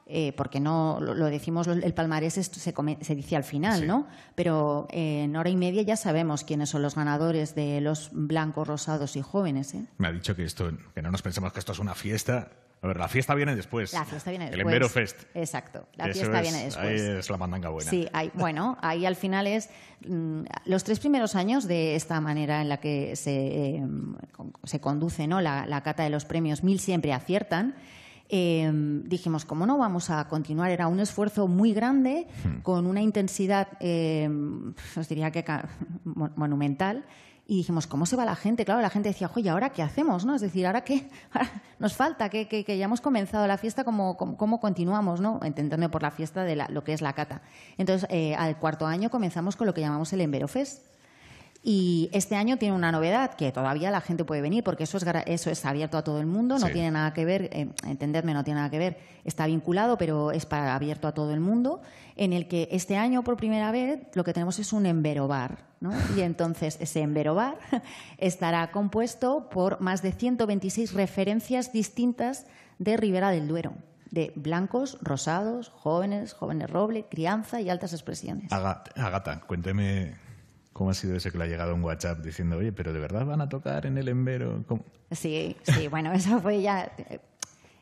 Speaker 8: eh, porque no lo, decimos, el palmarés esto se, dice al final, ¿no? Pero en hora y media ya sabemos quiénes son los ganadores de los blancos, rosados y jóvenes. ¿eh?
Speaker 3: Me ha dicho que esto, que no nos pensemos que esto es una fiesta a ver, la fiesta viene después. La fiesta viene después. El Embero Fest. Exacto, la fiesta viene después. es la mandanga buena. Sí,
Speaker 8: bueno, ahí al final es mm, los tres primeros años de esta manera en la que se, em, se conduce ¿no? La, cata de los premios, mil siempre aciertan. Em, dijimos, ¿cómo no vamos a continuar? Era un esfuerzo muy grande, hmm. con una intensidad, em, os diría que monumental y dijimos, ¿cómo se va la gente? Claro, la gente decía, oye, ¿ahora qué hacemos? ¿no? Es decir, ¿ahora qué? nos falta? Que, que, ya hemos comenzado la fiesta, ¿cómo, cómo, continuamos? ¿no? Entendiendo por la fiesta de lo que es la cata. Entonces, eh, al cuarto año comenzamos con lo que llamamos el Emberofest y este año tiene una novedad que todavía la gente puede venir porque eso es, eso es abierto a todo el mundo, no tiene nada que ver, eh, entenderme no tiene nada que ver, está vinculado, pero es para, abierto a todo el mundo, en el que este año por primera vez lo que tenemos es un emberobar. ¿no? Y entonces ese emberobar estará compuesto por más de 126 referencias distintas de Ribera del Duero de blancos, rosados, jóvenes, jóvenes roble, crianza y altas expresiones.
Speaker 3: Agata cuénteme ¿Cómo ha sido eso que le ha llegado un WhatsApp diciendo, oye, pero de verdad van a tocar en el embero?
Speaker 8: Sí, sí, bueno, eso fue ya.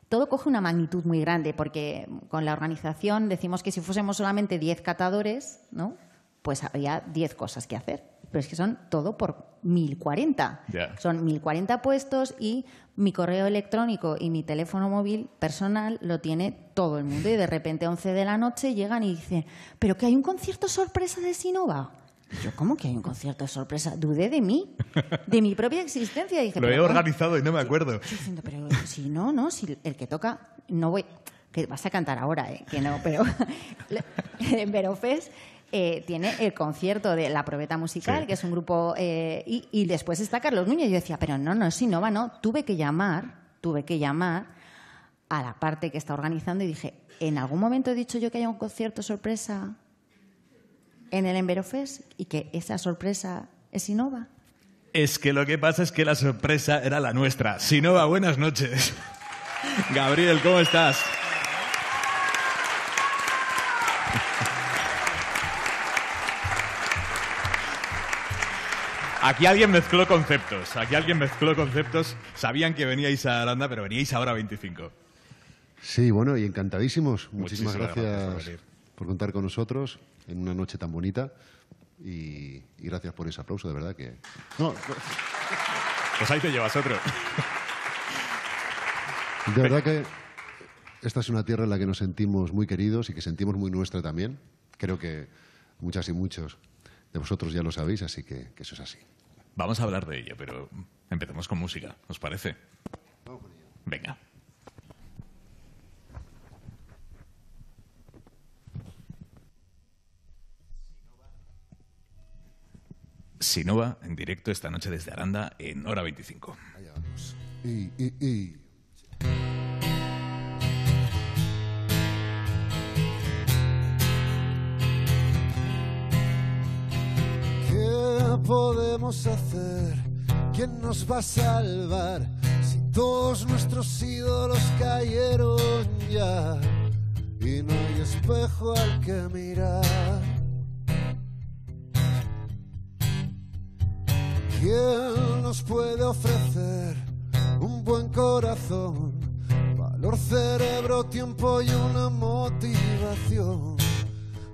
Speaker 8: Todo coge una magnitud muy grande, porque con la organización decimos que si fuésemos solamente 10 catadores, ¿no? pues había 10 cosas que hacer. Pero es que son todo por 1040. Son 1040 puestos y mi correo electrónico y mi teléfono móvil personal lo tiene todo el mundo. Y de repente a 11 de la noche llegan y dicen, pero que hay un concierto sorpresa de Sinova. Yo, ¿cómo que hay un concierto de sorpresa? Dudé de mí, de mi propia existencia. Lo he organizado
Speaker 3: y no me acuerdo. pero
Speaker 8: si no, no, si el que toca, no voy. Que vas a cantar ahora, ¿eh? Que no, pero. pero Fes eh, tiene el concierto de La Probeta Musical, que es un grupo. Eh, y, después está Carlos Núñez. Yo decía, pero no, no, no va, no. Tuve que llamar, tuve que llamar a la parte que está organizando y dije, ¿en algún momento he dicho yo que haya un concierto sorpresa en el Emberofest y que esa sorpresa es Innova.
Speaker 3: Es que lo que pasa es que la sorpresa era la nuestra. Sinova, buenas noches. Gabriel, ¿cómo estás? Aquí alguien mezcló conceptos, aquí alguien mezcló conceptos. Sabían que veníais a Aranda, pero veníais ahora a 25.
Speaker 18: Sí, bueno, y encantadísimos. Muchísimas, gracias, por contar con nosotros en una noche tan bonita. Y, gracias por ese aplauso, de verdad que...
Speaker 3: pues ahí te llevas otro.
Speaker 18: De verdad que esta es una tierra en la que nos sentimos muy queridos y que sentimos muy nuestra también. Creo que muchas y muchos de vosotros ya lo sabéis, así que,
Speaker 3: eso es así. Vamos a hablar de ello, pero empecemos con música, ¿os parece? Venga. Sinova en directo esta noche desde Aranda en hora 25. vamos.
Speaker 19: ¿Qué podemos hacer? ¿Quién nos va a salvar? Si todos nuestros ídolos cayeron ya y no hay espejo al que mirar. ¿Quién nos puede ofrecer un buen corazón, valor, cerebro, tiempo y una motivación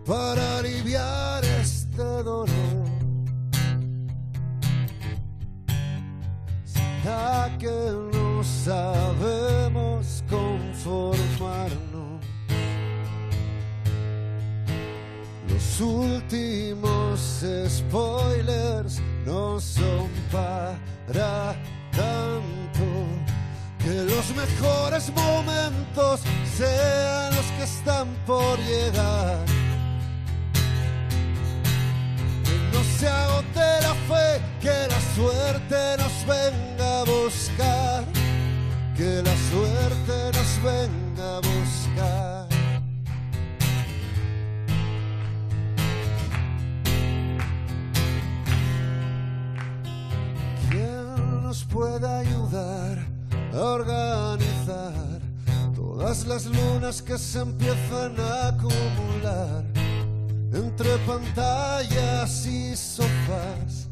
Speaker 19: para aliviar este dolor? Ya que no sabemos conformarnos? Los últimos spoilers no son para tanto. Que los mejores momentos sean los que están por llegar. Que no se agote la fe, que la suerte nos venga a buscar. Que la suerte nos venga a buscar. pueda ayudar a organizar todas las lunas que se empiezan a acumular entre pantallas y sofás.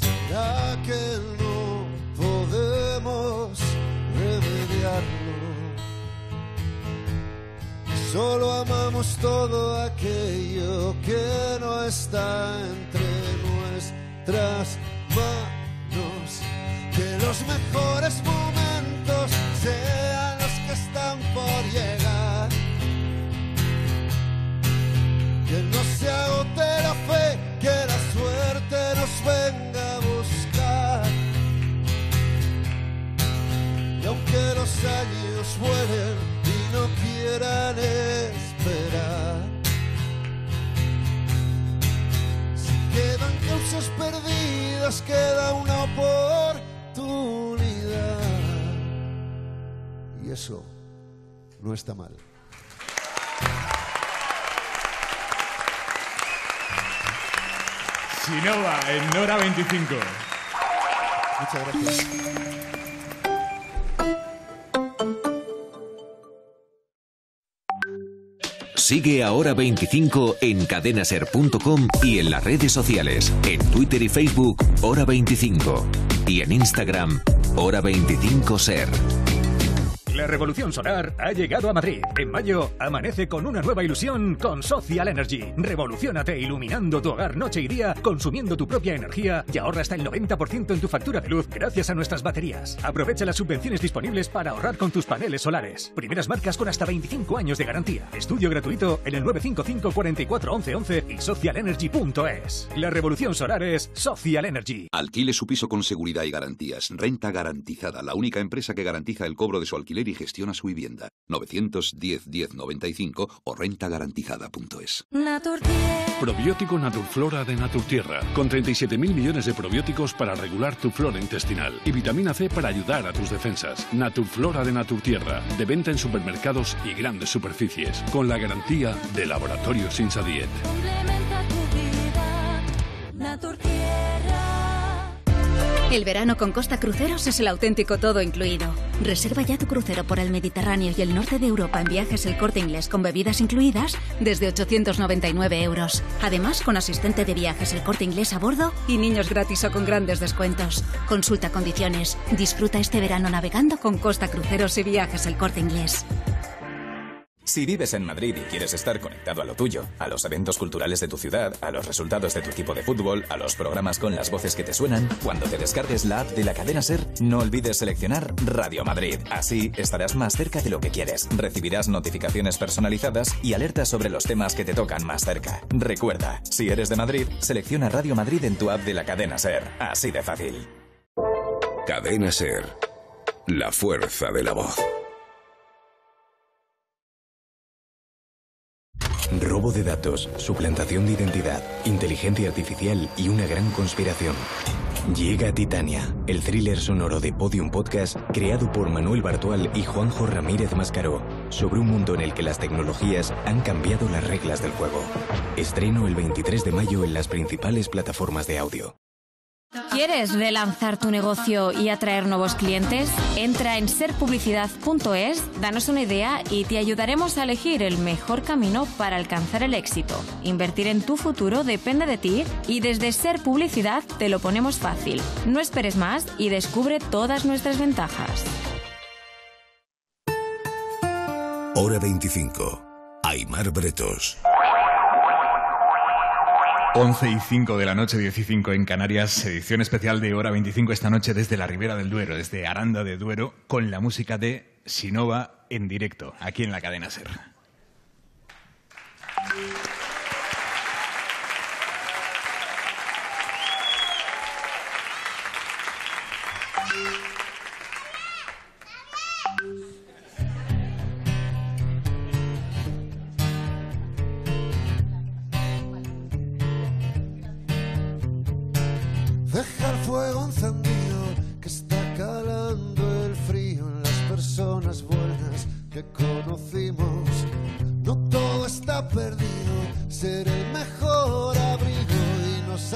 Speaker 19: ¿Será que no podemos remediarlo? Solo amamos todo aquello que no está entre nosotros tras manos. Que los mejores momentos sean los que están por llegar. Que no se agote la fe, que la suerte nos venga a buscar. Y aunque los años vuelen y no quieran esperar. causas perdidas queda una oportunidad. Y eso
Speaker 18: no está mal.
Speaker 3: Sinova en Hora 25. Muchas gracias.
Speaker 2: Sigue ahora 25 en cadenaser.com y en las redes sociales, en Twitter y Facebook, hora 25, y en Instagram, hora 25 ser.
Speaker 3: La revolución solar ha llegado a Madrid. En mayo amanece con una nueva ilusión con Social Energy. Revolucionate iluminando tu hogar noche y día, consumiendo tu propia energía y ahorra hasta el 90% en tu factura de luz gracias a nuestras baterías. Aprovecha las subvenciones disponibles para ahorrar con tus paneles solares. Primeras marcas con hasta 25 años de garantía. Estudio gratuito en el 955 44 y socialenergy.es. La revolución solar es Social Energy.
Speaker 2: Alquile su piso con seguridad y garantías. Renta garantizada. La única empresa que garantiza el cobro de su alquiler gestiona su vivienda. 910-1095 o renta garantizada punto es Probiótico Naturflora de Naturtierra, con 37 mil millones de probióticos para regular tu flora intestinal y vitamina C para ayudar a tus defensas. Naturflora de Naturtierra, de venta en supermercados y grandes superficies, con la garantía de laboratorio sin Complementa
Speaker 8: tu vida, el verano con Costa Cruceros es el auténtico todo incluido. Reserva ya tu crucero por el Mediterráneo y el norte de Europa en viajes el corte inglés con bebidas incluidas desde 899 euros. Además, con asistente de viajes el corte inglés a bordo y niños gratis o con grandes descuentos. Consulta condiciones. Disfruta este verano navegando con Costa Cruceros y viajes el corte inglés.
Speaker 2: Si vives en Madrid y quieres estar conectado a lo tuyo, a los eventos culturales de tu ciudad, a
Speaker 3: los resultados de tu equipo de fútbol, a los programas con las voces que te suenan, cuando te descargues la app de la cadena Ser, no olvides seleccionar Radio Madrid. Así estarás más cerca de lo que quieres, recibirás notificaciones personalizadas y alertas sobre los temas que te tocan más cerca. Recuerda, si eres de Madrid, selecciona Radio Madrid en tu app de la cadena Ser. Así de fácil.
Speaker 2: Cadena Ser. La fuerza de la voz. Robo de datos, suplantación de identidad, inteligencia artificial y una gran conspiración. Llega Titania, el thriller sonoro de Podium Podcast creado por Manuel Bartual y Juanjo Ramírez Mascaró, sobre un mundo en el que las tecnologías han cambiado las reglas del juego. Estreno el 23 de mayo en las principales plataformas de audio.
Speaker 11: ¿Quieres relanzar tu negocio y atraer nuevos clientes? Entra en serpublicidad.es, danos una idea y te ayudaremos a elegir el mejor camino para alcanzar el éxito. Invertir en tu futuro depende de ti y desde Ser Publicidad te lo ponemos fácil. No esperes más y descubre todas nuestras ventajas.
Speaker 2: Hora 25. Aymar Bretos.
Speaker 3: 11 y 5 de la noche, 15 en Canarias, edición especial de Hora 25 esta noche desde la Ribera del Duero, desde Aranda de Duero, con la música de Sinova en directo, aquí en la cadena Ser.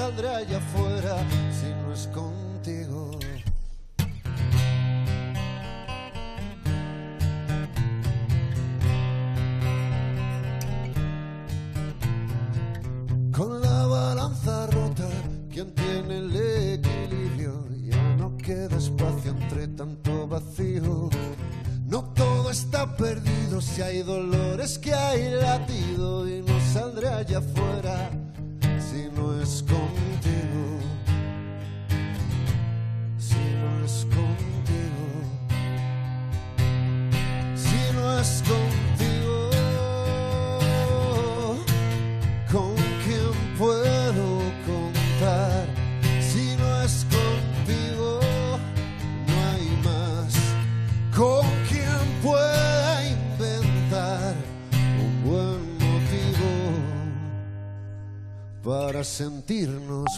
Speaker 19: saldré allá afuera si no es contigo? Con la balanza rota, quien tiene el equilibrio, ya no queda espacio entre tanto vacío. No todo está perdido, si hay dolores que hay latido y no saldré allá afuera vivos.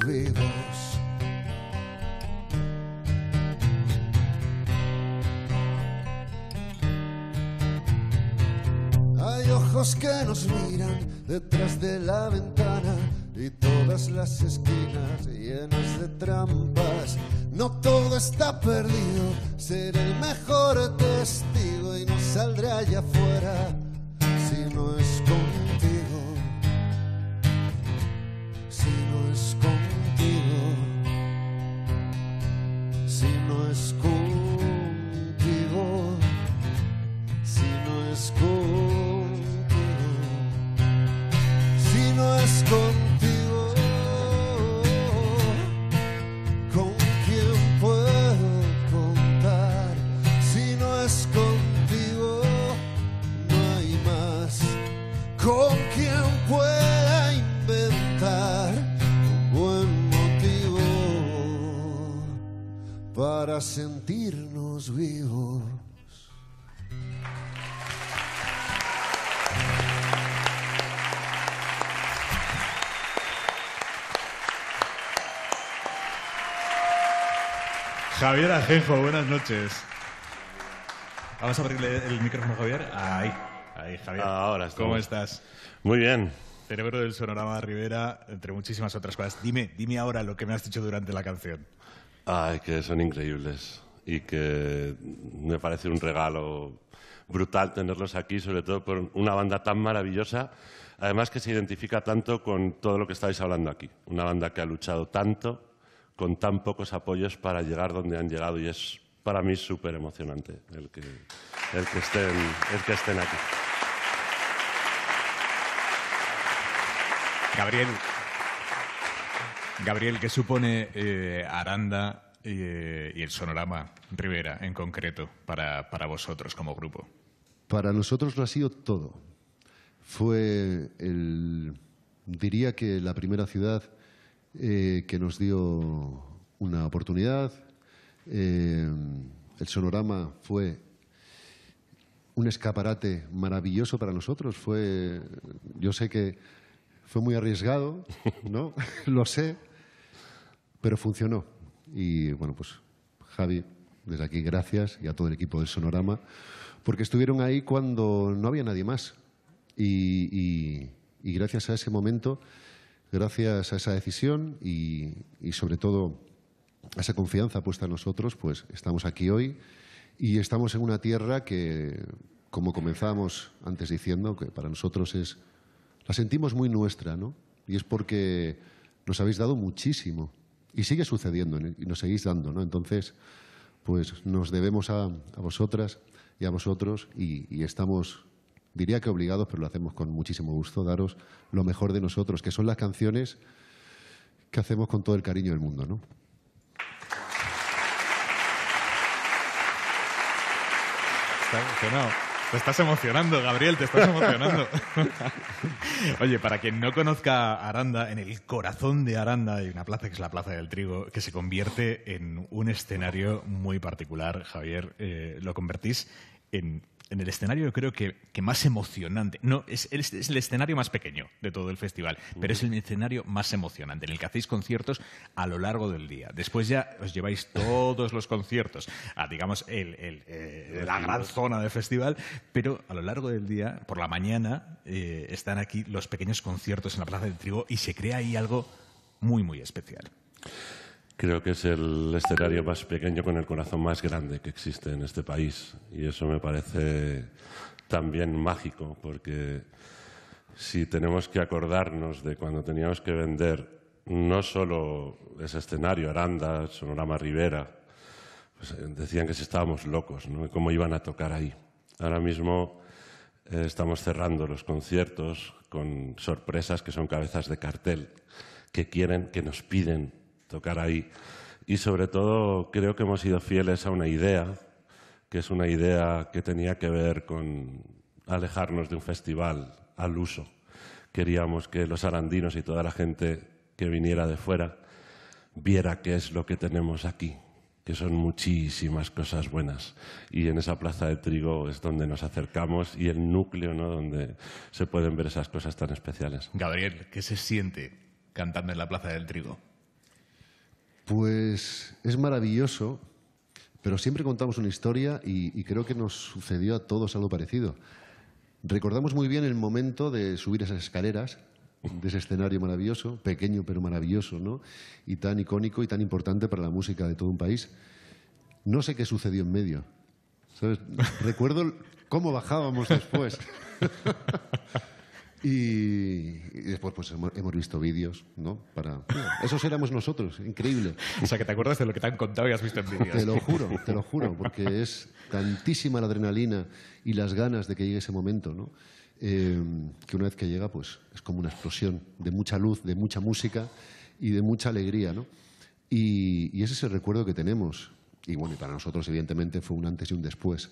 Speaker 19: Hay ojos que nos miran detrás de la ventana y todas las esquinas
Speaker 3: Javier buenas noches. Vamos a abrirle el micrófono, Javier. Ahí, ahí, Javier. Ahora ¿Cómo estás? Muy bien. Cerebro del Sonorama Rivera, entre muchísimas otras cosas. Dime, dime ahora lo que me has dicho durante la canción.
Speaker 13: Ay, que son increíbles y que me parece un regalo brutal tenerlos aquí, sobre todo por una banda tan maravillosa, además que se identifica tanto con todo lo que estáis hablando aquí. Una banda que ha luchado tanto con tan pocos apoyos para llegar donde han llegado y es para mí súper emocionante el que, estén, aquí. Gabriel,
Speaker 3: Gabriel, ¿qué supone eh, Aranda eh, y, el Sonorama Rivera en concreto para, para vosotros como grupo?
Speaker 18: Para nosotros lo ha sido todo. Fue el, diría que la primera ciudad eh, que nos dio una oportunidad. Eh, el sonorama fue un escaparate maravilloso para nosotros. Fue, yo sé que fue muy arriesgado, ¿no? Lo sé, pero funcionó. Y bueno, pues Javi, desde aquí gracias y a todo el equipo del Sonorama, porque estuvieron ahí cuando no había nadie más. y gracias a ese momento gracias a esa decisión y, sobre todo a esa confianza puesta en nosotros, pues estamos aquí hoy y estamos en una tierra que, como comenzamos antes diciendo, que para nosotros es, la sentimos muy nuestra, ¿no? Y es porque nos habéis dado muchísimo y sigue sucediendo y nos seguís dando, ¿no? Entonces, pues nos debemos a, vosotras y a vosotros y estamos diría que obligados, pero lo hacemos con muchísimo gusto, daros lo mejor de nosotros, que son las canciones que hacemos con todo el cariño del mundo, ¿no?
Speaker 3: Está emocionado. Te estás emocionando, Gabriel, te estás emocionando. Oye, para quien no conozca Aranda, en el corazón de Aranda hay una plaza que es la Plaza del Trigo, que se convierte en un escenario muy particular, Javier. Eh, lo convertís en en el escenario yo creo que, más emocionante. No, es, el escenario más pequeño de todo el festival, pero es el escenario más emocionante, en el que hacéis conciertos a lo largo del día. Después ya os lleváis todos los conciertos a, digamos, eh, la gran zona del festival, pero a lo largo del día, por la mañana, eh, están aquí los pequeños conciertos en la Plaza del Trigo y se crea ahí algo muy, muy especial
Speaker 13: creo que es el escenario más pequeño con el corazón más grande que existe en este país. Y eso me parece también mágico, porque si tenemos que acordarnos de cuando teníamos que vender no solo ese escenario, Aranda, Sonorama Rivera, pues, eh, decían que si estábamos locos, ¿no? ¿Cómo iban a tocar ahí? Ahora mismo eh, estamos cerrando los conciertos con sorpresas que son cabezas de cartel, que quieren, que nos piden tocar ahí. Y sobre todo creo que hemos sido fieles a una idea, que es una idea que tenía que ver con alejarnos de un festival al uso. Queríamos que los arandinos y toda la gente que viniera de fuera viera qué es lo que tenemos aquí, que son muchísimas cosas buenas. Y en esa plaza de trigo es donde nos acercamos y el núcleo, ¿no? Donde se pueden ver esas cosas tan especiales. Gabriel, ¿qué se siente cantando en la plaza del trigo?
Speaker 18: Pues es maravilloso, pero siempre contamos una historia y, creo que nos sucedió a todos algo parecido. Recordamos muy bien el momento de subir esas escaleras, de ese escenario maravilloso, pequeño pero maravilloso, ¿no? Y tan icónico y tan importante para la música de todo un país. No sé qué sucedió en medio. Recuerdo cómo bajábamos después. Y, después pues hemos, visto vídeos, ¿no? Para esos éramos nosotros, increíble. O
Speaker 3: sea, que te acuerdas de lo que te han contado y has visto en vídeos. Te lo juro,
Speaker 18: te lo juro, porque es tantísima la adrenalina y las ganas de que llegue ese momento, ¿no? Eh, que una vez que llega, pues es como una explosión de mucha luz, de mucha música y de mucha alegría, ¿no? Y, ese es el recuerdo que tenemos. Y bueno, y para nosotros, evidentemente, fue un antes y un después.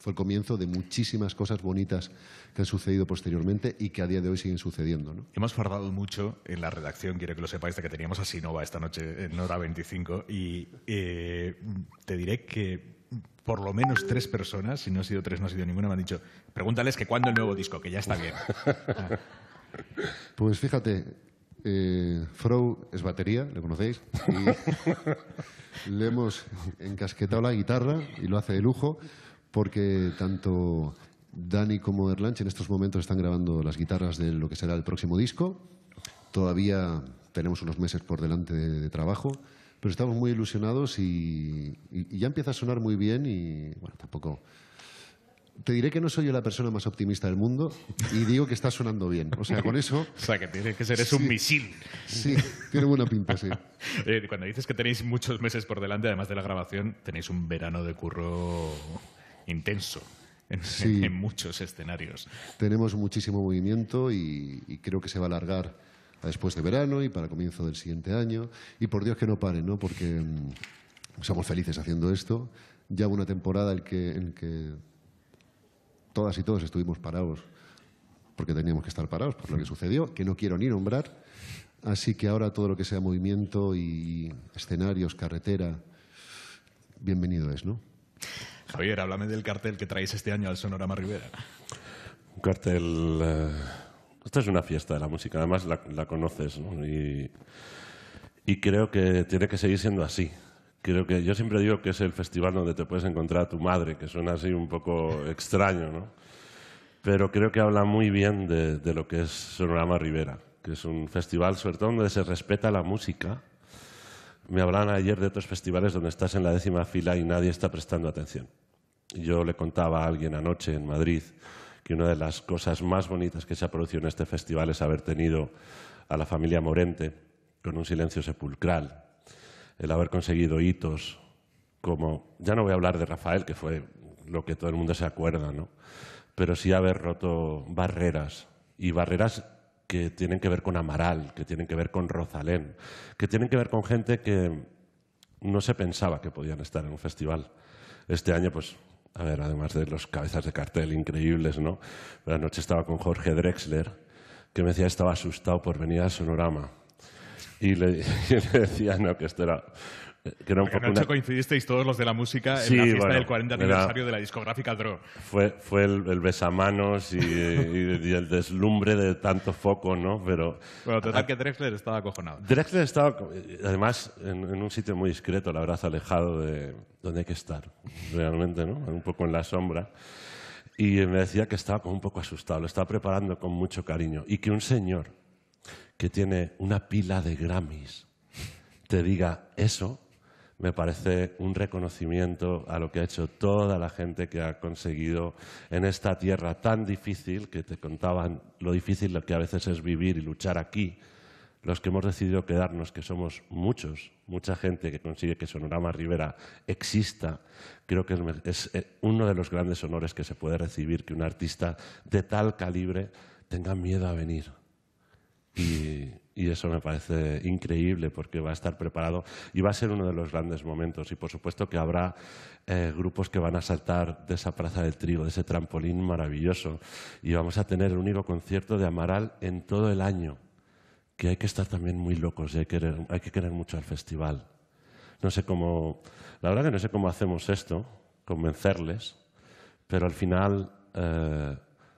Speaker 18: Fue el comienzo de muchísimas cosas bonitas que han sucedido posteriormente y que a día de hoy siguen sucediendo.
Speaker 3: Hemos fardado mucho en la redacción, quiero que lo sepáis, de que teníamos a Sinova esta noche en hora 25 y eh, te diré que por lo menos tres personas, si no ha sido tres, no ha sido ninguna, me han dicho, pregúntales que cuándo el nuevo disco, que ya está bien.
Speaker 18: Pues fíjate, eh, Fro es batería, le conocéis, le hemos encasquetado la guitarra y lo hace de lujo porque tanto Dani como Erlanch en estos momentos están grabando las guitarras de lo que será el próximo disco. Todavía tenemos unos meses por delante de, trabajo, pero estamos muy ilusionados y, ya empieza a sonar muy bien y bueno, tampoco... Te diré que no soy yo la persona más optimista del mundo y digo que está sonando bien. O sea, con eso... o
Speaker 3: sea, que tiene que ser es un misil. Sí,
Speaker 18: tiene buena pinta, sí.
Speaker 3: Eh, cuando dices que tenéis muchos meses por delante, además de la grabación, tenéis un verano de curro intenso en, en muchos escenarios.
Speaker 18: Tenemos muchísimo movimiento y, creo que se va a alargar después de verano y para comienzo del siguiente año. Y por Dios que no pare ¿no? Porque mm, somos felices haciendo esto. Ya hubo una temporada en que, en que todas y todos estuvimos parados porque teníamos que estar parados por lo que sucedió, que no quiero ni nombrar. Así que ahora todo lo que sea movimiento y escenarios, carretera, bienvenido
Speaker 13: es, ¿no?
Speaker 3: Javier, háblame del cartel que traéis este año al Sonorama Rivera.
Speaker 13: Un cartel... Eh, Esta es una fiesta de la música, además la, conoces, ¿no? Y, creo que tiene que seguir siendo así creo que yo siempre digo que es el festival donde te puedes encontrar a tu madre, que suena así un poco extraño, ¿no? Pero creo que habla muy bien de, de lo que es Sonorama Rivera, que es un festival, sobre todo donde se respeta la música me hablaban ayer de otros festivales donde estás en la décima fila y nadie está prestando atención. Yo le contaba a alguien anoche en Madrid que una de las cosas más bonitas que se ha producido en este festival es haber tenido a la familia Morente con un silencio sepulcral, el haber conseguido hitos como, ya no voy a hablar de Rafael, que fue lo que todo el mundo se acuerda, ¿no? pero sí haber roto barreras y barreras que tienen que ver con Amaral, que tienen que ver con Rosalén, que tienen que ver con gente que no se pensaba que podían estar en un festival. Este año, pues, a ver, además de los cabezas de cartel increíbles, ¿no? La noche estaba con Jorge Drexler, que me decía que estaba asustado por venir a Sonorama. Y le, y le decía, no, que esto era que no
Speaker 3: coincidisteis todos los de la música en la fiesta del 40 aniversario de la discográfica Dro.
Speaker 13: Fue, fue el, besamanos y, el deslumbre de tanto foco, ¿no? Pero,
Speaker 3: total que Drexler estaba acojonado. Drexler
Speaker 13: estaba, además, en, en un sitio muy discreto, la verdad, alejado de donde hay que estar, realmente, ¿no? Un poco en la sombra. Y me decía que estaba como un poco asustado, lo estaba preparando con mucho cariño. Y que un señor que tiene una pila de Grammys te diga eso me parece un reconocimiento a lo que ha hecho toda la gente que ha conseguido en esta tierra tan difícil, que te contaban lo difícil que a veces es vivir y luchar aquí, los que hemos decidido quedarnos, que somos muchos, mucha gente que consigue que Sonorama Rivera exista, creo que es eh, uno de los grandes honores que se puede recibir que un artista de tal calibre tenga miedo a venir. Y y eso me parece increíble porque va a estar preparado y va a ser uno de los grandes momentos. Y por supuesto que habrá eh, grupos que van a saltar de esa plaza del trigo, de ese trampolín maravilloso. Y vamos a tener el único concierto de Amaral en todo el año, que hay que estar también muy locos y hay que querer, mucho al festival. No sé cómo, la verdad que no sé cómo hacemos esto, convencerles, pero al final eh,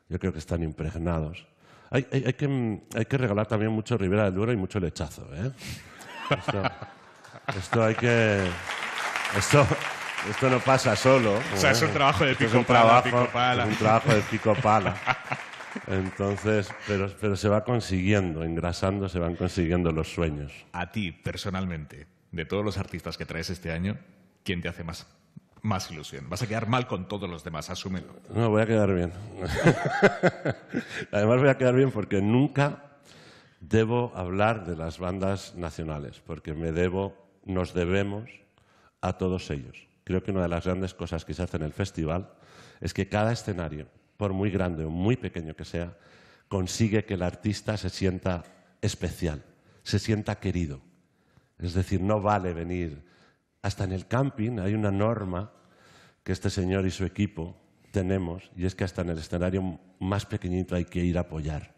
Speaker 13: yo creo que están impregnados Mm, hay, que, regalar también mucho Rivera del Duero y mucho lechazo. ¿eh? Esto, no pasa solo. O sea, es un ¿eh? trabajo de pico, pala, Es un trabajo de pico pala. Entonces, pero, pero se va consiguiendo, engrasando, se van consiguiendo los sueños.
Speaker 3: A ti, personalmente, de todos los artistas que traes este año, ¿quién te hace más más ilusión. Vas a quedar mal con todos los demás, asúmelo.
Speaker 13: No, voy a quedar bien. Además voy a quedar bien porque nunca debo hablar de las bandas nacionales, porque me debo, nos debemos a todos ellos. Creo que una de las grandes cosas que se hace en el festival es que cada escenario, por muy grande o muy pequeño que sea, consigue que el artista se sienta especial, se sienta querido. Es decir, no vale venir hasta en el camping hay una norma que este señor y su equipo tenemos, y es que hasta en el escenario más pequeñito hay que ir a apoyar.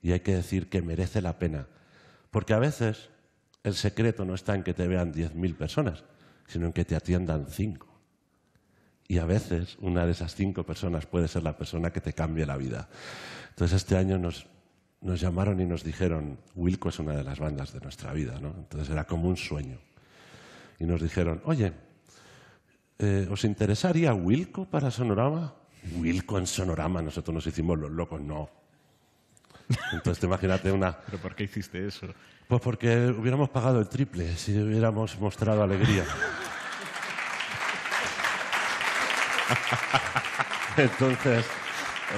Speaker 13: Y hay que decir que merece la pena. Porque a veces el secreto no está en que te vean 10.000 personas, sino en que te atiendan 5. Y a veces una de esas 5 personas puede ser la persona que te cambie la vida. Entonces este año nos, llamaron y nos dijeron, Wilco es una de las bandas de nuestra vida. Entonces era como un sueño y nos dijeron, oye, eh, ¿os interesaría Wilco para Sonorama? Wilco en Sonorama, nosotros nos hicimos los locos, no. Entonces te imagínate una... ¿Pero por qué hiciste eso? Pues porque hubiéramos pagado el triple si hubiéramos mostrado alegría. Entonces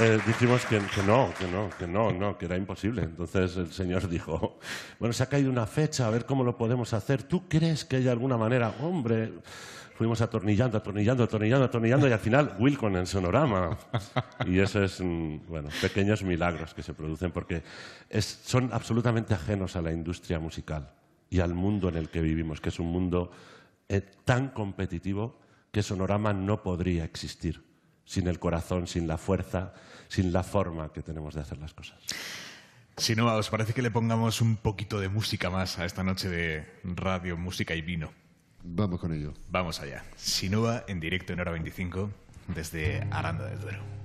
Speaker 13: eh, dijimos que, no, que no, que no, no, que era imposible. Entonces el señor dijo, bueno, se ha caído una fecha, a ver cómo lo podemos hacer. ¿Tú crees que hay alguna manera? Hombre, fuimos atornillando, atornillando, atornillando, atornillando y al final Wilco en sonorama. Y eso es, mm, bueno, pequeños milagros que se producen porque son absolutamente ajenos a la industria musical y al mundo en el que vivimos, que es un mundo eh, tan competitivo que sonorama no podría existir sin el corazón, sin la fuerza, sin la forma que tenemos de hacer las cosas. Sinova, ¿os parece que le pongamos un poquito de música
Speaker 3: más a esta noche de radio, música y vino? Vamos con ello. Vamos allá. Sinova en directo en hora 25 desde Aranda del Duero.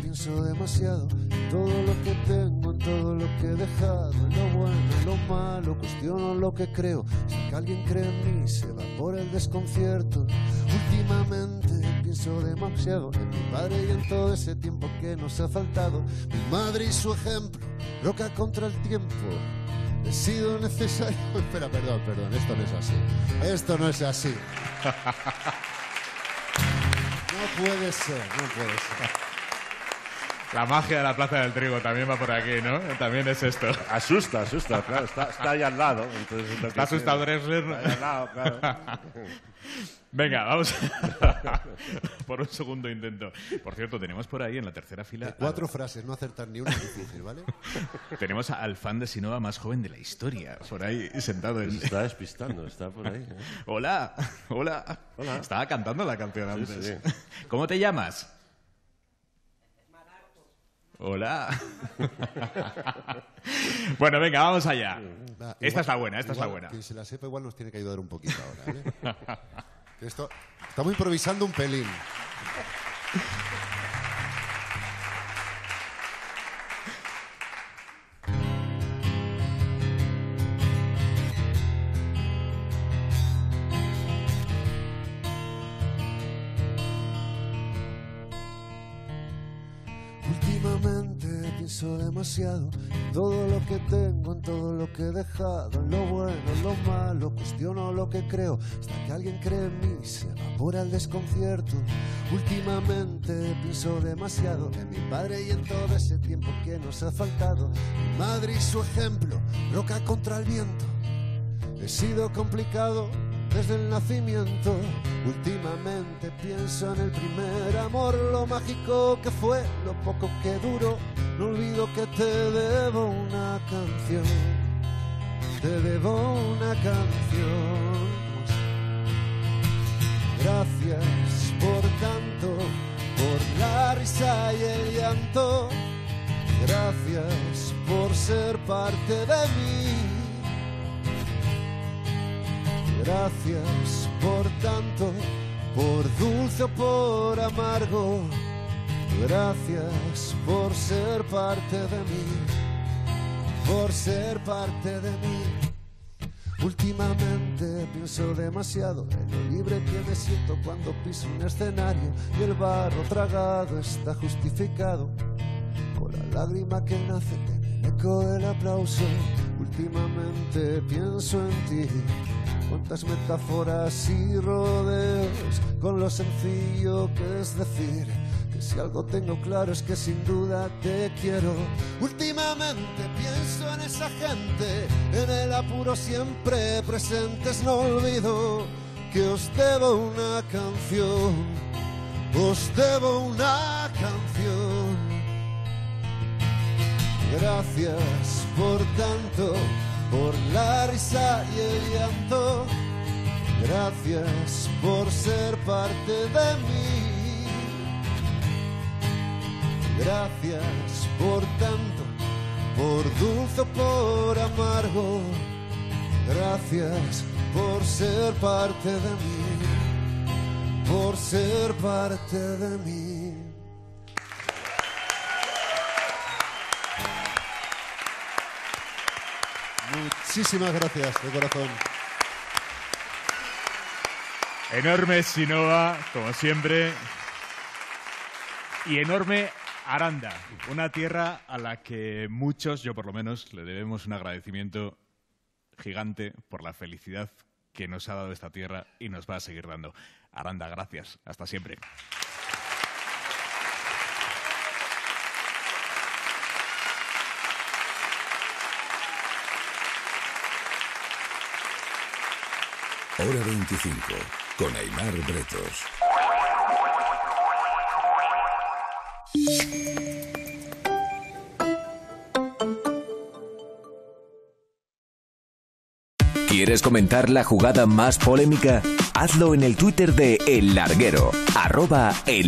Speaker 19: pienso demasiado en todo lo que tengo, en todo lo que he dejado, en lo bueno, en lo malo, cuestiono lo que creo. Si alguien cree en mí, se va por el desconcierto. Últimamente pienso demasiado en mi padre y en todo ese tiempo que nos ha faltado. Mi madre y su ejemplo, roca contra el tiempo. He sido necesario. Espera, perdón, perdón,
Speaker 18: esto no es así. Esto no es así.
Speaker 3: No
Speaker 19: puede ser, no puede ser.
Speaker 3: La magia de la Plaza del Trigo también va por aquí,
Speaker 13: ¿no? También es esto. Asusta, asusta, claro. Está, allá al lado. Entonces asustado
Speaker 3: al lado, claro. Venga, vamos por un segundo intento. Por cierto, tenemos por ahí en la tercera fila... cuatro frases, no acertar ni una difícil, ¿vale? tenemos al fan de Sinova más joven de la historia, por ahí sentado. En... está despistando, está por ahí. ¿eh? Hola, hola. Hola. Estaba cantando la canción antes. ¿Cómo te llamas? Hola. bueno, venga, vamos allá. Mm, esta es la buena, esta la buena. Quien
Speaker 18: se la sepa igual nos tiene que ayudar un poquito ahora. ¿eh? Esto, estamos improvisando un pelín.
Speaker 19: Todo lo que tengo, en todo lo que he dejado, en lo bueno, en lo malo, cuestiono lo que creo. Hasta que alguien cree en mí, se evapora el desconcierto. Últimamente pienso demasiado en mi padre y en todo ese tiempo que nos ha faltado. Mi madre y su ejemplo, roca contra el viento. He sido complicado, desde el nacimiento. Últimamente pienso en el primer amor, lo mágico que fue, lo poco que duró. No olvido que te debo una canción, te debo una canción. Gracias por tanto, por la risa y el llanto. Gracias por ser parte de mí. Gracias por tanto, por dulce por amargo. Gracias por ser parte de mí, por ser parte de mí. Últimamente pienso demasiado en lo libre que me siento cuando piso un escenario y el barro tragado está justificado con la lágrima que nace en el eco del aplauso. Últimamente pienso en ti cuántas metáforas y rodeos con lo sencillo que es decir que si algo tengo claro es que sin duda te quiero. Últimamente pienso en esa gente, en el apuro siempre presentes, no olvido que os debo una canción, os debo una canción. Gracias por tanto por la risa y el llanto. Gracias por ser parte de mí. Gracias por tanto, por dulce, por amargo. Gracias por ser parte de mí, por ser parte de mí. Muchísimas gracias, de corazón.
Speaker 3: Enorme Sinova, como siempre. Y enorme Aranda, una tierra a la que muchos, yo por lo menos, le debemos un agradecimiento gigante por la felicidad que nos ha dado esta tierra y nos va a seguir dando. Aranda, gracias. Hasta siempre.
Speaker 2: Hora 25 con Aymar Bretos. ¿Quieres comentar la jugada más polémica? Hazlo en el Twitter de El Larguero, arroba el